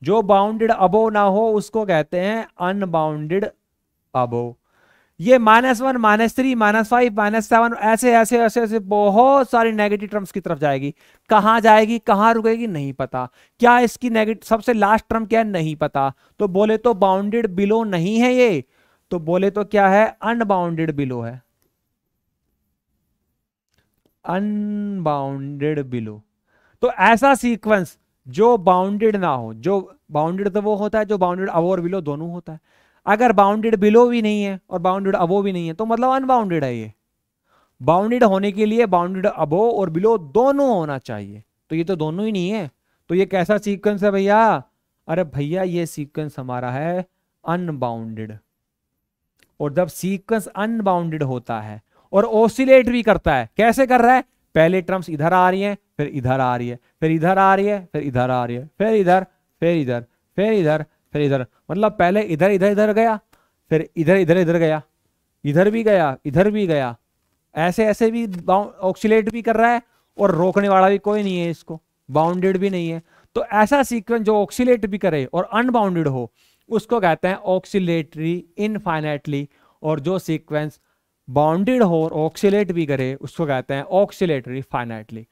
S1: जो बाउंडेड अबो ना हो उसको कहते हैं अनबाउंडेड अबो ये minus one minus three minus five minus seven ऐसे ऐसे ऐसे ऐसे बहुत सारी नेगेटिव टर्म्स की तरफ जाएगी कहां जाएगी कहां रुकेगी नहीं पता क्या इसकी नेगेटिव सबसे लास्ट टर्म क्या है नहीं पता तो बोले तो बाउंडेड बिलो नहीं है ये तो बोले तो क्या है अनबाउंडेड बिलो है अनबाउंडेड बिलो तो ऐसा सीक्वेंस जो बाउंडेड ना हो जो बाउंडेड तो वो होता है जो बाउंडेड अबो और बिलो दोनों होता है अगर बाउंडेड बिलो भी नहीं है और बाउंडेड अबो भी नहीं है तो मतलब अनबाउंडेड है ये बाउंडेड होने के लिए बाउंडेड अबो और बिलो दोनों होना चाहिए तो ये तो दोनों ही नहीं है तो ये कैसा सीक्वेंस है भैया अरे भैया ये सीक्वेंस हमारा है अनबाउंडेड और जब सीक्वेंस अनबाउंडेड होता है और ओसिलेट भी करता है कैसे कर रहा है पहले टर्म्स इधर आ रही हैं फिर इधर आ रही है फिर इधर आ रही है फिर इधर आ रही है फिर इधर फिर इधर फिर इधर फिर इधर मतलब पहले इधर इधर इधर गया फिर इधर इधर इधर गया इधर भी गया इधर भी गया ऐसे ऐसे भी ऑक्सीट भी कर रहा है और रोकने वाला भी कोई नहीं है इसको बाउंडेड भी नहीं है तो ऐसा सीक्वेंस जो ऑक्सीट भी करे और अनबाउंडेड हो उसको कहते हैं ऑक्सीटरी इनफाइनेटली और जो सीक्वेंस बाउंडेड हो और ऑक्सीलेट भी करे उसको कहते हैं ऑक्सीटरी फाइनाइटली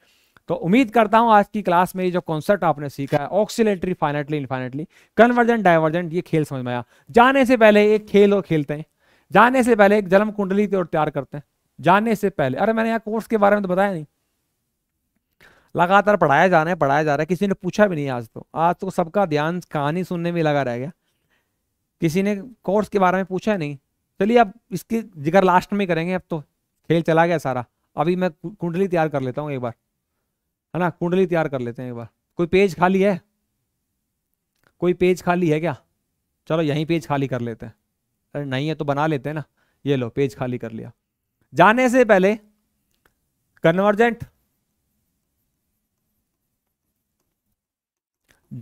S1: तो उम्मीद करता हूं आज की क्लास में ये जो कॉन्सेप्ट आपने सीखा है oscillatory finitely infinitely convergent divergent ये खेल समझ में आया जाने से पहले एक खेल और खेलते हैं जाने से पहले एक जन्म कुंडली और तैयार करते हैं जाने से पहले अरे मैंने यहाँ कोर्स के बारे में तो बताया नहीं लगातार पढ़ाया जा रहा है पढ़ाया जा रहा है किसी ने पूछा भी नहीं आज तो आज तो सबका ध्यान कहानी सुनने में लगा रह गया किसी ने कोर्स के बारे में पूछा नहीं चलिए अब इसकी जिक्र लास्ट में करेंगे अब तो खेल चला गया सारा अभी मैं कुंडली तैयार कर लेता हूँ एक बार है ना कुंडली तैयार कर लेते हैं एक बार कोई पेज खाली है कोई पेज खाली है क्या चलो यहीं पेज खाली कर लेते हैं अरे नहीं है तो बना लेते हैं ना ये लो पेज खाली कर लिया जाने से पहले कन्वर्जेंट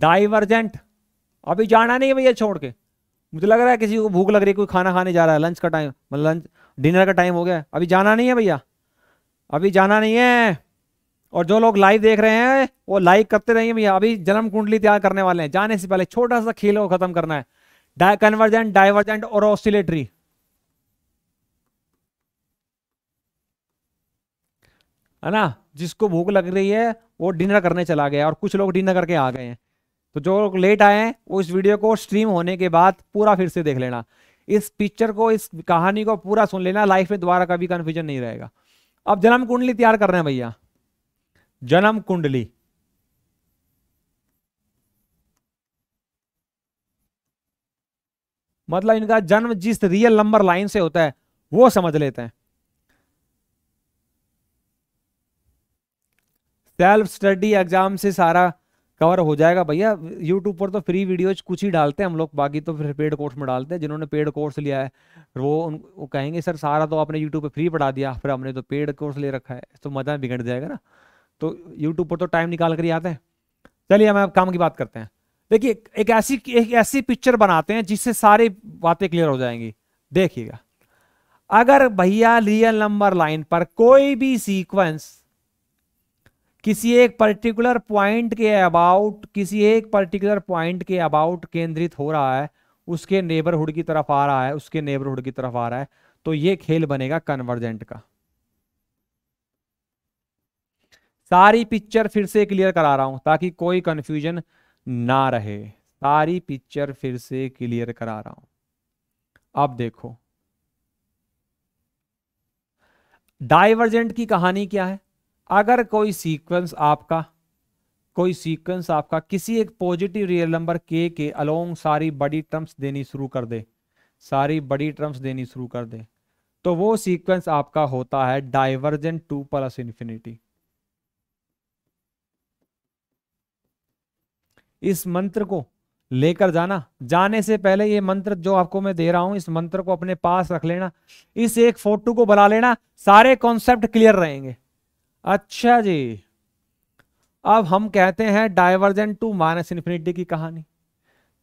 S1: डाइवर्जेंट अभी जाना नहीं है भैया छोड़ के मुझे लग रहा है किसी को भूख लग रही है कोई खाना खाने जा रहा है लंच का टाइम मतलब लंच डिनर का टाइम हो गया अभी जाना नहीं है भैया अभी जाना नहीं है और जो लोग लाइव देख रहे हैं वो लाइक करते रहिए भैया अभी जन्म कुंडली तैयार करने वाले हैं जाने से पहले छोटा सा खेल को खत्म करना है कन्वर्जेंट डाइवर्जेंट और ऑसिलेटरी है ना जिसको भूख लग रही है वो डिनर करने चला गया और कुछ लोग डिनर करके आ गए हैं तो जो लोग लेट आए हैं वो इस वीडियो को स्ट्रीम होने के बाद पूरा फिर से देख लेना इस पिक्चर को इस कहानी को पूरा सुन लेना लाइफ में दोबारा कभी कंफ्यूजन नहीं रहेगा अब जन्म कुंडली तैयार कर रहे हैं भैया जन्म कुंडली मतलब इनका जन्म जिस रियल नंबर लाइन से होता है वो समझ लेते हैं सेल्फ स्टडी एग्जाम से सारा कवर हो जाएगा भैया यूट्यूब पर तो फ्री वीडियोज कुछ ही डालते हैं हम लोग बाकी तो फिर पेड कोर्स में डालते हैं जिन्होंने पेड कोर्स लिया है वो उन वो कहेंगे सर सारा तो आपने यूट्यूब पे फ्री पढ़ा दिया फिर हमने तो पेड कोर्स ले रखा है तो मज़ा बिगड़ जाएगा ना तो यूट्यूब पर तो टाइम निकाल कर ही आते हैं चलिए हम आप काम की बात करते हैं देखिए एक ऐसी एक ऐसी पिक्चर बनाते हैं जिससे सारी बातें क्लियर हो जाएंगी देखिएगा अगर भैया रियल नंबर लाइन पर कोई भी सीक्वेंस किसी एक पर्टिकुलर पॉइंट के अबाउट किसी एक पर्टिकुलर पॉइंट के अबाउट केंद्रित हो रहा है उसके नेबरहुड की तरफ आ रहा है उसके नेबरहुड की तरफ आ रहा है तो ये खेल बनेगा कन्वर्जेंट का सारी पिक्चर फिर से क्लियर करा रहा हूं ताकि कोई कंफ्यूजन ना रहे सारी पिक्चर फिर से क्लियर करा रहा हूं अब देखो डाइवर्जेंट की कहानी क्या है अगर कोई सीक्वेंस आपका कोई सीक्वेंस आपका किसी एक पॉजिटिव रियल नंबर के के अलोंग सारी बड़ी टर्म्स देनी शुरू कर दे सारी बड़ी टर्म्स देनी शुरू कर दे तो वो सीक्वेंस आपका होता है डाइवर्जेंट टू प्लस इंफिनिटी इस मंत्र को लेकर जाना जाने से पहले ये मंत्र जो आपको मैं दे रहा हूं इस मंत्र को अपने पास रख लेना इस एक फोटो को बुला लेना सारे कॉन्सेप्ट क्लियर रहेंगे अच्छा जी अब हम कहते हैं डाइवर्जेंट टू माइनस इन्फिनिटी की कहानी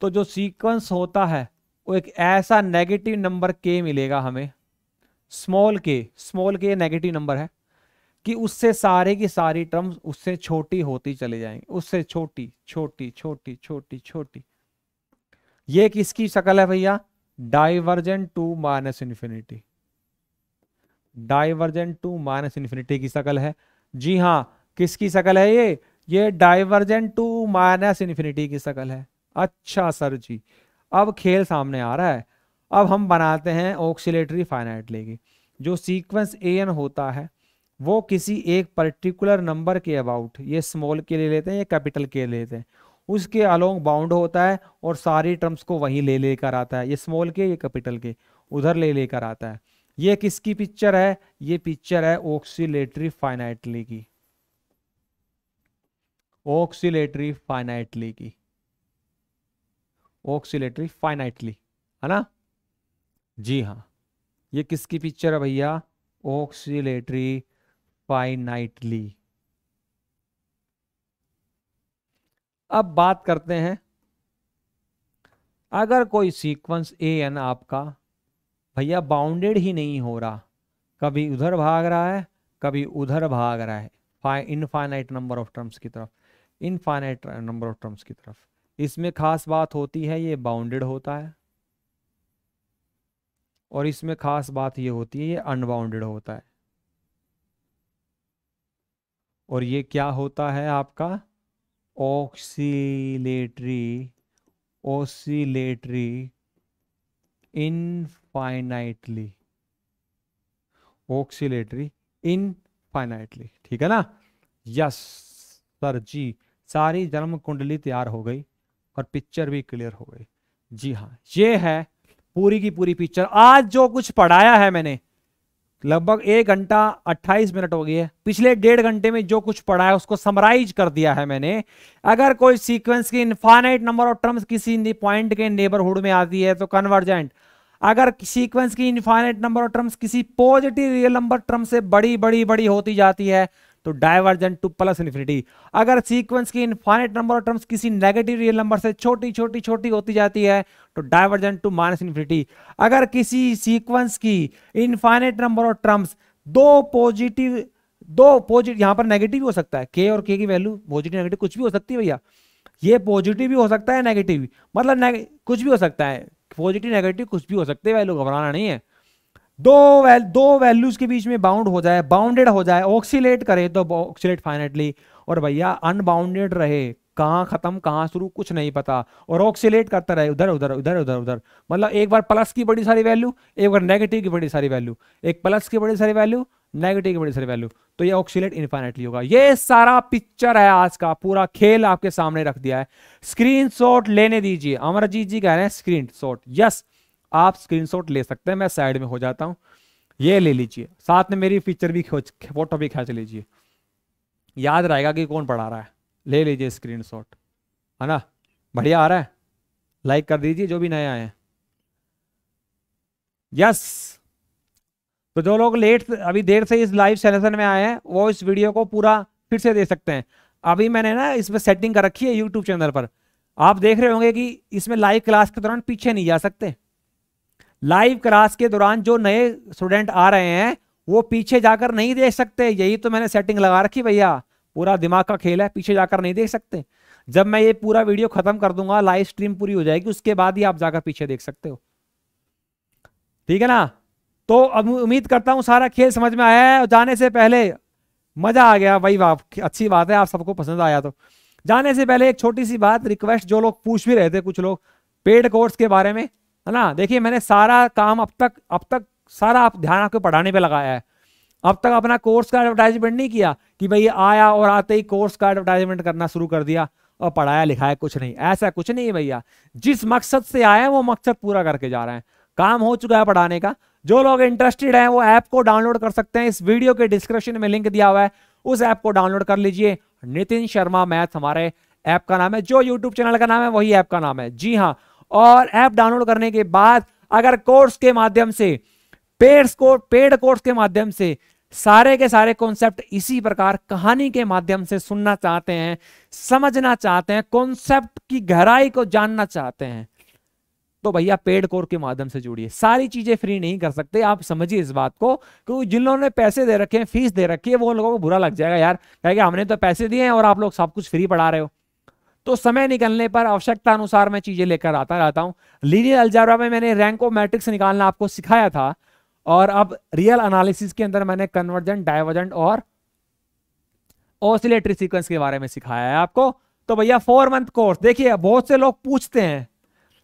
S1: तो जो सीक्वेंस होता है वो एक ऐसा नेगेटिव नंबर के मिलेगा हमें स्मॉल के स्मॉल के नेगेटिव नंबर है कि उससे सारे की सारी टर्म्स उससे छोटी होती चले जाएंगे उससे छोटी छोटी छोटी छोटी छोटी ये किसकी शक्ल है भैया divergent to minus infinity divergent to minus infinity की शकल है जी हाँ किसकी शकल है ये ये डाइवर्जेंट टू माइनस इन्फिनिटी की शकल है अच्छा सर जी अब खेल सामने आ रहा है अब हम बनाते हैं ऑक्सीटरी फाइनाइट लेके जो सीक्वेंस ए एन होता है वो किसी एक पर्टिकुलर नंबर के अबाउट ये स्मॉल के ले लेते हैं या कैपिटल के ले लेते हैं उसके अलोंग बाउंड होता है और सारी टर्म्स को वहीं ले लेकर आता है ये स्मॉल के ये कैपिटल के उधर ले लेकर आता है ये किसकी पिक्चर है ये पिक्चर है ऑक्सीलेटरी फाइनाइटली की ऑक्सीलेटरी फाइनाइटली की ऑक्सीलेटरी फाइनाइटली है ना जी हाँ ये किसकी पिक्चर है भैया ऑक्सीलेटरी फाइनाइटली अब बात करते हैं अगर कोई सीक्वेंस ए एन आपका भैया बाउंडेड ही नहीं हो रहा कभी उधर भाग रहा है कभी उधर भाग रहा है इनफाइनाइट नंबर ऑफ टर्म्स की तरफ इनफाइनाइट नंबर ऑफ टर्म्स की तरफ इसमें खास बात होती है ये बाउंडेड होता है और इसमें खास बात ये होती है ये अनबाउंडेड होता है और ये क्या होता है आपका oscillatory oscillatory infinitely oscillatory finitely ठीक है ना यस सर जी सारी जन्म कुंडली तैयार हो गई और पिक्चर भी क्लियर हो गई जी हाँ ये है पूरी की पूरी पिक्चर आज जो कुछ पढ़ाया है मैंने लगभग एक घंटा 28 मिनट हो गई है पिछले डेढ़ घंटे में जो कुछ पढ़ा है उसको समराइज कर दिया है मैंने अगर कोई सीक्वेंस की इनफाइनाइट नंबर ऑफ टर्म्स किसी पॉइंट के नेबरहुड में आती है तो कन्वर्जेंट अगर सीक्वेंस की इनफाइनाइट नंबर ऑफ टर्म्स किसी पॉजिटिव रियल नंबर टर्म से बड़ी बड़ी बड़ी होती जाती है तो डायवर्जेंट टू प्लस इन्फिनिटी अगर सीक्वेंस की इनफाइनाइट नंबर ऑफ टर्म्स किसी नेगेटिव रियल नंबर से छोटी छोटी छोटी होती जाती है तो डायवर्जेंट टू माइनस इन्फिनिटी अगर किसी सीक्वेंस की इनफाइनाइट नंबर ऑफ टर्म्स दो पॉजिटिव दो पॉजिटिव यहाँ पर नेगेटिव भी हो सकता है के और के की वैल्यू पॉजिटिव नेगेटिव कुछ भी हो सकती है भैया ये पॉजिटिव भी हो सकता है नेगेटिव मतलब कुछ भी हो सकता है पॉजिटिव नेगेटिव कुछ भी हो सकते हैं वैल्यू घबराना नहीं है दो वैल दो वैल्यूज के बीच में बाउंड हो जाए बाउंडेड हो जाए ऑक्सीलेट करे तो ऑक्सीलेट फाइनेटली और भैया अनबाउंडेड रहे कहाँ खत्म कहाँ शुरू कुछ नहीं पता और ऑक्सीलेट करता रहे उधर उधर उधर उधर उधर मतलब एक बार प्लस की बड़ी सारी वैल्यू एक बार नेगेटिव की बड़ी सारी वैल्यू एक प्लस की बड़ी सारी वैल्यू नेगेटिव कंप्यूटेशनल वैल्यू तो ये ऑक्सीलेट इन्फाइनेटली होगा ये सारा पिक्चर है आज का पूरा खेल आपके सामने रख दिया है स्क्रीनशॉट लेने दीजिए अमरजीत जी कह रहे हैं स्क्रीनशॉट यस आप स्क्रीनशॉट ले सकते हैं मैं साइड में हो जाता हूं ये ले लीजिए साथ में मेरी पिक्चर भी फोटो भी खींच लीजिए याद रहेगा कि कौन पढ़ा रहा है ले लीजिए शॉट है ना बढ़िया आ रहा है लाइक कर दीजिए जो भी नए आए हैं यस तो जो लोग लेट अभी देर से इस लाइव सेलेक्शन में आए हैं वो इस वीडियो को पूरा फिर से दे सकते हैं अभी मैंने ना इसमें सेटिंग कर रखी है यूट्यूब चैनल पर आप देख रहे होंगे कि इसमें लाइव क्लास के दौरान पीछे नहीं जा सकते लाइव क्लास के दौरान जो नए स्टूडेंट आ रहे हैं वो पीछे जाकर नहीं देख सकते यही तो मैंने सेटिंग लगा रखी भैया पूरा दिमाग का खेल है पीछे जाकर नहीं देख सकते जब मैं ये पूरा वीडियो खत्म कर दूंगा लाइव स्ट्रीम पूरी हो जाएगी उसके बाद ही आप जाकर पीछे देख सकते हो ठीक है ना तो अब उम्मीद करता हूँ सारा खेल समझ में आया है और जाने से पहले मज़ा आ गया भाई वाह अच्छी बात है आप सबको पसंद आया तो जाने से पहले एक छोटी सी बात रिक्वेस्ट जो लोग पूछ भी रहे थे कुछ लोग पेड कोर्स के बारे में है ना देखिए मैंने सारा काम अब तक अब तक सारा आप ध्यान आपके पढ़ाने पे लगाया है अब तक अपना कोर्स का एडवर्टाइजमेंट नहीं किया कि भाई आया और आते ही कोर्स का एडवर्टाइजमेंट करना शुरू कर दिया और पढ़ाया लिखाया कुछ नहीं ऐसा कुछ नहीं है भैया जिस मकसद से आए हैं वो मकसद पूरा करके जा रहे हैं काम हो चुका है पढ़ाने का जो लोग इंटरेस्टेड हैं वो ऐप को डाउनलोड कर सकते हैं इस वीडियो के डिस्क्रिप्शन में लिंक दिया हुआ है उस ऐप को डाउनलोड कर लीजिए नितिन शर्मा मैथ हमारे ऐप का नाम है जो यूट्यूब चैनल का नाम है वही ऐप का नाम है जी हाँ और ऐप डाउनलोड करने के बाद अगर कोर्स के माध्यम से पेड को पेड कोर्स के माध्यम से सारे के सारे कॉन्सेप्ट इसी प्रकार कहानी के माध्यम से सुनना चाहते हैं समझना चाहते हैं कॉन्सेप्ट की गहराई को जानना चाहते हैं तो भैया पेड कोर के माध्यम से जुड़िए सारी चीजें फ्री नहीं कर सकते आप समझिए इस बात को क्योंकि जिन लोगों ने पैसे दे रखे हैं फीस दे रखी है वो लोगों को बुरा लग जाएगा यार कहेंगे हमने तो पैसे दिए हैं और आप लोग सब कुछ फ्री पढ़ा रहे हो तो समय निकलने पर आवश्यकता अनुसार मैं चीजें लेकर आता रहता हूँ लीनियर अल्जारा में मैंने रैंक ऑफ मैट्रिक्स निकालना आपको सिखाया था और अब रियल एनालिसिस के अंदर मैंने कन्वर्जेंट डाइवर्जेंट और ऑसिलेटरी सीक्वेंस के बारे में सिखाया है आपको तो भैया फोर मंथ कोर्स देखिए बहुत से लोग पूछते हैं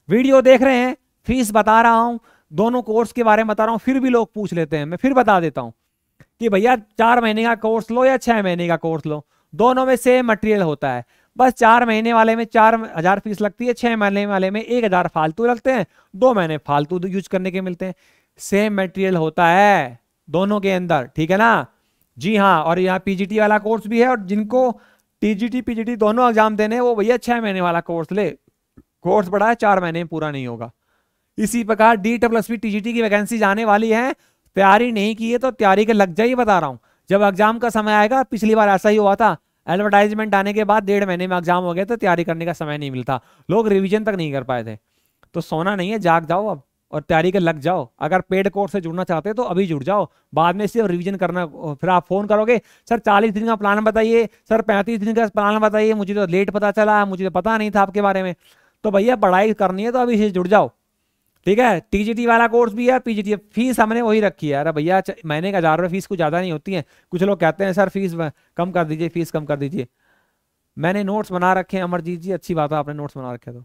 S1: वीडियो देख रहे हैं फीस बता रहा हूँ दोनों कोर्स के बारे में बता रहा हूँ फिर भी लोग पूछ लेते हैं मैं फिर बता देता हूँ कि भैया चार महीने का कोर्स लो या छह महीने का कोर्स लो दोनों में सेम मटेरियल होता है बस चार महीने वाले में चार हज़ार फीस लगती है छह महीने वाले में एक हज़ार फालतू लगते हैं दो महीने फालतू यूज करने के मिलते हैं सेम मटेरियल होता है दोनों के अंदर ठीक है ना जी हाँ और यहाँ पीजीटी वाला कोर्स भी है और जिनको टीजीटी पीजीटी दोनों एग्जाम देने वो भैया छह महीने वाला कोर्स ले कोर्स बढ़ा है चार महीने में पूरा नहीं होगा इसी प्रकार डी डब्ल्यू एस टीजीटी की वैकेंसी जाने वाली है तैयारी नहीं की है तो तैयारी के लग जाए बता रहा हूँ जब एग्जाम का समय आएगा पिछली बार ऐसा ही हुआ था एडवर्टाइजमेंट आने के बाद डेढ़ महीने में एग्जाम हो गया तो तैयारी करने का समय नहीं मिलता लोग रिविजन तक नहीं कर पाए थे तो सोना नहीं है जाग जाओ अब और तैयारी के लग जाओ अगर पेड कोर्स से जुड़ना चाहते हो तो अभी जुड़ जाओ बाद में सिर्फ रिवीजन करना फिर आप फोन करोगे सर चालीस दिन का प्लान बताइए सर पैंतीस दिन का प्लान बताइए मुझे तो लेट पता चला मुझे तो पता नहीं था आपके बारे में तो भैया पढ़ाई करनी है तो अभी इसे जुड़ जाओ ठीक है टीजीटी वाला कोर्स भी है पीजीटी फीस हमने वही रखी है अरे भैया महीने का हज़ार रुपये फीस कुछ ज़्यादा नहीं होती है कुछ लोग कहते हैं सर फीस कम कर दीजिए फीस कम कर दीजिए मैंने नोट्स बना रखे हैं अमरजीत जी अच्छी बात है आपने नोट्स बना रखे तो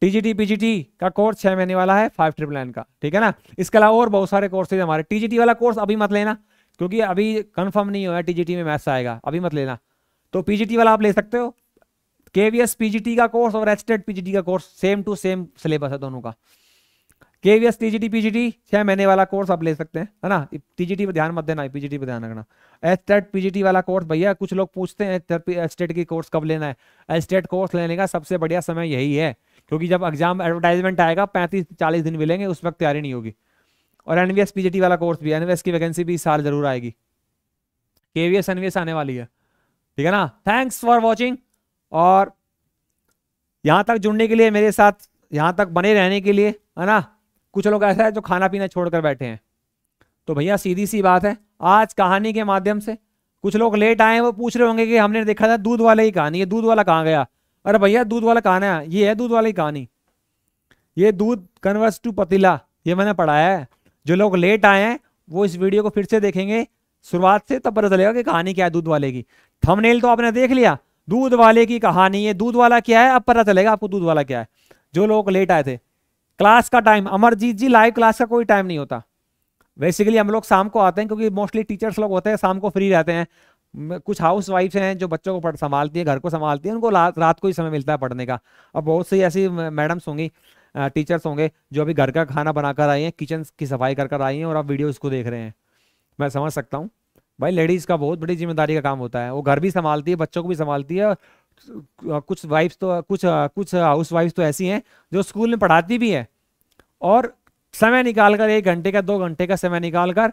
S1: टीजीटी पीजीटी का कोर्स छह महीने वाला है फाइव ट्रिपल एन का ठीक है ना इसके अलावा और बहुत सारे कोर्सेज हमारे टीजीटी वाला कोर्स अभी मत लेना क्योंकि अभी कंफर्म नहीं हुआ है टीजीटी में मैथ्स आएगा अभी मत लेना तो पीजीटी वाला आप ले सकते हो केवीएस पीजीटी का कोर्स और एचटेट पीजीटी का course same to same syllabus है दोनों का केवीएस टीजीटी पीजीटी छह महीने वाला कोर्स आप ले सकते हैं है ना टीजीटी पर ध्यान मत देना पीजीटी पर ध्यान रखना एचटेट पीजीटी वाला कोर्स भैया कुछ लोग पूछते हैं एचटेट की कोर्स कब लेना है एचटेट कोर्स लेने का सबसे बढ़िया समय यही है क्योंकि जब एग्जाम एडवर्टाइजमेंट आएगा पैंतीस चालीस दिन मिलेंगे उस वक्त तैयारी नहीं होगी और एनवीएस पीजीटी वाला कोर्स भी एनवीएस की वैकेंसी भी इस साल जरूर आएगी केवीएस एनवीएस आने वाली है ठीक है ना थैंक्स फॉर वॉचिंग और यहाँ तक जुड़ने के लिए मेरे साथ यहाँ तक बने रहने के लिए है ना कुछ लोग ऐसा है जो खाना पीना छोड़कर बैठे हैं तो भैया सीधी सी बात है आज कहानी के माध्यम से कुछ लोग लेट आए हैं वो पूछ रहे होंगे कि हमने देखा था दूध वाला ही कहानी ये दूध वाला कहाँ गया अरे भैया दूध वाला कहाना है ये है दूध वाली कहानी ये दूध कन्वर्स टू पतीला ये मैंने पढ़ाया है जो लोग लेट आए हैं वो इस वीडियो को फिर से देखेंगे शुरुआत से तब पता चलेगा कि कहानी क्या है दूध वाले की थमनेल तो आपने देख लिया दूध वाले की कहानी है दूध वाला क्या है अब पता चलेगा आपको दूध वाला क्या है जो लोग लेट आए थे क्लास का time Amarjeet ji live class का कोई टाइम नहीं होता बेसिकली हम लोग शाम को आते हैं क्योंकि मोस्टली टीचर्स लोग होते हैं शाम को फ्री रहते हैं कुछ हाउस वाइफ्स हैं जो बच्चों को पढ़ संभालती है घर को संभालती है उनको रात को ही समय मिलता है पढ़ने का और बहुत सी ऐसी मैडम्स होंगी टीचर्स होंगे जो अभी घर का खाना बनाकर आई हैं किचन की सफाई कर कर आई हैं और आप वीडियोज़ को देख रहे हैं मैं समझ सकता हूँ भाई लेडीज का बहुत बड़ी जिम्मेदारी का काम होता है वो घर भी संभालती है बच्चों को भी संभालती है कुछ वाइफ्स तो कुछ कुछ हाउस वाइफ्स तो ऐसी हैं जो स्कूल में पढ़ाती भी है और समय निकाल कर एक घंटे का दो घंटे का समय निकाल कर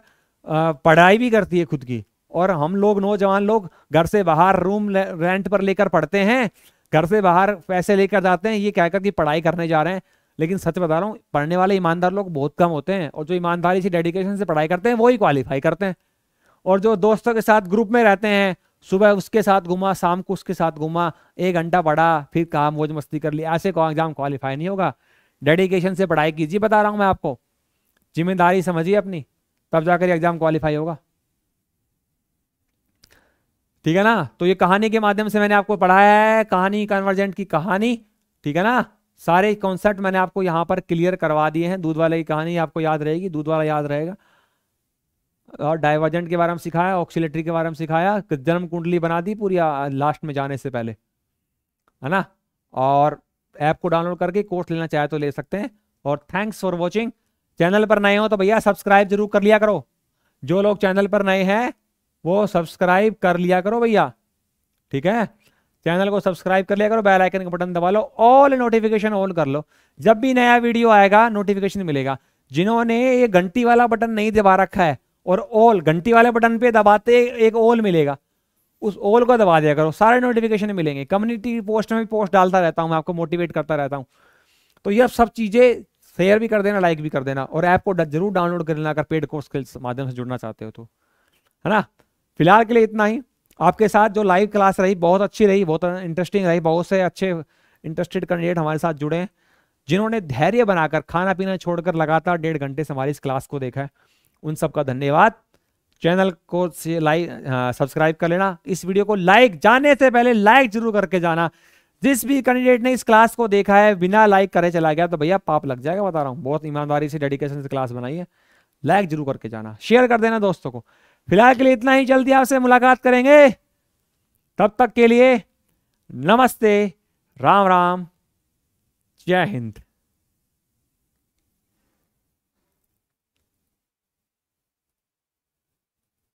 S1: पढ़ाई भी करती है खुद की और हम लोग नौजवान लोग घर से बाहर रूम रेंट पर लेकर पढ़ते हैं घर से बाहर पैसे लेकर जाते हैं ये कहकर कि पढ़ाई करने जा रहे हैं लेकिन सच बता रहा हूँ पढ़ने वाले ईमानदार लोग बहुत कम होते हैं और जो ईमानदारी से डेडिकेशन से पढ़ाई करते हैं वही क्वालिफाई करते हैं और जो दोस्तों के साथ ग्रुप में रहते हैं सुबह उसके साथ घुमा शाम को उसके साथ घुमा एक घंटा पढ़ा फिर कहा मौज मस्ती कर लिया ऐसे एग्जाम क्वालिफाई नहीं होगा डेडिकेशन से पढ़ाई कीजिए बता रहा हूँ मैं आपको जिम्मेदारी समझिए अपनी तब जाकर एग्जाम क्वालिफाई होगा ठीक है ना तो ये कहानी के माध्यम से मैंने आपको पढ़ाया है कहानी कन्वर्जेंट की कहानी ठीक है ना सारे कॉन्सेप्ट मैंने आपको यहाँ पर क्लियर करवा दिए हैं दूध वाले की कहानी आपको याद रहेगी दूध वाला याद रहेगा और डाइवर्जेंट के बारे में सिखाया ऑक्सीलेटरी के बारे में सिखाया जन्म कुंडली बना दी पूरी लास्ट में जाने से पहले है ना और ऐप को डाउनलोड करके कोर्स लेना चाहे तो ले सकते हैं और थैंक्स फॉर वॉचिंग चैनल पर नए हो तो भैया सब्सक्राइब जरूर कर लिया करो जो लोग चैनल पर नए हैं वो सब्सक्राइब कर लिया करो भैया ठीक है चैनल को सब्सक्राइब कर लिया करो बेल आइकन का बटन दबा लो ऑल नोटिफिकेशन ऑन कर लो जब भी नया वीडियो आएगा नोटिफिकेशन मिलेगा जिन्होंने ये घंटी वाला बटन नहीं दबा रखा है और ऑल घंटी वाले बटन पे दबाते एक ऑल मिलेगा उस ऑल को दबा दिया करो सारे नोटिफिकेशन मिलेंगे कम्युनिटी पोस्ट में भी पोस्ट डालता रहता हूँ मैं आपको मोटिवेट करता रहता हूँ तो ये सब चीज़ें शेयर भी कर देना लाइक भी कर देना और ऐप को जरूर डाउनलोड कर लेना अगर पेड कोर्स के माध्यम से जुड़ना चाहते हो तो है ना फिलहाल के लिए इतना ही आपके साथ जो लाइव क्लास रही बहुत अच्छी रही बहुत इंटरेस्टिंग रही बहुत से अच्छे इंटरेस्टेड कैंडिडेट हमारे साथ जुड़े हैं जिन्होंने धैर्य बनाकर खाना पीना छोड़कर लगातार डेढ़ घंटे से हमारी इस क्लास को देखा है उन सबका धन्यवाद चैनल को लाइक सब्सक्राइब कर लेना इस वीडियो को लाइक जाने से पहले लाइक जरूर करके जाना जिस भी कैंडिडेट ने इस क्लास को देखा है बिना लाइक करे चला गया तो भैया पाप लग जाएगा बता रहा हूँ बहुत ईमानदारी से डेडिकेशन से क्लास बनाई है लाइक जरूर करके जाना शेयर कर देना दोस्तों को फिलहाल के लिए इतना ही जल्दी आपसे मुलाकात करेंगे तब तक के लिए नमस्ते राम राम जय हिंद